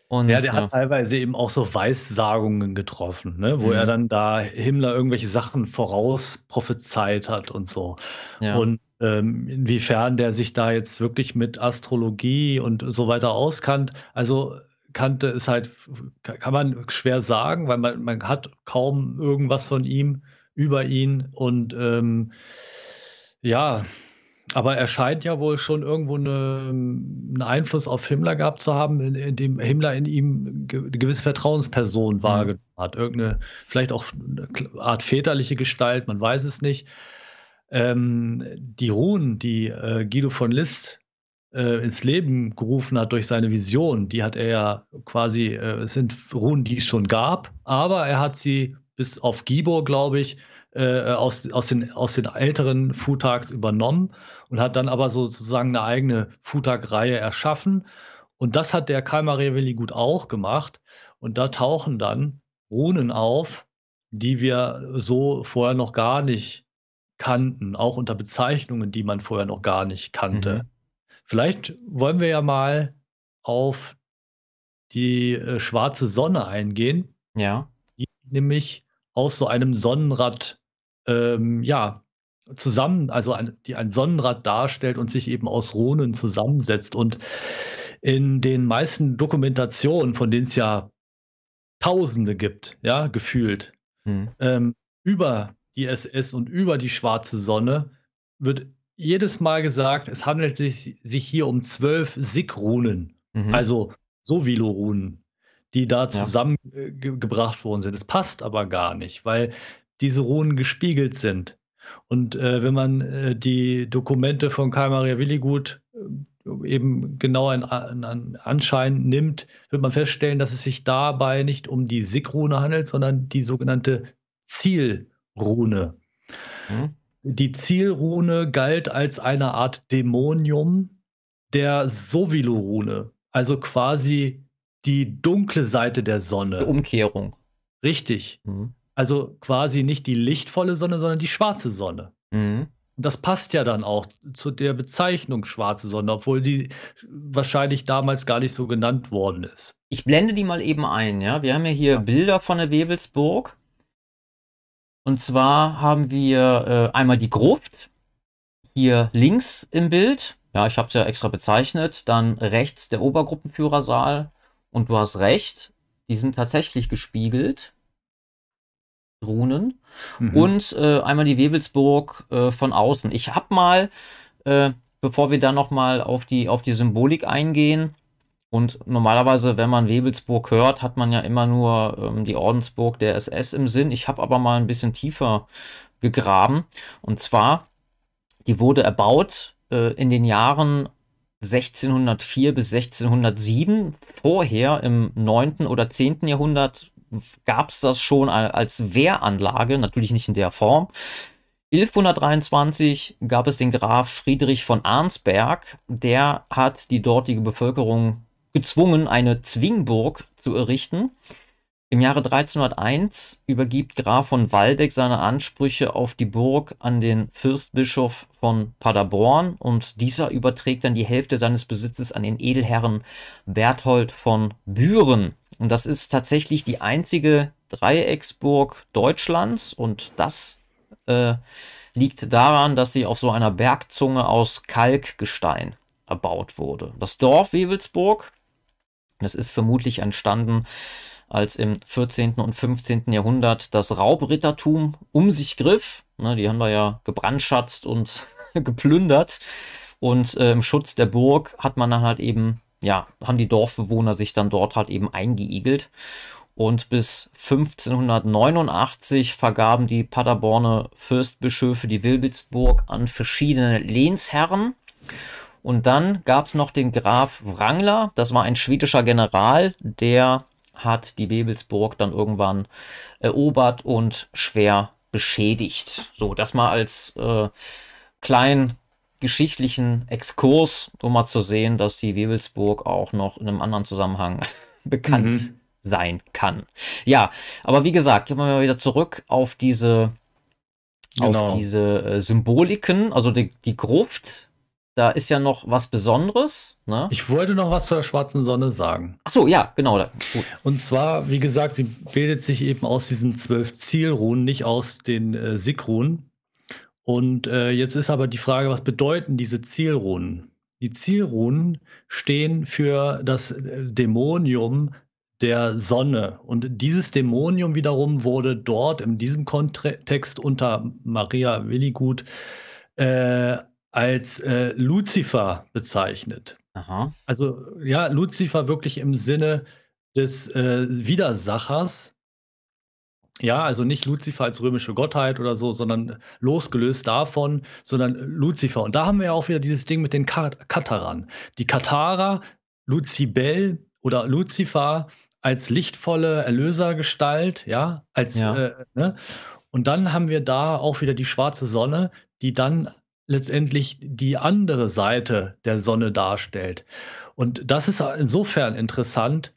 Und, ja, der ja. hat teilweise eben auch so Weissagungen getroffen, ne? wo mhm. er dann da Himmler irgendwelche Sachen voraus prophezeit hat und so. Ja. Und ähm, inwiefern der sich da jetzt wirklich mit Astrologie und so weiter auskannt. Also kannte ist halt, kann man schwer sagen, weil man, man hat kaum irgendwas von ihm über ihn und ähm, ja, aber er scheint ja wohl schon irgendwo eine, einen Einfluss auf Himmler gehabt zu haben, indem Himmler in ihm eine gewisse Vertrauensperson mhm. wahrgenommen hat. Irgendeine, vielleicht auch eine Art väterliche Gestalt, man weiß es nicht ähm, die Ruhen, die äh, Guido von List äh, ins Leben gerufen hat durch seine Vision, die hat er ja quasi, äh, es sind Ruhen, die es schon gab, aber er hat sie bis auf Gibor, glaube ich, äh, aus, aus, den, aus den älteren Futags übernommen und hat dann aber sozusagen eine eigene futag reihe erschaffen. Und das hat der Kalmareveli gut auch gemacht. Und da tauchen dann Runen auf, die wir so vorher noch gar nicht kannten, auch unter Bezeichnungen, die man vorher noch gar nicht kannte. Mhm. Vielleicht wollen wir ja mal auf die äh, schwarze Sonne eingehen. Ja. Die nämlich aus so einem Sonnenrad, ähm, ja, zusammen, also ein, die ein Sonnenrad darstellt und sich eben aus Runen zusammensetzt. Und in den meisten Dokumentationen, von denen es ja Tausende gibt, ja, gefühlt, hm. ähm, über ISS und über die schwarze Sonne, wird jedes Mal gesagt, es handelt sich, sich hier um zwölf SIG-Runen, mhm. also Sovilo-Runen, die da zusammengebracht ja. Äh, worden sind. Es passt aber gar nicht, weil diese Runen gespiegelt sind. Und äh, wenn man äh, die Dokumente von Karl-Maria Willigut äh, eben genau einen, Anschein nimmt, wird man feststellen, dass es sich dabei nicht um die SIG-Rune handelt, sondern die sogenannte Ziel- Rune. Mhm. Die Zielrune galt als eine Art Dämonium der Sovilo-Rune, also quasi die dunkle Seite der Sonne. Umkehrung. Richtig. Mhm. Also quasi nicht die lichtvolle Sonne, sondern die schwarze Sonne. Mhm das passt ja dann auch zu der Bezeichnung schwarze Sonne, obwohl die wahrscheinlich damals gar nicht so genannt worden ist. Ich blende die mal eben ein, ja. Wir haben ja hier ja. Bilder von der Wewelsburg. Und zwar haben wir äh, einmal die Gruft, hier links im Bild. Ja, ich habe es ja extra bezeichnet. Dann rechts der Obergruppenführersaal. Und du hast recht, die sind tatsächlich gespiegelt. Runen. Mhm. Und äh, einmal die Webelsburg äh, von außen. Ich habe mal, äh, bevor wir dann nochmal auf die, auf die Symbolik eingehen, und normalerweise, wenn man Webelsburg hört, hat man ja immer nur ähm, die Ordensburg der SS im Sinn. Ich habe aber mal ein bisschen tiefer gegraben. Und zwar, die wurde erbaut äh, in den Jahren 1604 bis 1607. Vorher im 9. oder 10. Jahrhundert gab es das schon als Wehranlage, natürlich nicht in der Form. 1123 gab es den Graf Friedrich von Arnsberg, der hat die dortige Bevölkerung gezwungen, eine Zwingburg zu errichten. Im Jahre 1301 übergibt Graf von Waldeck seine Ansprüche auf die Burg an den Fürstbischof von Paderborn und dieser überträgt dann die Hälfte seines Besitzes an den Edelherren Berthold von Büren. Und das ist tatsächlich die einzige Dreiecksburg Deutschlands und das äh, liegt daran, dass sie auf so einer Bergzunge aus Kalkgestein erbaut wurde. Das Dorf Wewelsburg es ist vermutlich entstanden, als im 14. und 15. Jahrhundert das Raubrittertum um sich griff. Ne, die haben da ja gebrandschatzt und geplündert. Und äh, im Schutz der Burg hat man dann halt eben, ja, haben die Dorfbewohner sich dann dort halt eben eingeigelt. Und bis 1589 vergaben die Paderborner Fürstbischöfe die Wilbitsburg an verschiedene Lehnsherren. Und dann gab es noch den Graf Wrangler, das war ein schwedischer General, der hat die Bebelsburg dann irgendwann erobert und schwer beschädigt. So, das mal als äh, kleinen geschichtlichen Exkurs, um mal zu sehen, dass die Webelsburg auch noch in einem anderen Zusammenhang bekannt mhm. sein kann. Ja, aber wie gesagt, gehen wir mal wieder zurück auf diese, genau. auf diese äh, Symboliken, also die, die Gruft, da ist ja noch was Besonderes. Ne? Ich wollte noch was zur schwarzen Sonne sagen. Ach so, ja, genau. Gut. Und zwar, wie gesagt, sie bildet sich eben aus diesen zwölf Zielruhen, nicht aus den äh, Sigruhen. Und äh, jetzt ist aber die Frage, was bedeuten diese Zielruhen? Die Zielruhen stehen für das äh, Dämonium der Sonne. Und dieses Dämonium wiederum wurde dort in diesem Kontext unter Maria Willigut äh, als äh, Luzifer bezeichnet. Aha. Also ja, Luzifer wirklich im Sinne des äh, Widersachers. Ja, also nicht Luzifer als römische Gottheit oder so, sondern losgelöst davon, sondern Luzifer. Und da haben wir ja auch wieder dieses Ding mit den Kataran. Die Katarer, Luzibel oder Luzifer als lichtvolle Erlösergestalt, ja, als ja. Äh, ne? Und dann haben wir da auch wieder die schwarze Sonne, die dann letztendlich die andere Seite der Sonne darstellt. Und das ist insofern interessant,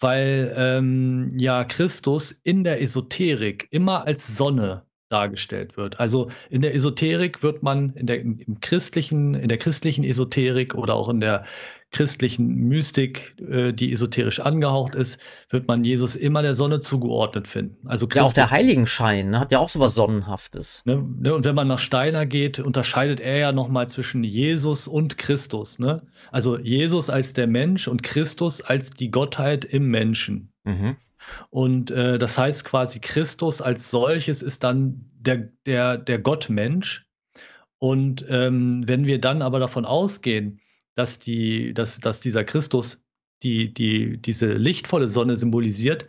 weil ähm, ja Christus in der Esoterik immer als Sonne dargestellt wird. Also in der Esoterik wird man in der im christlichen, in der christlichen Esoterik oder auch in der christlichen Mystik, äh, die esoterisch angehaucht ist, wird man Jesus immer der Sonne zugeordnet finden. Also ja, auch der Heiligenschein ne, hat ja auch so was Sonnenhaftes. Ne, ne, und wenn man nach Steiner geht, unterscheidet er ja nochmal zwischen Jesus und Christus. Ne? Also Jesus als der Mensch und Christus als die Gottheit im Menschen. Mhm. Und äh, das heißt quasi, Christus als solches ist dann der, der, der Gottmensch. Und ähm, wenn wir dann aber davon ausgehen, dass, die, dass, dass dieser Christus die, die, diese lichtvolle Sonne symbolisiert,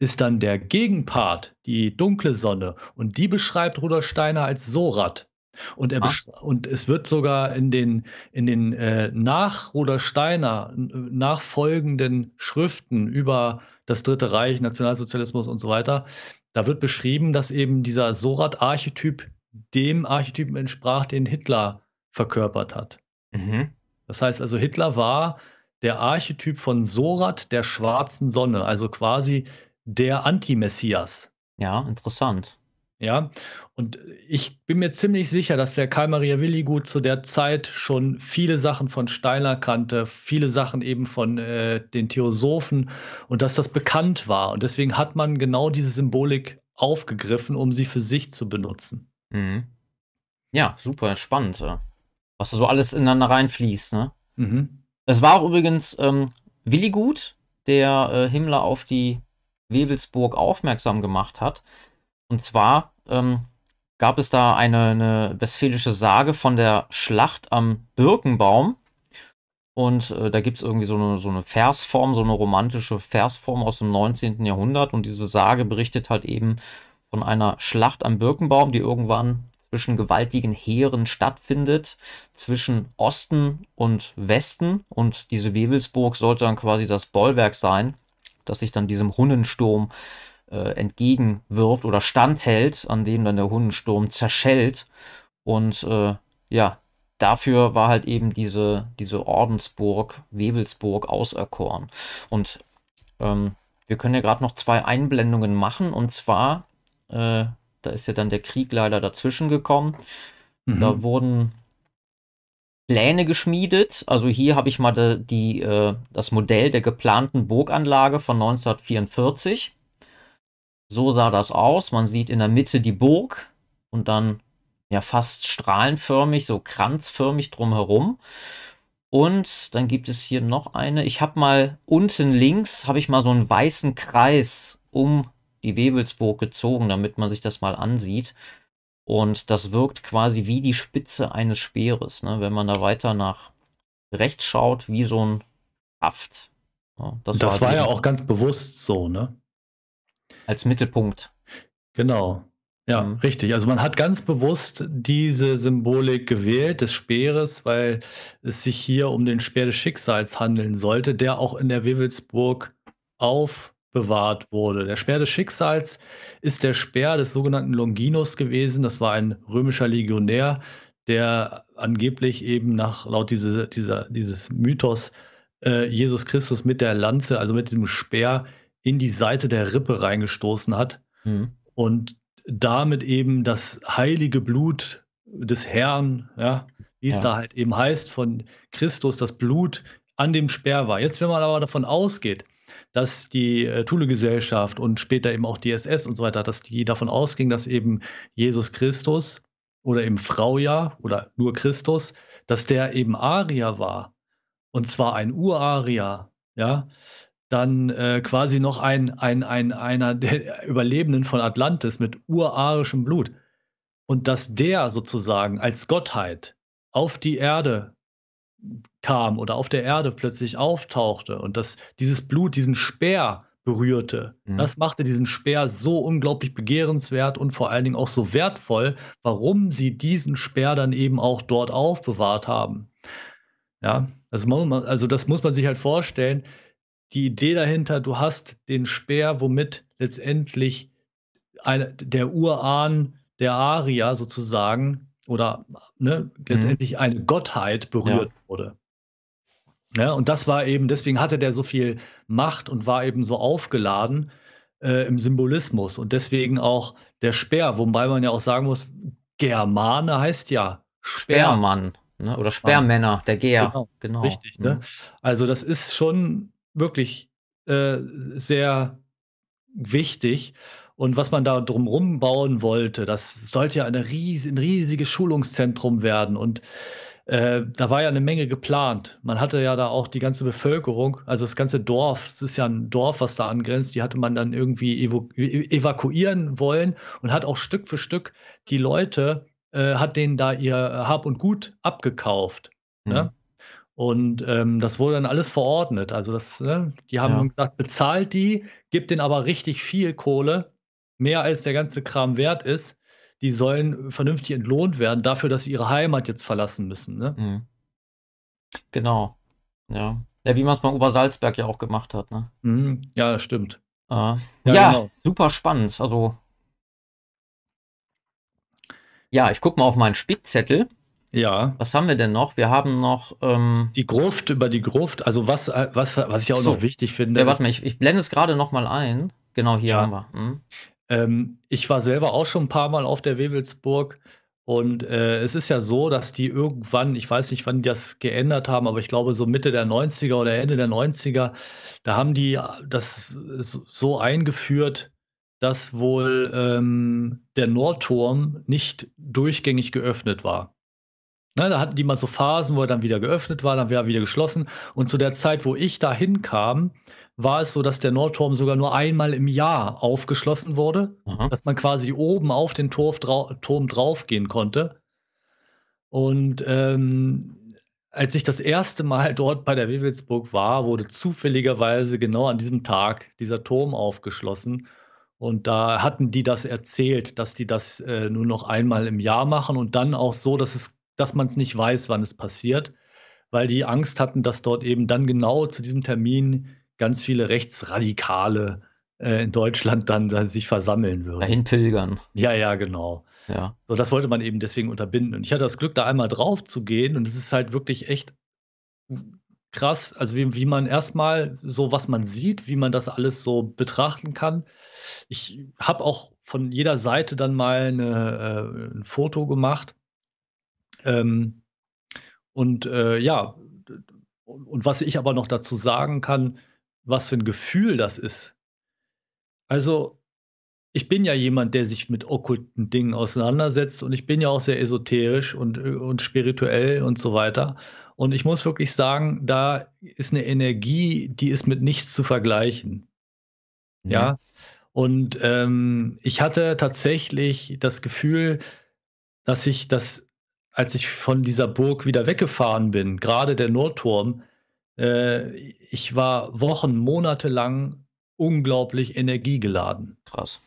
ist dann der Gegenpart, die dunkle Sonne. Und die beschreibt Rudolf Steiner als Sorat. Und, er Ach. und es wird sogar in den, in den äh, nach Ruder Steiner äh, nachfolgenden Schriften über das Dritte Reich, Nationalsozialismus und so weiter, da wird beschrieben, dass eben dieser Sorat-Archetyp dem Archetypen entsprach, den Hitler verkörpert hat. Mhm. Das heißt also, Hitler war der Archetyp von Sorat der schwarzen Sonne, also quasi der Anti-Messias. Ja, interessant. Ja, und ich bin mir ziemlich sicher, dass der Karl Maria Willi gut zu der Zeit schon viele Sachen von Steiner kannte, viele Sachen eben von äh, den Theosophen und dass das bekannt war. Und deswegen hat man genau diese Symbolik aufgegriffen, um sie für sich zu benutzen. Mhm. Ja, super spannend, was da so alles ineinander reinfließt. Ne? Mhm. Es war auch übrigens ähm, Willigut, der äh, Himmler auf die Webelsburg aufmerksam gemacht hat. Und zwar ähm, gab es da eine, eine, westfälische Sage von der Schlacht am Birkenbaum. Und äh, da gibt es irgendwie so eine, so eine Versform, so eine romantische Versform aus dem 19. Jahrhundert. Und diese Sage berichtet halt eben von einer Schlacht am Birkenbaum, die irgendwann zwischen gewaltigen Heeren stattfindet, zwischen Osten und Westen. Und diese Wewelsburg sollte dann quasi das Bollwerk sein, das sich dann diesem Hunnensturm äh, äh, entgegenwirft oder standhält, an dem dann der Hundensturm zerschellt. Und äh, ja, dafür war halt eben diese, diese Ordensburg, Webelsburg, auserkoren. Und ähm, wir können ja gerade noch zwei Einblendungen machen. Und zwar, äh, da ist ja dann der Krieg leider dazwischen gekommen. Mhm. Da wurden Pläne geschmiedet. Also hier habe ich mal die, die äh, das Modell der geplanten Burganlage von 1944. So sah das aus. Man sieht in der Mitte die Burg und dann ja fast strahlenförmig, so kranzförmig drumherum. Und dann gibt es hier noch eine. Ich habe mal unten links, habe ich mal so einen weißen Kreis um die Webelsburg gezogen, damit man sich das mal ansieht. Und das wirkt quasi wie die Spitze eines Speeres, ne? wenn man da weiter nach rechts schaut, wie so ein Haft. Ja, das, das war, war ja auch ganz bewusst so, ne? Als Mittelpunkt. Genau. Ja, mhm. richtig. Also man hat ganz bewusst diese Symbolik gewählt des Speeres, weil es sich hier um den Speer des Schicksals handeln sollte, der auch in der Wewelsburg aufbewahrt wurde. Der Speer des Schicksals ist der Speer des sogenannten Longinus gewesen. Das war ein römischer Legionär, der angeblich eben nach laut diese, dieser, dieses Mythos äh, Jesus Christus mit der Lanze, also mit diesem Speer, in die Seite der Rippe reingestoßen hat mhm. und damit eben das heilige Blut des Herrn, ja, wie es ja. da halt eben heißt, von Christus, das Blut an dem Speer war. Jetzt, wenn man aber davon ausgeht, dass die äh, Thule-Gesellschaft und später eben auch die SS und so weiter, dass die davon ausging, dass eben Jesus Christus oder eben Frau ja oder nur Christus, dass der eben Arier war. Und zwar ein Urarier, ja, dann äh, quasi noch ein, ein, ein, einer der Überlebenden von Atlantis mit urarischem Blut. Und dass der sozusagen als Gottheit auf die Erde kam oder auf der Erde plötzlich auftauchte und dass dieses Blut diesen Speer berührte, mhm. das machte diesen Speer so unglaublich begehrenswert und vor allen Dingen auch so wertvoll, warum sie diesen Speer dann eben auch dort aufbewahrt haben. Ja, also, man, also das muss man sich halt vorstellen die Idee dahinter, du hast den Speer, womit letztendlich eine, der Urahn der Aria sozusagen oder ne, mhm. letztendlich mhm. eine Gottheit berührt ja. wurde. Ja, ne, und das war eben, deswegen hatte der so viel Macht und war eben so aufgeladen äh, im Symbolismus und deswegen auch der Speer, wobei man ja auch sagen muss, Germane heißt ja Speer. Speermann ne? oder ah. Speermänner, der Geer. Genau, genau. Richtig, ne? mhm. ne? Also das ist schon wirklich äh, sehr wichtig. Und was man da drumherum bauen wollte, das sollte ja eine ries ein riesiges Schulungszentrum werden. Und äh, da war ja eine Menge geplant. Man hatte ja da auch die ganze Bevölkerung, also das ganze Dorf, es ist ja ein Dorf, was da angrenzt, die hatte man dann irgendwie e-, evakuieren wollen und hat auch Stück für Stück die Leute, äh, hat denen da ihr Hab und Gut abgekauft. Ne? Mhm. Ne? Und ähm, das wurde dann alles verordnet. Also das, ne, die haben ja. gesagt, bezahlt die, gibt denen aber richtig viel Kohle, mehr als der ganze Kram wert ist. Die sollen vernünftig entlohnt werden dafür, dass sie ihre Heimat jetzt verlassen müssen. Ne? Mhm. Genau. Ja. ja wie man es bei Obersalzberg ja auch gemacht hat. Ne? Mhm. Ja, stimmt. Ah. Ja, ja genau. super spannend. Also ja, ich gucke mal auf meinen Spickzettel. Ja. Was haben wir denn noch? Wir haben noch. Ähm die Gruft über die Gruft. Also, was, äh, was, was ich auch so. noch wichtig finde. Ja, warte mal, ich, ich blende es gerade nochmal ein. Genau, hier ja. haben wir. Hm. Ähm, ich war selber auch schon ein paar Mal auf der Wewelsburg. Und äh, es ist ja so, dass die irgendwann, ich weiß nicht, wann die das geändert haben, aber ich glaube so Mitte der 90er oder Ende der 90er, da haben die das so eingeführt, dass wohl ähm, der Nordturm nicht durchgängig geöffnet war. Ne, da hatten die mal so Phasen, wo er dann wieder geöffnet war, dann war er wieder geschlossen. Und zu der Zeit, wo ich da hinkam, war es so, dass der Nordturm sogar nur einmal im Jahr aufgeschlossen wurde, Aha. dass man quasi oben auf den Turf drau Turm draufgehen konnte. Und ähm, als ich das erste Mal dort bei der Wewelsburg war, wurde zufälligerweise genau an diesem Tag dieser Turm aufgeschlossen. Und da hatten die das erzählt, dass die das äh, nur noch einmal im Jahr machen und dann auch so, dass es dass man es nicht weiß, wann es passiert, weil die Angst hatten, dass dort eben dann genau zu diesem Termin ganz viele Rechtsradikale äh, in Deutschland dann, dann, sich versammeln würden. Dahin pilgern. Ja, ja, genau. Ja. So, das wollte man eben deswegen unterbinden. Und ich hatte das Glück, da einmal drauf zu gehen und es ist halt wirklich echt krass, also wie, wie man erstmal so, was man sieht, wie man das alles so betrachten kann. Ich habe auch von jeder Seite dann mal eine, äh, ein Foto gemacht ähm, und äh, ja, und, was ich aber noch dazu sagen kann, was für ein Gefühl das ist. Also, ich bin ja jemand, der sich mit okkulten Dingen auseinandersetzt und ich bin ja auch sehr esoterisch und, äh, und spirituell und so weiter. Und ich muss wirklich sagen, da ist eine Energie, die ist mit nichts zu vergleichen. Mhm. Ja. Und ähm, ich hatte tatsächlich das Gefühl, dass ich das als ich von dieser Burg wieder weggefahren bin, gerade der Nordturm, äh, ich war Wochen, Monate lang unglaublich energiegeladen. Krass.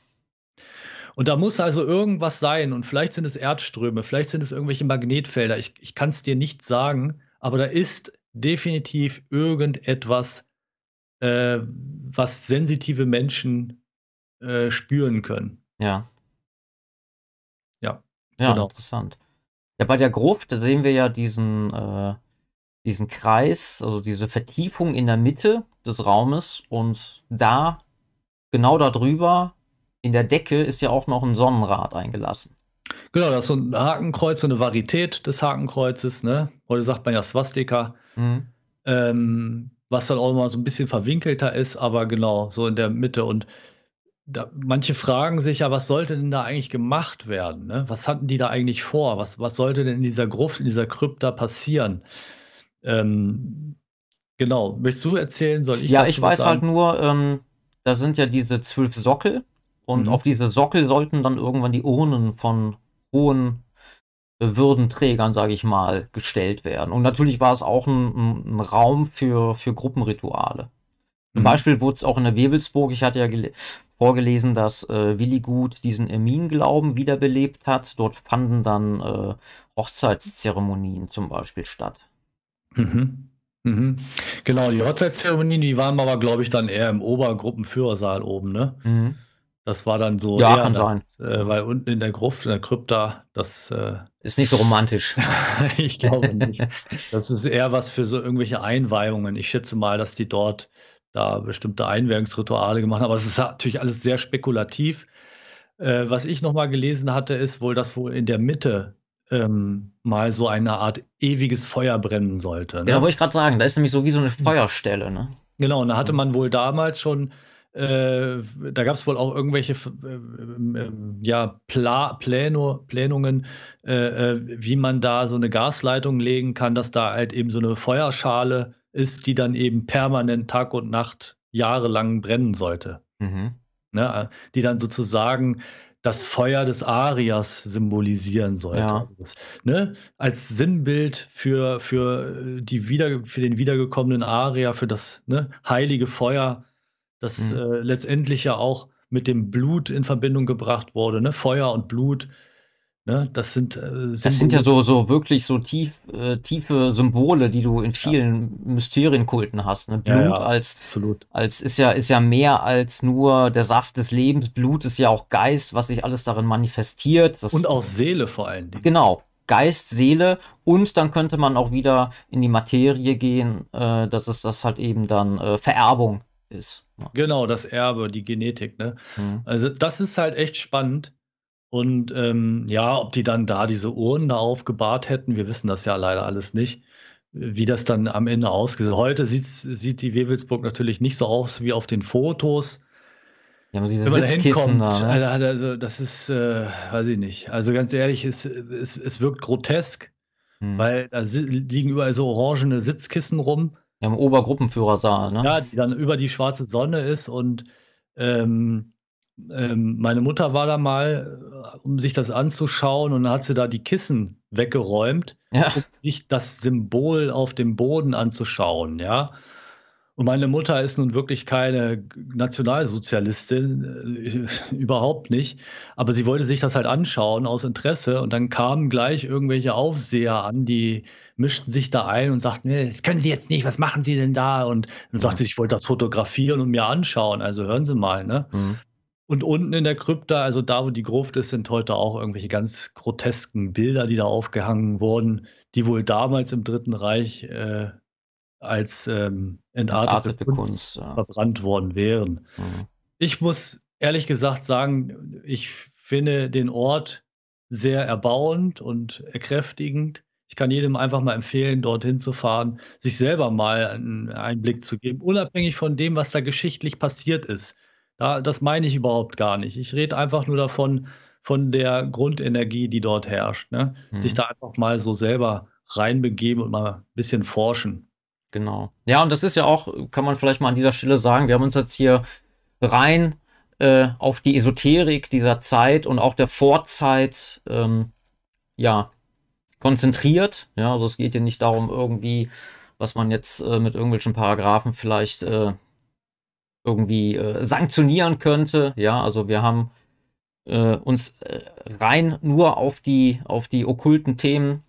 Und da muss also irgendwas sein. Und vielleicht sind es Erdströme, vielleicht sind es irgendwelche Magnetfelder. Ich, ich kann es dir nicht sagen, aber da ist definitiv irgendetwas, äh, was sensitive Menschen äh, spüren können. Ja. Ja, ja genau. interessant. Ja, bei der Gruft, da sehen wir ja diesen, äh, diesen Kreis, also diese Vertiefung in der Mitte des Raumes und da, genau darüber, in der Decke ist ja auch noch ein Sonnenrad eingelassen. Genau, das ist so ein Hakenkreuz, so eine Varietät des Hakenkreuzes, ne? Heute sagt man ja Swastika, mhm. ähm, was dann auch immer so ein bisschen verwinkelter ist, aber genau, so in der Mitte und da, manche fragen sich ja, was sollte denn da eigentlich gemacht werden? Ne? Was hatten die da eigentlich vor? Was, was sollte denn in dieser Gruft, in dieser Krypta passieren? Ähm, genau, möchtest du erzählen? Soll ich ja, ich weiß halt nur, ähm, da sind ja diese zwölf Sockel und mhm. auf diese Sockel sollten dann irgendwann die Urnen von hohen Würdenträgern, sage ich mal, gestellt werden. Und natürlich war es auch ein, ein Raum für, für Gruppenrituale. Zum mhm. Beispiel wurde es auch in der Wirbelsburg, ich hatte ja vorgelesen, dass äh, Willigut diesen Ermin-Glauben wiederbelebt hat. Dort fanden dann äh, Hochzeitszeremonien zum Beispiel statt. Mhm. Mhm. Genau, die Hochzeitszeremonien, die waren aber, glaube ich, dann eher im Obergruppenführersaal oben, ne? Mhm. Das war dann so. Ja, kann das, sein. Äh, mhm. weil unten in der Gruft, in der Krypta, das. Äh, ist nicht so romantisch. ich glaube nicht. Das ist eher was für so irgendwelche Einweihungen. Ich schätze mal, dass die dort da bestimmte Einwährungsrituale gemacht haben. Aber es ist natürlich alles sehr spekulativ. Äh, was ich nochmal gelesen hatte, ist wohl, dass wohl in der Mitte ähm, mal so eine Art ewiges Feuer brennen sollte. Ne? Ja, wollte ich gerade sagen, da ist nämlich so wie so eine hm. Feuerstelle. Ne? Genau, und da hatte man wohl damals schon äh, da gab es wohl auch irgendwelche äh, äh, ja, Pla Pläno, Plänungen, äh, äh, wie man da so eine Gasleitung legen kann, dass da halt eben so eine Feuerschale ist, die dann eben permanent Tag und Nacht jahrelang brennen sollte. Mhm. Ne, äh, die dann sozusagen das Feuer des Arias symbolisieren sollte. Ja. Also das, ne, als Sinnbild für, für, äh, die wieder, für den wiedergekommenen Aria, für das ne, heilige Feuer, das mhm. äh, letztendlich ja auch mit dem Blut in Verbindung gebracht wurde. Ne? Feuer und Blut Ne, das sind, äh, das sind ja so, so wirklich so tief, äh, tiefe Symbole, die du in vielen ja. Mysterienkulten hast. Ne? Blut ja, ja, als, absolut. als ist ja, ist ja mehr als nur der Saft des Lebens. Blut ist ja auch Geist, was sich alles darin manifestiert. Das, und auch Seele vor allen Dingen. Genau. Geist, Seele und dann könnte man auch wieder in die Materie gehen, äh, dass es das halt eben dann äh, Vererbung ist. Ne? Genau, das Erbe, die Genetik. Ne? Mhm. Also das ist halt echt spannend. Und ähm, ja, ob die dann da diese Urnen da aufgebahrt hätten, wir wissen das ja leider alles nicht, wie das dann am Ende ausgesehen hat. Heute sieht die Wewelsburg natürlich nicht so aus wie auf den Fotos. Ja, Wenn man da hinkommt, da, ne? also das ist, äh, weiß ich nicht. Also ganz ehrlich, es, es, es wirkt grotesk, hm. weil da liegen überall so orangene Sitzkissen rum. Ja, Im Obergruppenführersaal, ne? Ja, die dann über die schwarze Sonne ist und ähm, ähm, meine Mutter war da mal, äh, um sich das anzuschauen, und dann hat sie da die Kissen weggeräumt, ja. um sich das Symbol auf dem Boden anzuschauen, ja. Und meine Mutter ist nun wirklich keine Nationalsozialistin, äh, überhaupt nicht. Aber sie wollte sich das halt anschauen aus Interesse. Und dann kamen gleich irgendwelche Aufseher an, die mischten sich da ein und sagten, das können Sie jetzt nicht, was machen Sie denn da? Und dann sagte sie, ich wollte das fotografieren und mir anschauen. Also hören Sie mal, ne? Mhm. Und unten in der Krypta, also da, wo die Gruft ist, sind heute auch irgendwelche ganz grotesken Bilder, die da aufgehangen wurden, die wohl damals im Dritten Reich äh, als ähm, entartete, entartete Kunst, Kunst ja. verbrannt worden wären. Mhm. Ich muss ehrlich gesagt sagen, ich finde den Ort sehr erbauend und erkräftigend. Ich kann jedem einfach mal empfehlen, dorthin zu fahren, sich selber mal einen Einblick zu geben, unabhängig von dem, was da geschichtlich passiert ist. Da, das meine ich überhaupt gar nicht. Ich rede einfach nur davon, von der Grundenergie, die dort herrscht. Ne? Mhm. Sich da einfach mal so selber reinbegeben und mal ein bisschen forschen. Genau. Ja, und das ist ja auch, kann man vielleicht mal an dieser Stelle sagen, wir haben uns jetzt hier rein äh, auf die Esoterik dieser Zeit und auch der Vorzeit ähm, ja, konzentriert. Ja, also es geht hier nicht darum, irgendwie, was man jetzt äh, mit irgendwelchen Paragraphen vielleicht äh, irgendwie äh, sanktionieren könnte. Ja, also wir haben äh, uns äh, rein nur auf die, auf die okkulten Themen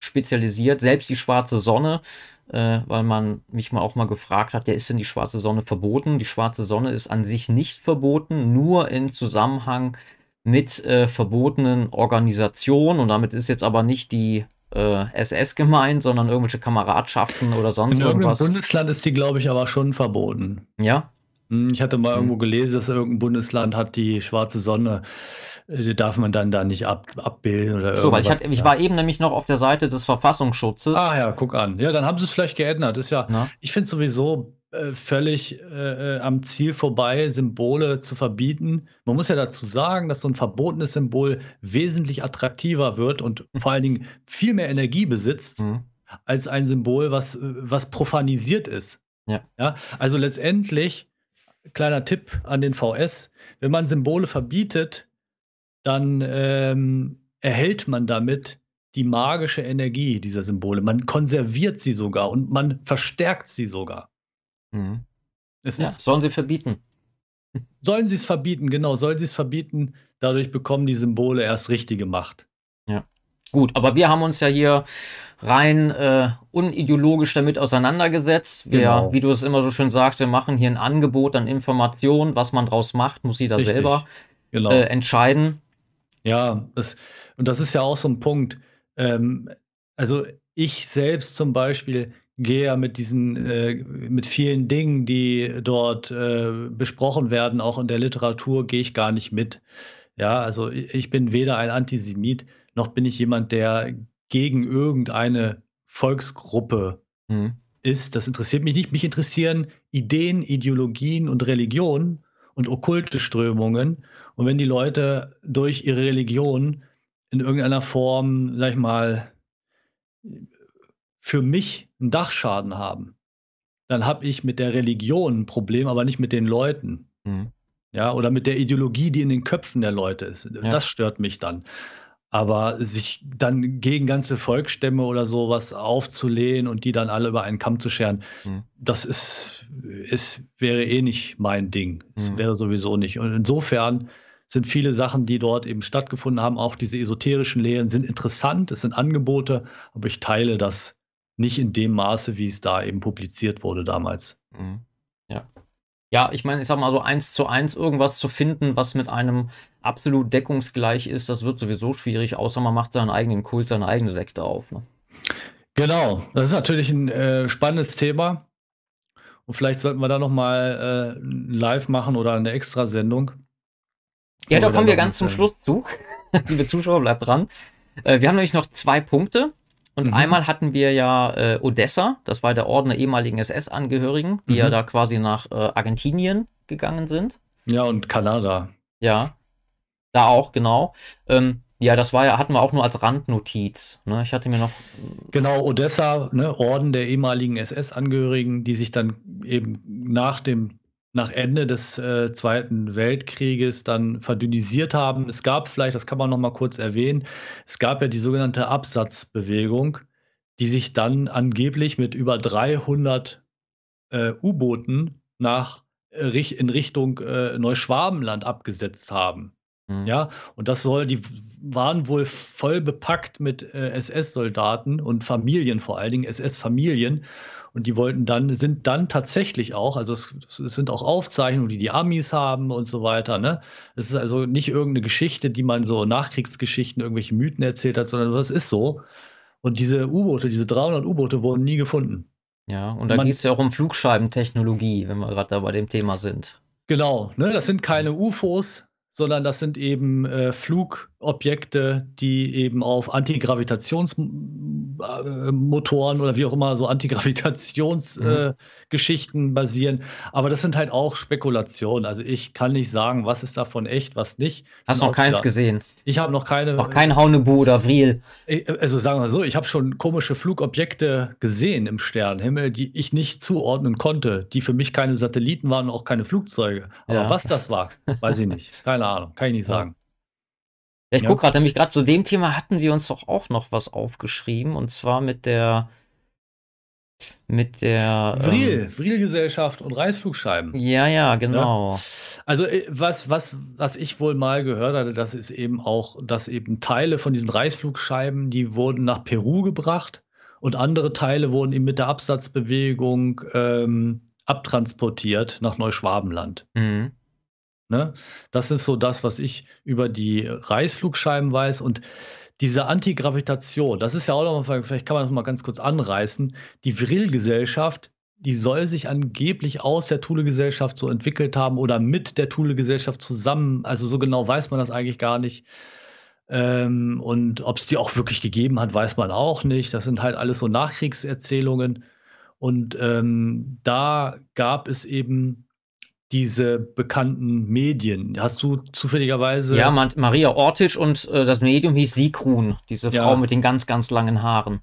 spezialisiert, selbst die schwarze Sonne, äh, weil man mich mal auch mal gefragt hat, ja, ist denn die schwarze Sonne verboten? Die schwarze Sonne ist an sich nicht verboten, nur in Zusammenhang mit äh, verbotenen Organisationen und damit ist jetzt aber nicht die äh, SS gemeint, sondern irgendwelche Kameradschaften oder sonst in irgendwas. In Bundesland ist die, glaube ich, aber schon verboten. Ja, hm, ich hatte mal hm. irgendwo gelesen, dass irgendein Bundesland hat die schwarze Sonne, äh, die darf man dann da nicht ab, abbilden oder so, irgendwas. weil ich, hab, ich, war eben nämlich noch auf der Seite des Verfassungsschutzes. Ah ja, guck an. Ja, dann haben sie es vielleicht geändert. Ist ja, Na? ich finde sowieso äh, völlig äh, äh, am Ziel vorbei, Symbole zu verbieten. Man muss ja dazu sagen, dass so ein verbotenes Symbol wesentlich attraktiver wird und vor allen Dingen viel mehr Energie besitzt. Mhm. Als ein Symbol, was, äh, was profanisiert ist. Ja. ja. Also letztendlich kleiner Tipp an den VS, wenn man Symbole verbietet, dann ähm, erhält man damit die magische Energie dieser Symbole. Man konserviert sie sogar und man verstärkt sie sogar. Mhm. Es ja, ist, sollen sie verbieten? Sollen sie es verbieten, genau, sollen sie es verbieten. Dadurch bekommen die Symbole erst richtige Macht. Gut, aber wir haben uns ja hier rein äh, unideologisch damit auseinandergesetzt. Wir, genau. wie du es immer so schön sagst, wir machen hier ein Angebot an Informationen. Was man draus macht, muss jeder Richtig. selber genau. äh, entscheiden. Ja, das, und das ist ja auch so ein Punkt. Ähm, also ich selbst zum Beispiel gehe ja mit diesen, äh, mit vielen Dingen, die dort äh, besprochen werden, auch in der Literatur, gehe ich gar nicht mit. Ja, also ich bin weder ein Antisemit, noch bin ich jemand, der gegen irgendeine Volksgruppe mhm. ist. Das interessiert mich nicht. Mich interessieren Ideen, Ideologien und Religionen und okkulte Strömungen. Und wenn die Leute durch ihre Religion in irgendeiner Form, sag ich mal, für mich einen Dachschaden haben, dann habe ich mit der Religion ein Problem, aber nicht mit den Leuten. Mhm. Ja, oder mit der Ideologie, die in den Köpfen der Leute ist. Ja. Das stört mich dann. Aber sich dann gegen ganze Volksstämme oder sowas aufzulehnen und die dann alle über einen Kamm zu scheren, mhm. das ist, ist, wäre eh nicht mein Ding. Es mhm. wäre sowieso nicht. Und insofern sind viele Sachen, die dort eben stattgefunden haben, auch diese esoterischen Lehren, sind interessant, es sind Angebote, aber ich teile das nicht in dem Maße, wie es da eben publiziert wurde damals. Mhm. Ja, ja, ich meine, ich sag mal so eins zu eins irgendwas zu finden, was mit einem absolut deckungsgleich ist, das wird sowieso schwierig, außer man macht seinen eigenen Kult, seine eigene Sekte auf. Ne? Genau, das ist natürlich ein äh, spannendes Thema. Und vielleicht sollten wir da nochmal äh, live machen oder eine extra Sendung. Ja, da kommen wir ganz zum äh, Schluss zu. Liebe Zuschauer, bleibt dran. Äh, wir haben nämlich noch zwei Punkte. Und mhm. einmal hatten wir ja äh, Odessa, das war der Orden der ehemaligen SS-Angehörigen, die mhm. ja da quasi nach äh, Argentinien gegangen sind. Ja, und Kanada. Ja, da auch, genau. Ähm, ja, das war ja, hatten wir auch nur als Randnotiz. Ne? Ich hatte mir noch. Genau, Odessa, ne, Orden der ehemaligen SS-Angehörigen, die sich dann eben nach dem nach Ende des äh, Zweiten Weltkrieges dann verdünnisiert haben. Es gab vielleicht, das kann man noch mal kurz erwähnen, es gab ja die sogenannte Absatzbewegung, die sich dann angeblich mit über 300 äh, U-Booten nach äh, in Richtung äh, Neuschwabenland abgesetzt haben. Mhm. Ja, und das soll, die waren wohl voll bepackt mit äh, SS-Soldaten und Familien vor allen Dingen, SS-Familien. Und die wollten dann, sind dann tatsächlich auch, also es, es sind auch Aufzeichnungen, die die Amis haben und so weiter. Ne? Es ist also nicht irgendeine Geschichte, die man so Nachkriegsgeschichten, irgendwelche Mythen erzählt hat, sondern das ist so. Und diese U-Boote, diese 300 U-Boote wurden nie gefunden. Ja, und da geht es ja auch um Flugscheibentechnologie, wenn wir gerade da bei dem Thema sind. Genau, ne? das sind keine UFOs, sondern das sind eben äh, Flugobjekte, die eben auf Antigravitations Motoren oder wie auch immer, so Antigravitationsgeschichten äh, mhm. äh, basieren. Aber das sind halt auch Spekulationen. Also ich kann nicht sagen, was ist davon echt, was nicht. Hast noch keins klar. gesehen? Ich habe noch keine. Noch kein Haunebu oder Briel. Äh, also sagen wir so, ich habe schon komische Flugobjekte gesehen im Sternenhimmel, die ich nicht zuordnen konnte, die für mich keine Satelliten waren und auch keine Flugzeuge. Aber ja. was das war, weiß ich nicht. Keine Ahnung, kann ich nicht sagen. Ich ja. gucke gerade, nämlich gerade zu dem Thema hatten wir uns doch auch noch was aufgeschrieben und zwar mit der mit der Vril, ähm, Vril-Gesellschaft und Reißflugscheiben. Ja, ja, genau. Ja. Also äh, was, was, was ich wohl mal gehört hatte, das ist eben auch, dass eben Teile von diesen Reißflugscheiben, die wurden nach Peru gebracht und andere Teile wurden eben mit der Absatzbewegung ähm, abtransportiert nach Neuschwabenland. Mhm. Ne? Das ist so das, was ich über die Reißflugscheiben weiß. Und diese Antigravitation, das ist ja auch nochmal, vielleicht kann man das mal ganz kurz anreißen. Die Vril-Gesellschaft, die soll sich angeblich aus der Thule-Gesellschaft so entwickelt haben oder mit der Thule-Gesellschaft zusammen. Also so genau weiß man das eigentlich gar nicht. Ähm, und ob es die auch wirklich gegeben hat, weiß man auch nicht. Das sind halt alles so Nachkriegserzählungen. Und ähm, da gab es eben diese bekannten Medien. Hast du zufälligerweise. Ja, man, Maria Ortisch und äh, das Medium hieß Sigrun, diese ja. Frau mit den ganz, ganz langen Haaren.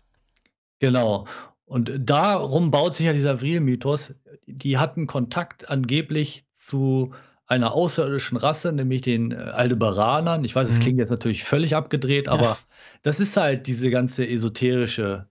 Genau. Und darum baut sich ja dieser Vril-Mythos. Die hatten Kontakt angeblich zu einer außerirdischen Rasse, nämlich den äh, Aldebaranern. Ich weiß, es mhm. klingt jetzt natürlich völlig abgedreht, aber ja. das ist halt diese ganze esoterische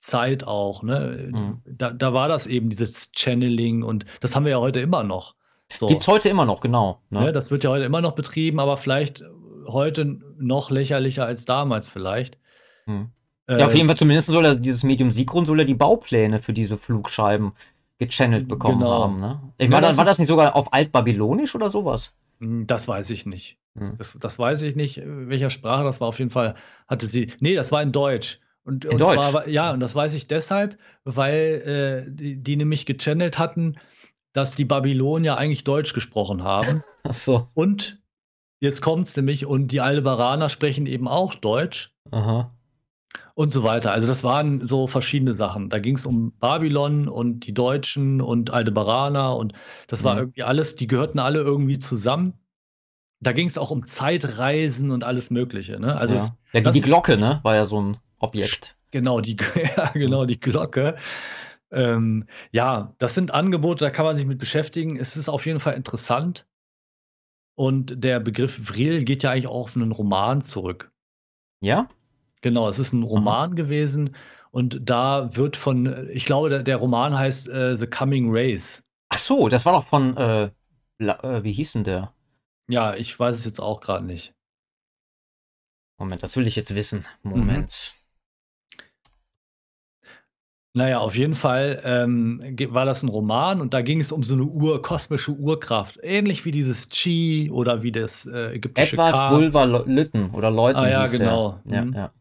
Zeit auch. Ne? Mhm. Da, da war das eben, dieses Channeling und das haben wir ja heute immer noch. So. Gibt es heute immer noch, genau. Ne? Ja, ne, das wird ja heute immer noch betrieben, aber vielleicht heute noch lächerlicher als damals vielleicht. Hm. Äh, ja, auf jeden Fall zumindest soll er dieses Medium Sigrun soll er die Baupläne für diese Flugscheiben gechannelt bekommen genau. haben. Ne? Ich meine, ja, war das nicht sogar auf altbabylonisch oder sowas? Hm, das weiß ich nicht. Hm. Das, das, weiß ich nicht, welcher Sprache das war. Auf jeden Fall hatte sie. Nee, das war in Deutsch. Und, in und Deutsch. Zwar, ja, und das weiß ich deshalb, weil äh, die, die nämlich gechannelt hatten, dass die Babylonier eigentlich Deutsch gesprochen haben. Ach so. Und jetzt kommt es nämlich, und die Aldebaraner sprechen eben auch Deutsch. Aha. Und so weiter. Also, das waren so verschiedene Sachen. Da ging es um Babylon und die Deutschen und Aldebaraner und das war mhm. irgendwie alles, die gehörten alle irgendwie zusammen. Da ging es auch um Zeitreisen und alles Mögliche. Ne? Also ja. Es, ja, die, die Glocke, ne? War ja so ein Objekt. Genau, die, ja, genau, mhm. die Glocke. Ähm, ja, das sind Angebote, da kann man sich mit beschäftigen. Es ist auf jeden Fall interessant. Und der Begriff Vril geht ja eigentlich auch auf einen Roman zurück. Ja? Genau, es ist ein Roman Aha. gewesen und da wird von, ich glaube, der, Roman heißt äh, The Coming Race. Ach so, das war doch von, äh, äh wie hieß denn der? Ja, ich weiß es jetzt auch gerade nicht. Moment, das will ich jetzt wissen. Mhm. Moment. Naja, auf jeden Fall ähm, war das ein Roman und da ging es um so eine Ur kosmische Urkraft, ähnlich wie dieses Chi oder wie das äh, ägyptische Edward K. Bulwer Lütten oder Leuten. Ah ja, genau. Ja, mhm. ja.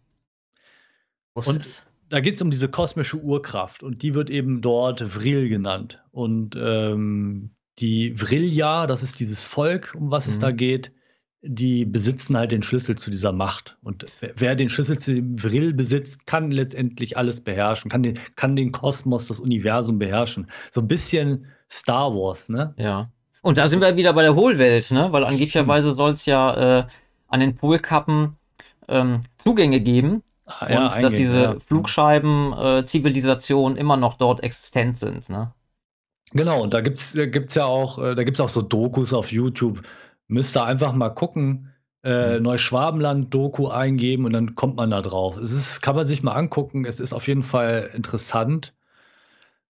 Und da geht es um diese kosmische Urkraft und die wird eben dort Vril genannt. Und ähm, die Vrilja, das ist dieses Volk, um was mhm. es da mhm. geht, die besitzen halt den Schlüssel zu dieser Macht. Und wer den Schlüssel zu dem Vrill besitzt, kann letztendlich alles beherrschen, kann den, kann den Kosmos, das Universum beherrschen. So ein bisschen Star Wars, ne? Ja. Und da sind wir wieder bei der Hohlwelt, ne? Weil angeblicherweise soll es ja äh, an den Polkappen ähm, Zugänge geben. Ah, ja, und dass diese ja. Flugscheiben-Zivilisationen äh, immer noch dort existent sind, ne? Genau, und da gibt's, da gibt's ja auch, äh, da gibt's auch so Dokus auf YouTube, Müsst ihr einfach mal gucken, äh, mhm. Neuschwabenland-Doku eingeben und dann kommt man da drauf. Es ist, kann man sich mal angucken, es ist auf jeden Fall interessant.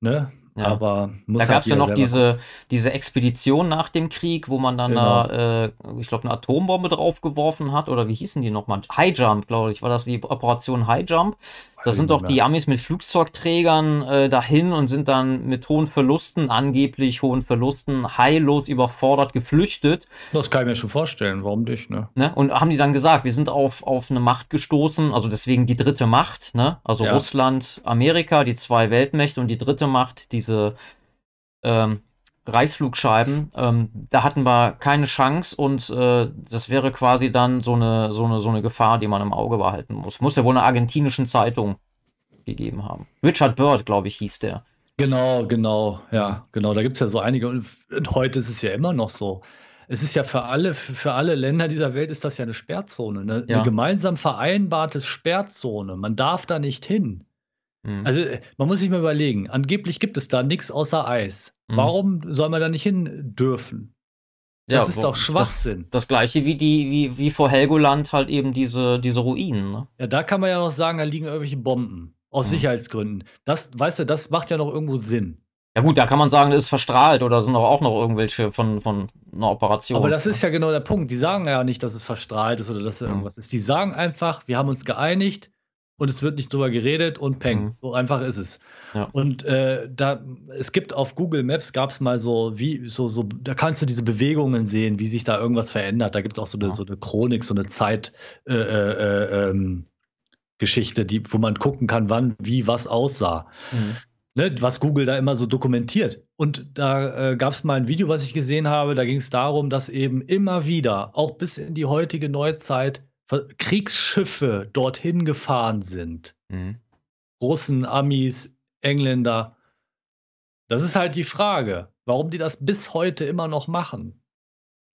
Ne? Ja. Aber da halt gab es ja noch diese, diese Expedition nach dem Krieg, wo man dann, genau. eine, äh, ich glaube, eine Atombombe draufgeworfen hat oder wie hießen die nochmal? High Jump, glaube ich, war das die Operation High Jump, da sind doch die Amis mit Flugzeugträgern äh, dahin und sind dann mit hohen Verlusten, angeblich hohen Verlusten, heillos überfordert geflüchtet. Das kann ich mir schon vorstellen, warum dich, ne? ne? Und haben die dann gesagt, wir sind auf, auf eine Macht gestoßen, also deswegen die dritte Macht, ne? Also ja. Russland, Amerika, die zwei Weltmächte und die dritte Macht, diese ähm, Reichsflugscheiben. ähm, da hatten wir keine Chance und äh, das wäre quasi dann so eine, so, eine, so eine Gefahr, die man im Auge behalten muss. Muss ja wohl einer argentinischen Zeitung gegeben haben. Richard Bird, glaube ich, hieß der. Genau, genau, ja, genau. Da gibt es ja so einige und heute ist es ja immer noch so. Es ist ja für alle, für alle Länder dieser Welt ist das ja eine Sperrzone, ne? eine, ja. eine gemeinsam vereinbarte Sperrzone. Man darf da nicht hin. Mhm. Also äh, man muss sich mal überlegen, angeblich gibt es da nichts außer Eis. Mhm. Warum soll man da nicht hin dürfen? Das ja, ist doch Schwachsinn. Das, das, gleiche wie die, wie, wie vor Helgoland halt eben diese, diese Ruinen. Ne? Ja, da kann man ja noch sagen, da liegen irgendwelche Bomben. Aus mhm. Sicherheitsgründen. Das, weißt du, das macht ja noch irgendwo Sinn. Ja gut, da kann man sagen, das ist verstrahlt oder sind auch noch irgendwelche von, von einer Operation. Aber das ist ja genau der Punkt. Die sagen ja nicht, dass es verstrahlt ist oder dass mhm. irgendwas ist. Die sagen einfach, wir haben uns geeinigt, und es wird nicht drüber geredet und peng. Mhm. So einfach ist es. Ja. Und äh, da, es gibt auf Google Maps gab es mal so, wie, so, so, da kannst du diese Bewegungen sehen, wie sich da irgendwas verändert. Da gibt es auch so eine, ja. so eine Chronik, so eine Zeitgeschichte, äh, äh, äh, ähm, wo man gucken kann, wann, wie, was aussah. Mhm. Ne, was Google da immer so dokumentiert. Und da äh, gab es mal ein Video, was ich gesehen habe, da ging es darum, dass eben immer wieder, auch bis in die heutige Neuzeit, Kriegsschiffe dorthin gefahren sind. Mhm. Russen, Amis, Engländer. Das ist halt die Frage, warum die das bis heute immer noch machen.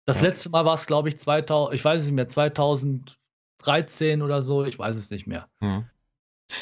Das ja. letzte Mal war es, glaube ich, 2000, ich weiß es nicht mehr, 2013 oder so, ich weiß es nicht mehr. Mhm.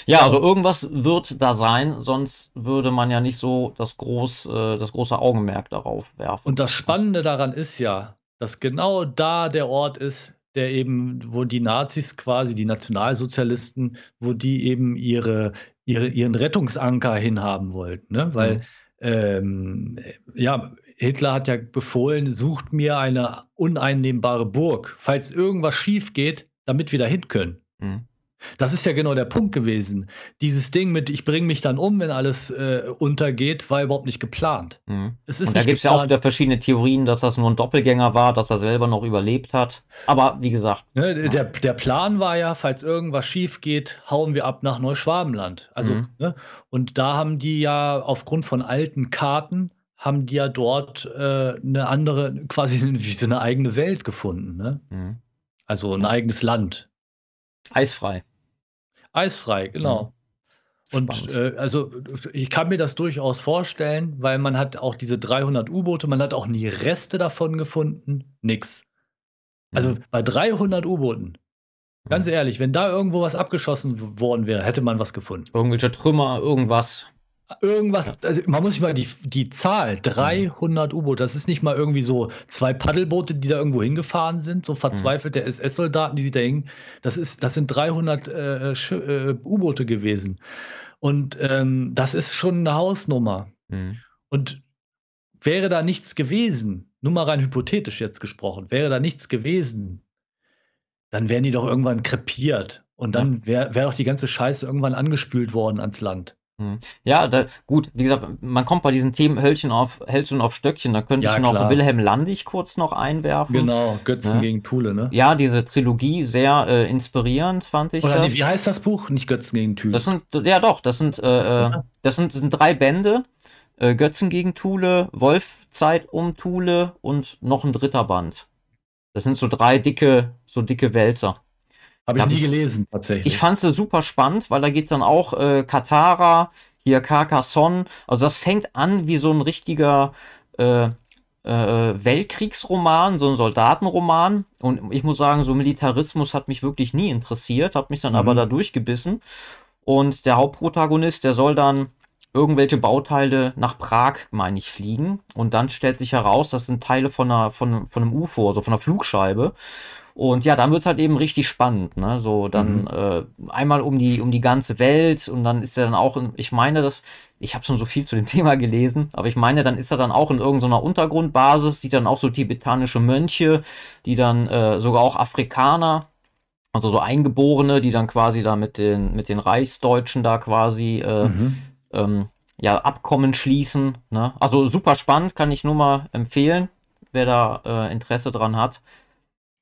Ja, also irgendwas wird da sein, sonst würde man ja nicht so das, groß, äh, das große Augenmerk darauf werfen. Und das Spannende daran ist ja, dass genau da der Ort ist, der eben, wo die Nazis quasi, die Nationalsozialisten, wo die eben ihre, ihre ihren Rettungsanker hinhaben wollten. Ne? Weil, mhm. ähm, ja, Hitler hat ja befohlen, sucht mir eine uneinnehmbare Burg, falls irgendwas schief geht, damit wir da hin können. Mhm. Das ist ja genau der Punkt gewesen. Dieses Ding mit, ich bringe mich dann um, wenn alles äh, untergeht, war überhaupt nicht geplant. Mhm. Es ist Und da gibt es ja auch wieder verschiedene Theorien, dass das nur ein Doppelgänger war, dass er selber noch überlebt hat. Aber wie gesagt. Ne, der, der Plan war ja, falls irgendwas schief geht, hauen wir ab nach Neuschwabenland. Also, mhm. ne? Und da haben die ja aufgrund von alten Karten haben die ja dort äh, eine andere, quasi wie so eine eigene Welt gefunden. Ne? Mhm. Also ein eigenes Land. Eisfrei. Eisfrei, genau. Mhm. Und äh, also ich kann mir das durchaus vorstellen, weil man hat auch diese 300 U-Boote, man hat auch nie Reste davon gefunden, nix. Also mhm. bei 300 U-Booten, ganz mhm. ehrlich, wenn da irgendwo was abgeschossen worden wäre, hätte man was gefunden. Irgendwelche Trümmer, irgendwas irgendwas, also man muss sich mal die, die Zahl, 300 mhm. U-Boote, das ist nicht mal irgendwie so zwei Paddelboote, die da irgendwo hingefahren sind, so verzweifelte mhm. SS-Soldaten, die sich da hängen. Das, ist, das sind 300 äh, äh, U-Boote gewesen. Und ähm, das ist schon eine Hausnummer. Mhm. Und wäre da nichts gewesen, nur mal rein hypothetisch jetzt gesprochen, wäre da nichts gewesen, dann wären die doch irgendwann krepiert. Und dann wäre wär doch die ganze Scheiße irgendwann angespült worden ans Land. Mhm. Ja, da, gut, wie gesagt, man kommt bei diesen Themen Hölzchen auf, Hölzchen auf Stöckchen, da könnte ja, ich noch klar. Wilhelm Landig kurz noch einwerfen. Genau, Götzen ja. gegen Thule, ne? Ja, diese Trilogie, sehr äh, inspirierend, fand ich Oder das. Nee, wie heißt das Buch? Nicht Götzen gegen Thule. Das sind, ja doch, das sind, äh, äh, das sind, sind drei Bände, äh, Götzen gegen Thule, Wolfzeit um Thule und noch ein dritter Band. Das sind so drei dicke, so dicke Wälzer. Habe ich hab nie ich, gelesen, tatsächlich. Ich fand es super spannend, weil da geht dann auch äh, Katara, hier Carcassonne. Also das fängt an wie so ein richtiger äh, äh, Weltkriegsroman, so ein Soldatenroman. Und ich muss sagen, so Militarismus hat mich wirklich nie interessiert, hat mich dann mhm. aber da durchgebissen. Und der Hauptprotagonist, der soll dann irgendwelche Bauteile nach Prag, meine ich, fliegen. Und dann stellt sich heraus, das sind Teile von, einer, von, von einem UFO, also von einer Flugscheibe. Und ja, dann wird es halt eben richtig spannend, ne? So dann mhm. äh, einmal um die um die ganze Welt und dann ist er dann auch, in, ich meine, das, ich habe schon so viel zu dem Thema gelesen, aber ich meine, dann ist er dann auch in irgendeiner Untergrundbasis, sieht dann auch so tibetanische Mönche, die dann äh, sogar auch Afrikaner, also so Eingeborene, die dann quasi da mit den mit den Reichsdeutschen da quasi äh, mhm. ähm, ja Abkommen schließen, ne? Also super spannend, kann ich nur mal empfehlen, wer da äh, Interesse dran hat.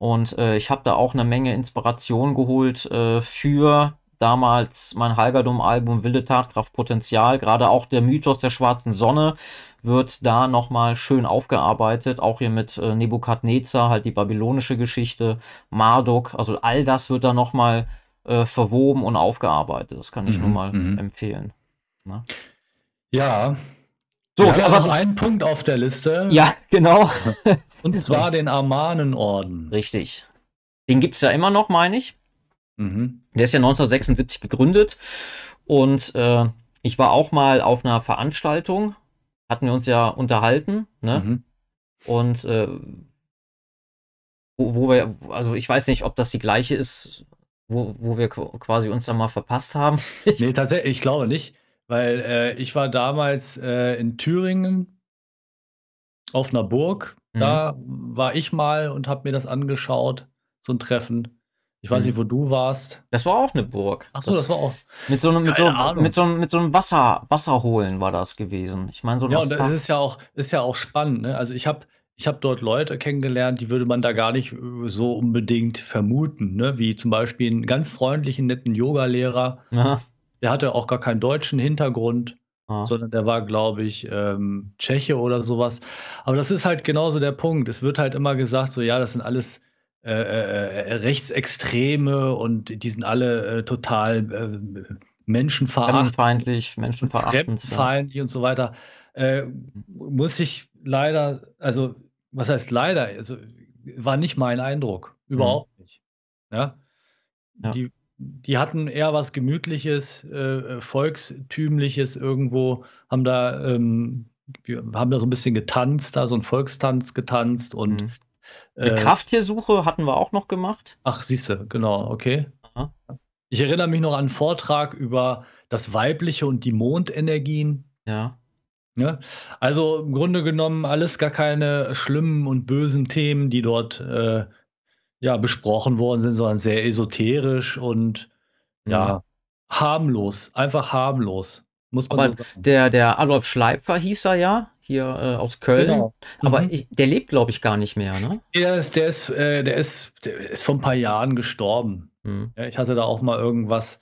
Und äh, ich habe da auch eine Menge Inspiration geholt äh, für damals mein Halgadum-Album Wilde Tatkraft Potenzial. Gerade auch der Mythos der schwarzen Sonne wird da nochmal schön aufgearbeitet. Auch hier mit äh, Nebukadnezar, halt die babylonische Geschichte, Marduk. Also all das wird da nochmal äh, verwoben und aufgearbeitet. Das kann ich mhm, nur mal mhm. empfehlen. Na? Ne? Ja, so, ja, ich noch einen Punkt auf der Liste. Ja, genau. Und zwar den Armanenorden. Richtig. Den gibt es ja immer noch, meine ich. Mhm. Der ist ja 1976 gegründet. Und äh, ich war auch mal auf einer Veranstaltung, hatten wir uns ja unterhalten. Ne? Mhm. Und äh, wo, wo wir, also ich weiß nicht, ob das die gleiche ist, wo, wo wir quasi uns da mal verpasst haben. nee, tatsächlich, ich glaube nicht. Weil äh, ich war damals äh, in Thüringen auf einer Burg. Mhm. Da war ich mal und habe mir das angeschaut, so ein Treffen. Ich weiß mhm. nicht, wo du warst. Das war auch eine Burg. Ach so, das, das war auch. Mit so einem, mit so, mit so, mit so einem Wasser, Wasserholen war das gewesen. Ich meine, so ein Ja, und das ist ja auch, ist ja auch spannend. Ne? Also ich habe ich hab dort Leute kennengelernt, die würde man da gar nicht äh, so unbedingt vermuten. Ne? Wie zum Beispiel einen ganz freundlichen, netten Yogalehrer, der hatte auch gar keinen deutschen Hintergrund, ah. sondern der war, glaube ich, ähm, Tscheche oder sowas. Aber das ist halt genauso der Punkt. Es wird halt immer gesagt, so ja, das sind alles äh, äh, äh, äh Rechtsextreme und die sind alle äh, total äh, menschenverachtend. menschenverachtend. ja. und so weiter. Äh, mhm. muss ich leider, also was heißt leider, also war nicht mein Eindruck. Mhm. Überhaupt mhm. nicht. Ja? ja? Die die hatten eher was Gemütliches, äh, äh, Volkstümliches irgendwo, haben da, ähm, wir haben da so ein bisschen getanzt, da so einen Volkstanz getanzt und. Mhm. Äh, Eine äh, Krafttiersuche hatten wir auch noch gemacht. Ach, siehst du, genau, okay. Aha. Ich erinnere mich noch an einen Vortrag über das Weibliche und die Mondenergien. Ja. ja. Also im Grunde genommen alles gar keine schlimmen und bösen Themen, die dort äh, ja, besprochen worden sind, sondern sehr esoterisch und ja, mhm. harmlos, einfach harmlos. Muss man Aber sagen. Der, der Adolf Schleifer hieß er ja, hier äh, aus Köln. Genau. Aber mhm. ich, der lebt, glaube ich, gar nicht mehr, ne? Der ist, der ist, äh, der ist, der ist vor ein paar Jahren gestorben. Mhm. Ja, ich hatte da auch mal irgendwas.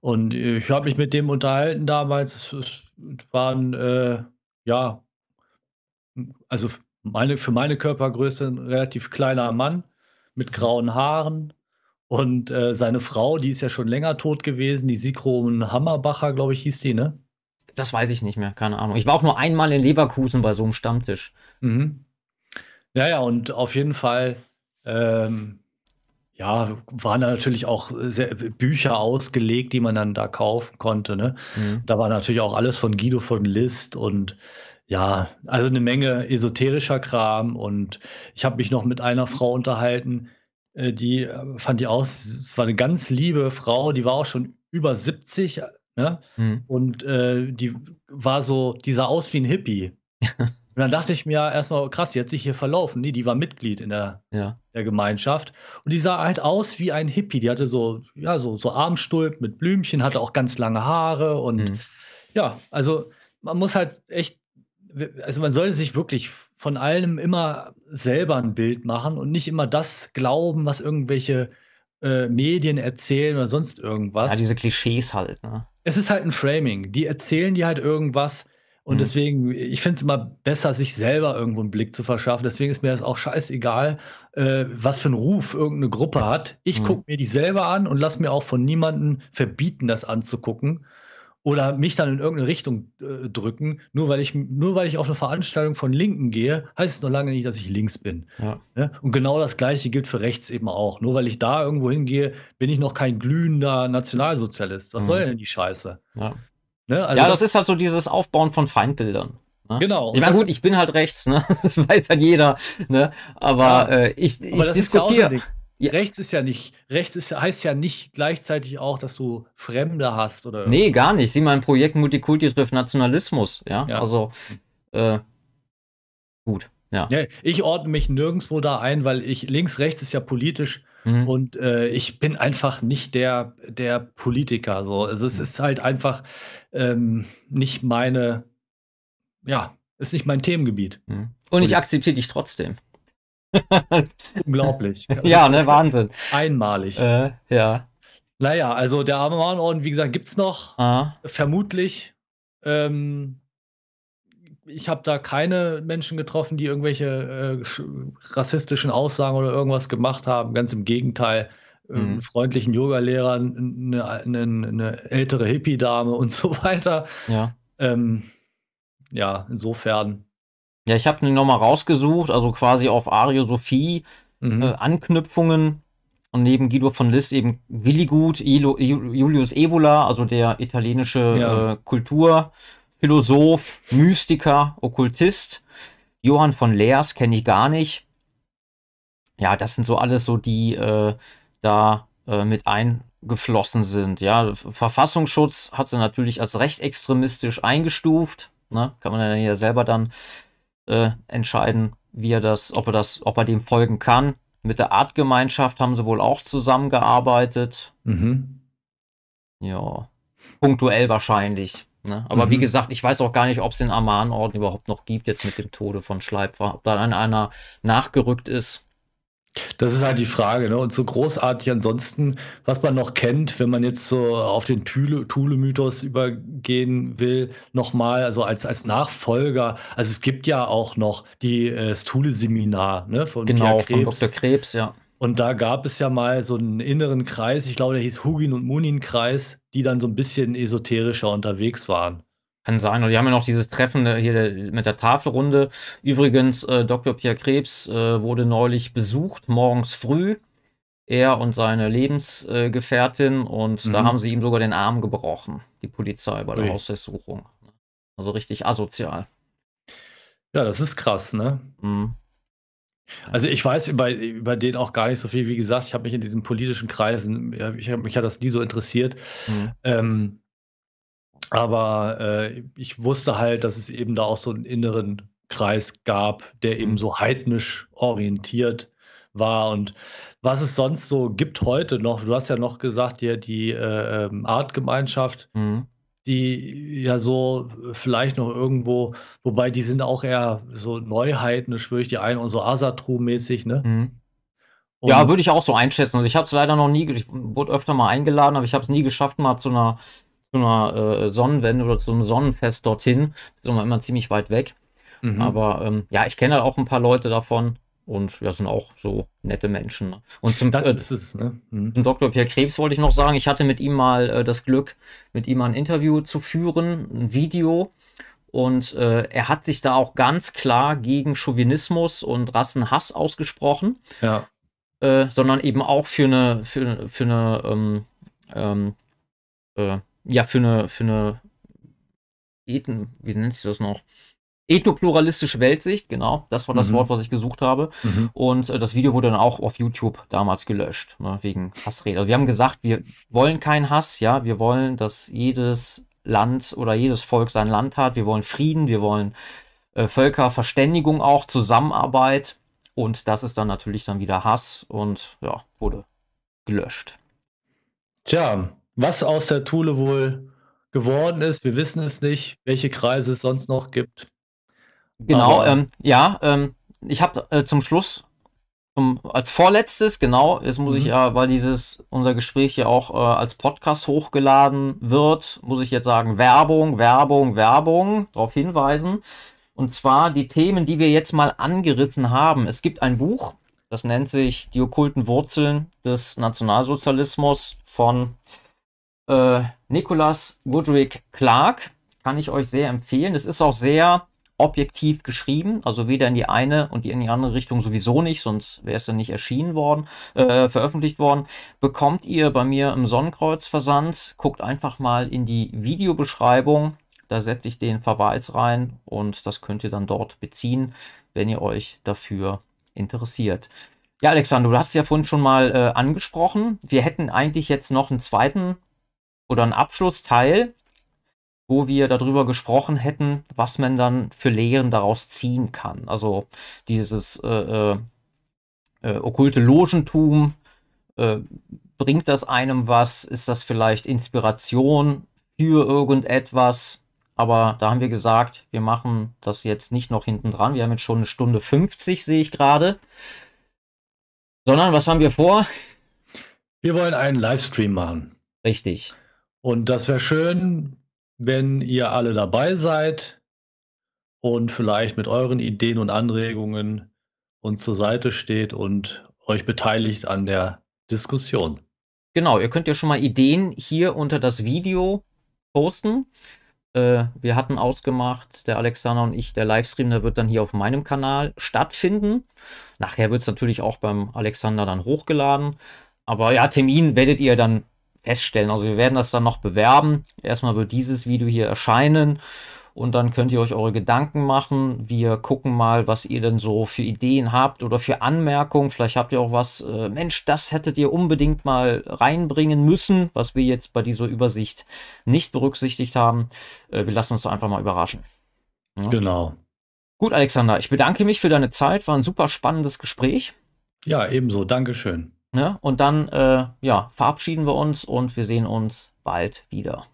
Und ich habe mich mit dem unterhalten damals. Es, waren, äh, ja, also meine, für meine Körpergröße ein relativ kleiner Mann mit grauen Haaren. Und äh, seine Frau, die ist ja schon länger tot gewesen, die Sigron Hammerbacher, glaube ich, hieß die, ne? Das weiß ich nicht mehr, keine Ahnung. Ich war auch nur einmal in Leverkusen bei so einem Stammtisch. Mhm. Naja, und auf jeden Fall, ähm, ja, waren da natürlich auch sehr, Bücher ausgelegt, die man dann da kaufen konnte. Ne? Mhm. Da war natürlich auch alles von Guido von List und ja, also eine Menge esoterischer Kram und ich habe mich noch mit einer Frau unterhalten, äh, die äh, fand die aus, es war eine ganz liebe Frau, die war auch schon über 70 ne? Mhm. und äh, die war so, die sah aus wie ein Hippie. und dann dachte ich mir erstmal, oh krass, die hat sich hier verlaufen. Nee, die war Mitglied in der, ja. der Gemeinschaft. Und die sah halt aus wie ein Hippie. Die hatte so, ja, so, so Armstulp mit Blümchen, hatte auch ganz lange Haare und mhm. ja, also man muss halt echt also man sollte sich wirklich von allem immer selber ein Bild machen und nicht immer das glauben, was irgendwelche äh, Medien erzählen oder sonst irgendwas. Ja, diese Klischees halt. Ne? Es ist halt ein Framing. Die erzählen dir halt irgendwas. Und mhm. deswegen, ich finde es immer besser, sich selber irgendwo einen Blick zu verschaffen. Deswegen ist mir das auch scheißegal, äh, was für einen Ruf irgendeine Gruppe hat. Ich mhm. gucke mir die selber an und lasse mir auch von niemandem verbieten, das anzugucken oder mich dann in irgendeine Richtung äh, drücken. Nur weil, ich, nur weil ich auf eine Veranstaltung von Linken gehe, heißt es noch lange nicht, dass ich links bin. Ja. Ne? Und genau das Gleiche gilt für rechts eben auch. Nur weil ich da irgendwo hingehe, bin ich noch kein glühender Nationalsozialist. Was mhm. soll denn die Scheiße? Ja, ne? also ja das, das, ist halt so dieses Aufbauen von Feindbildern. Ne? Genau. Ich meine, gut, ich bin halt rechts, ne? das weiß halt jeder, ne? Aber ja. äh, ich, ich diskutiere. Ja. Rechts ist ja nicht, rechts ist, heißt ja nicht gleichzeitig auch, dass du Fremde hast oder. Irgendwas. Nee, gar nicht. Sieh mal ein Projekt Multikulti trifft Nationalismus. Ja, ja. also äh, gut. Ja. ja. Ich ordne mich nirgendwo da ein, weil ich links, rechts ist ja politisch mhm. und äh, ich bin einfach nicht der, der Politiker. So. Also es mhm. ist halt einfach ähm, nicht meine, ja, ist nicht mein Themengebiet. Mhm. Und ich akzeptiere dich trotzdem. Unglaublich. Also ja, ne, Wahnsinn. Einmalig. Äh, ja. Naja, also der arme Mahnorden, wie gesagt, gibt's noch. Aha. Vermutlich. Ähm, ich habe da keine Menschen getroffen, die irgendwelche äh, rassistischen Aussagen oder irgendwas gemacht haben. Ganz im Gegenteil. Ähm, mhm. Äh, freundlichen Yogalehrer, eine, eine, eine ältere Hippie-Dame und so weiter. Ja. Ähm, ja, insofern ja, ich habe den nochmal rausgesucht, also quasi auf Ario Sophie mhm. äh, Anknüpfungen. Und neben Guido von Liszt eben Willigut, Julius Evola, also der italienische ja. äh, Kulturphilosoph, Mystiker, Okkultist. Johann von Leers kenne ich gar nicht. Ja, das sind so alles so, die äh, da äh, mit eingeflossen sind. Ja, Verfassungsschutz hat sie natürlich als rechtsextremistisch eingestuft. Ne? Kann man ja selber dann äh, entscheiden, wie er das, ob er das, ob er dem folgen kann. Mit der Artgemeinschaft haben sie wohl auch zusammengearbeitet. Mhm. Ja. Punktuell wahrscheinlich. Ne? Aber mhm. wie gesagt, ich weiß auch gar nicht, ob es den Amanorden überhaupt noch gibt, jetzt mit dem Tode von Schleipfer, ob da einer nachgerückt ist. Das ist halt die Frage, ne? Und so großartig ansonsten, was man noch kennt, wenn man jetzt so auf den Thule-Mythos übergehen will, nochmal, also als, als Nachfolger, also es gibt ja auch noch die äh, das Thule-Seminar, ne? Von genau, Krebs. von Dr. Krebs, ja. Und da gab es ja mal so einen inneren Kreis, ich glaube, der hieß Hugin und Munin-Kreis, die dann so ein bisschen esoterischer unterwegs waren. Kann sein. Und die haben ja noch dieses Treffen äh, hier mit der Tafelrunde. Übrigens, äh, Dr. Pierre Krebs äh, wurde neulich besucht, morgens früh. Er und seine Lebensgefährtin. und mhm. da haben sie ihm sogar den Arm gebrochen, die Polizei bei der okay. Hausdurchsuchung. Also richtig asozial. Ja, das ist krass, ne? Mhm. Also ich weiß über, über den auch gar nicht so viel. Wie gesagt, ich habe mich in diesen politischen Kreisen, ich ich, mich hat das nie so interessiert. Mhm. Ähm, aber äh, ich wusste halt, dass es eben da auch so einen inneren Kreis gab, der eben mhm. so heidnisch orientiert war. Und was es sonst so gibt heute noch, du hast ja noch gesagt, ja, die äh, ähm, Artgemeinschaft, mhm. die ja so vielleicht noch irgendwo, wobei die sind auch eher so neuheitnisch, würde ich die ein und so Asatru-mäßig, ne? Mhm. Und ja, würde ich auch so einschätzen. Also ich habe es leider noch nie, ich wurde öfter mal eingeladen, aber ich habe es nie geschafft, mal zu einer zu einer äh, Sonnenwende oder zu einem Sonnenfest dorthin. Das ist immer, immer ziemlich weit weg. Mhm. Aber ähm, ja, ich kenne halt auch ein paar Leute davon und ja, sind auch so nette Menschen. Ne? Und zum, das äh, ist es, ne? Mhm. zum Dr. Pierre Krebs wollte ich noch sagen, ich hatte mit ihm mal äh, das Glück, mit ihm ein Interview zu führen, ein Video. Und äh, er hat sich da auch ganz klar gegen Chauvinismus und Rassenhass ausgesprochen. Ja. Äh, sondern eben auch für eine, für, für eine ähm, ähm, äh, ja, für eine, für eine Ethen, wie nennt sich das noch? Ethnopluralistische Weltsicht, genau, das war das mhm. Wort, was ich gesucht habe. Mhm. Und äh, das Video wurde dann auch auf YouTube damals gelöscht, ne, wegen Hassrede. Also wir haben gesagt, wir wollen keinen Hass, ja, wir wollen, dass jedes Land oder jedes Volk sein Land hat, wir wollen Frieden, wir wollen äh, Völkerverständigung auch, Zusammenarbeit. Und das ist dann natürlich dann wieder Hass und ja, wurde gelöscht. Tja, was aus der Thule wohl geworden ist. Wir wissen es nicht, welche Kreise es sonst noch gibt. Genau, ähm, ja, ähm, ich habe äh, zum Schluss, um, als vorletztes, genau, jetzt muss ich mhm. ja, weil dieses, unser Gespräch ja auch äh, als Podcast hochgeladen wird, muss ich jetzt sagen, Werbung, Werbung, Werbung, darauf hinweisen. Und zwar die Themen, die wir jetzt mal angerissen haben. Es gibt ein Buch, das nennt sich Die okkulten Wurzeln des Nationalsozialismus von äh, äh, Nicholas Goodrick Clark. Kann ich euch sehr empfehlen. Es ist auch sehr objektiv geschrieben, also weder in die eine und in die andere Richtung sowieso nicht, sonst wäre es dann nicht erschienen worden, äh, veröffentlicht worden. Bekommt ihr bei mir im Sonnenkreuzversand, guckt einfach mal in die Videobeschreibung, da setze ich den Verweis rein und das könnt ihr dann dort beziehen, wenn ihr euch dafür interessiert. Ja, Alexander, du hast es ja vorhin schon mal äh, angesprochen. Wir hätten eigentlich jetzt noch einen zweiten oder ein Abschlussteil, wo wir darüber gesprochen hätten, was man dann für Lehren daraus ziehen kann. Also dieses äh, äh, äh, okkulte Logentum, äh, bringt das einem was? Ist das vielleicht Inspiration für irgendetwas? Aber da haben wir gesagt, wir machen das jetzt nicht noch hinten dran. Wir haben jetzt schon eine Stunde 50, sehe ich gerade. Sondern was haben wir vor? Wir wollen einen Livestream machen. Richtig. Und das wäre schön, wenn ihr alle dabei seid und vielleicht mit euren Ideen und Anregungen uns zur Seite steht und euch beteiligt an der Diskussion. Genau, ihr könnt ja schon mal Ideen hier unter das Video posten. Äh, wir hatten ausgemacht, der Alexander und ich, der Livestream, der wird dann hier auf meinem Kanal stattfinden. Nachher wird es natürlich auch beim Alexander dann hochgeladen. Aber ja, Termin werdet ihr dann feststellen. Also wir werden das dann noch bewerben. Erstmal wird dieses Video hier erscheinen und dann könnt ihr euch eure Gedanken machen. Wir gucken mal, was ihr denn so für Ideen habt oder für Anmerkungen. Vielleicht habt ihr auch was, äh, Mensch, das hättet ihr unbedingt mal reinbringen müssen, was wir jetzt bei dieser Übersicht nicht berücksichtigt haben. Äh, wir lassen uns da einfach mal überraschen. Ja? Genau. Gut, Alexander, ich bedanke mich für deine Zeit. War ein super spannendes Gespräch. Ja, ebenso. Dankeschön. Ne? Und dann äh, ja, verabschieden wir uns und wir sehen uns bald wieder.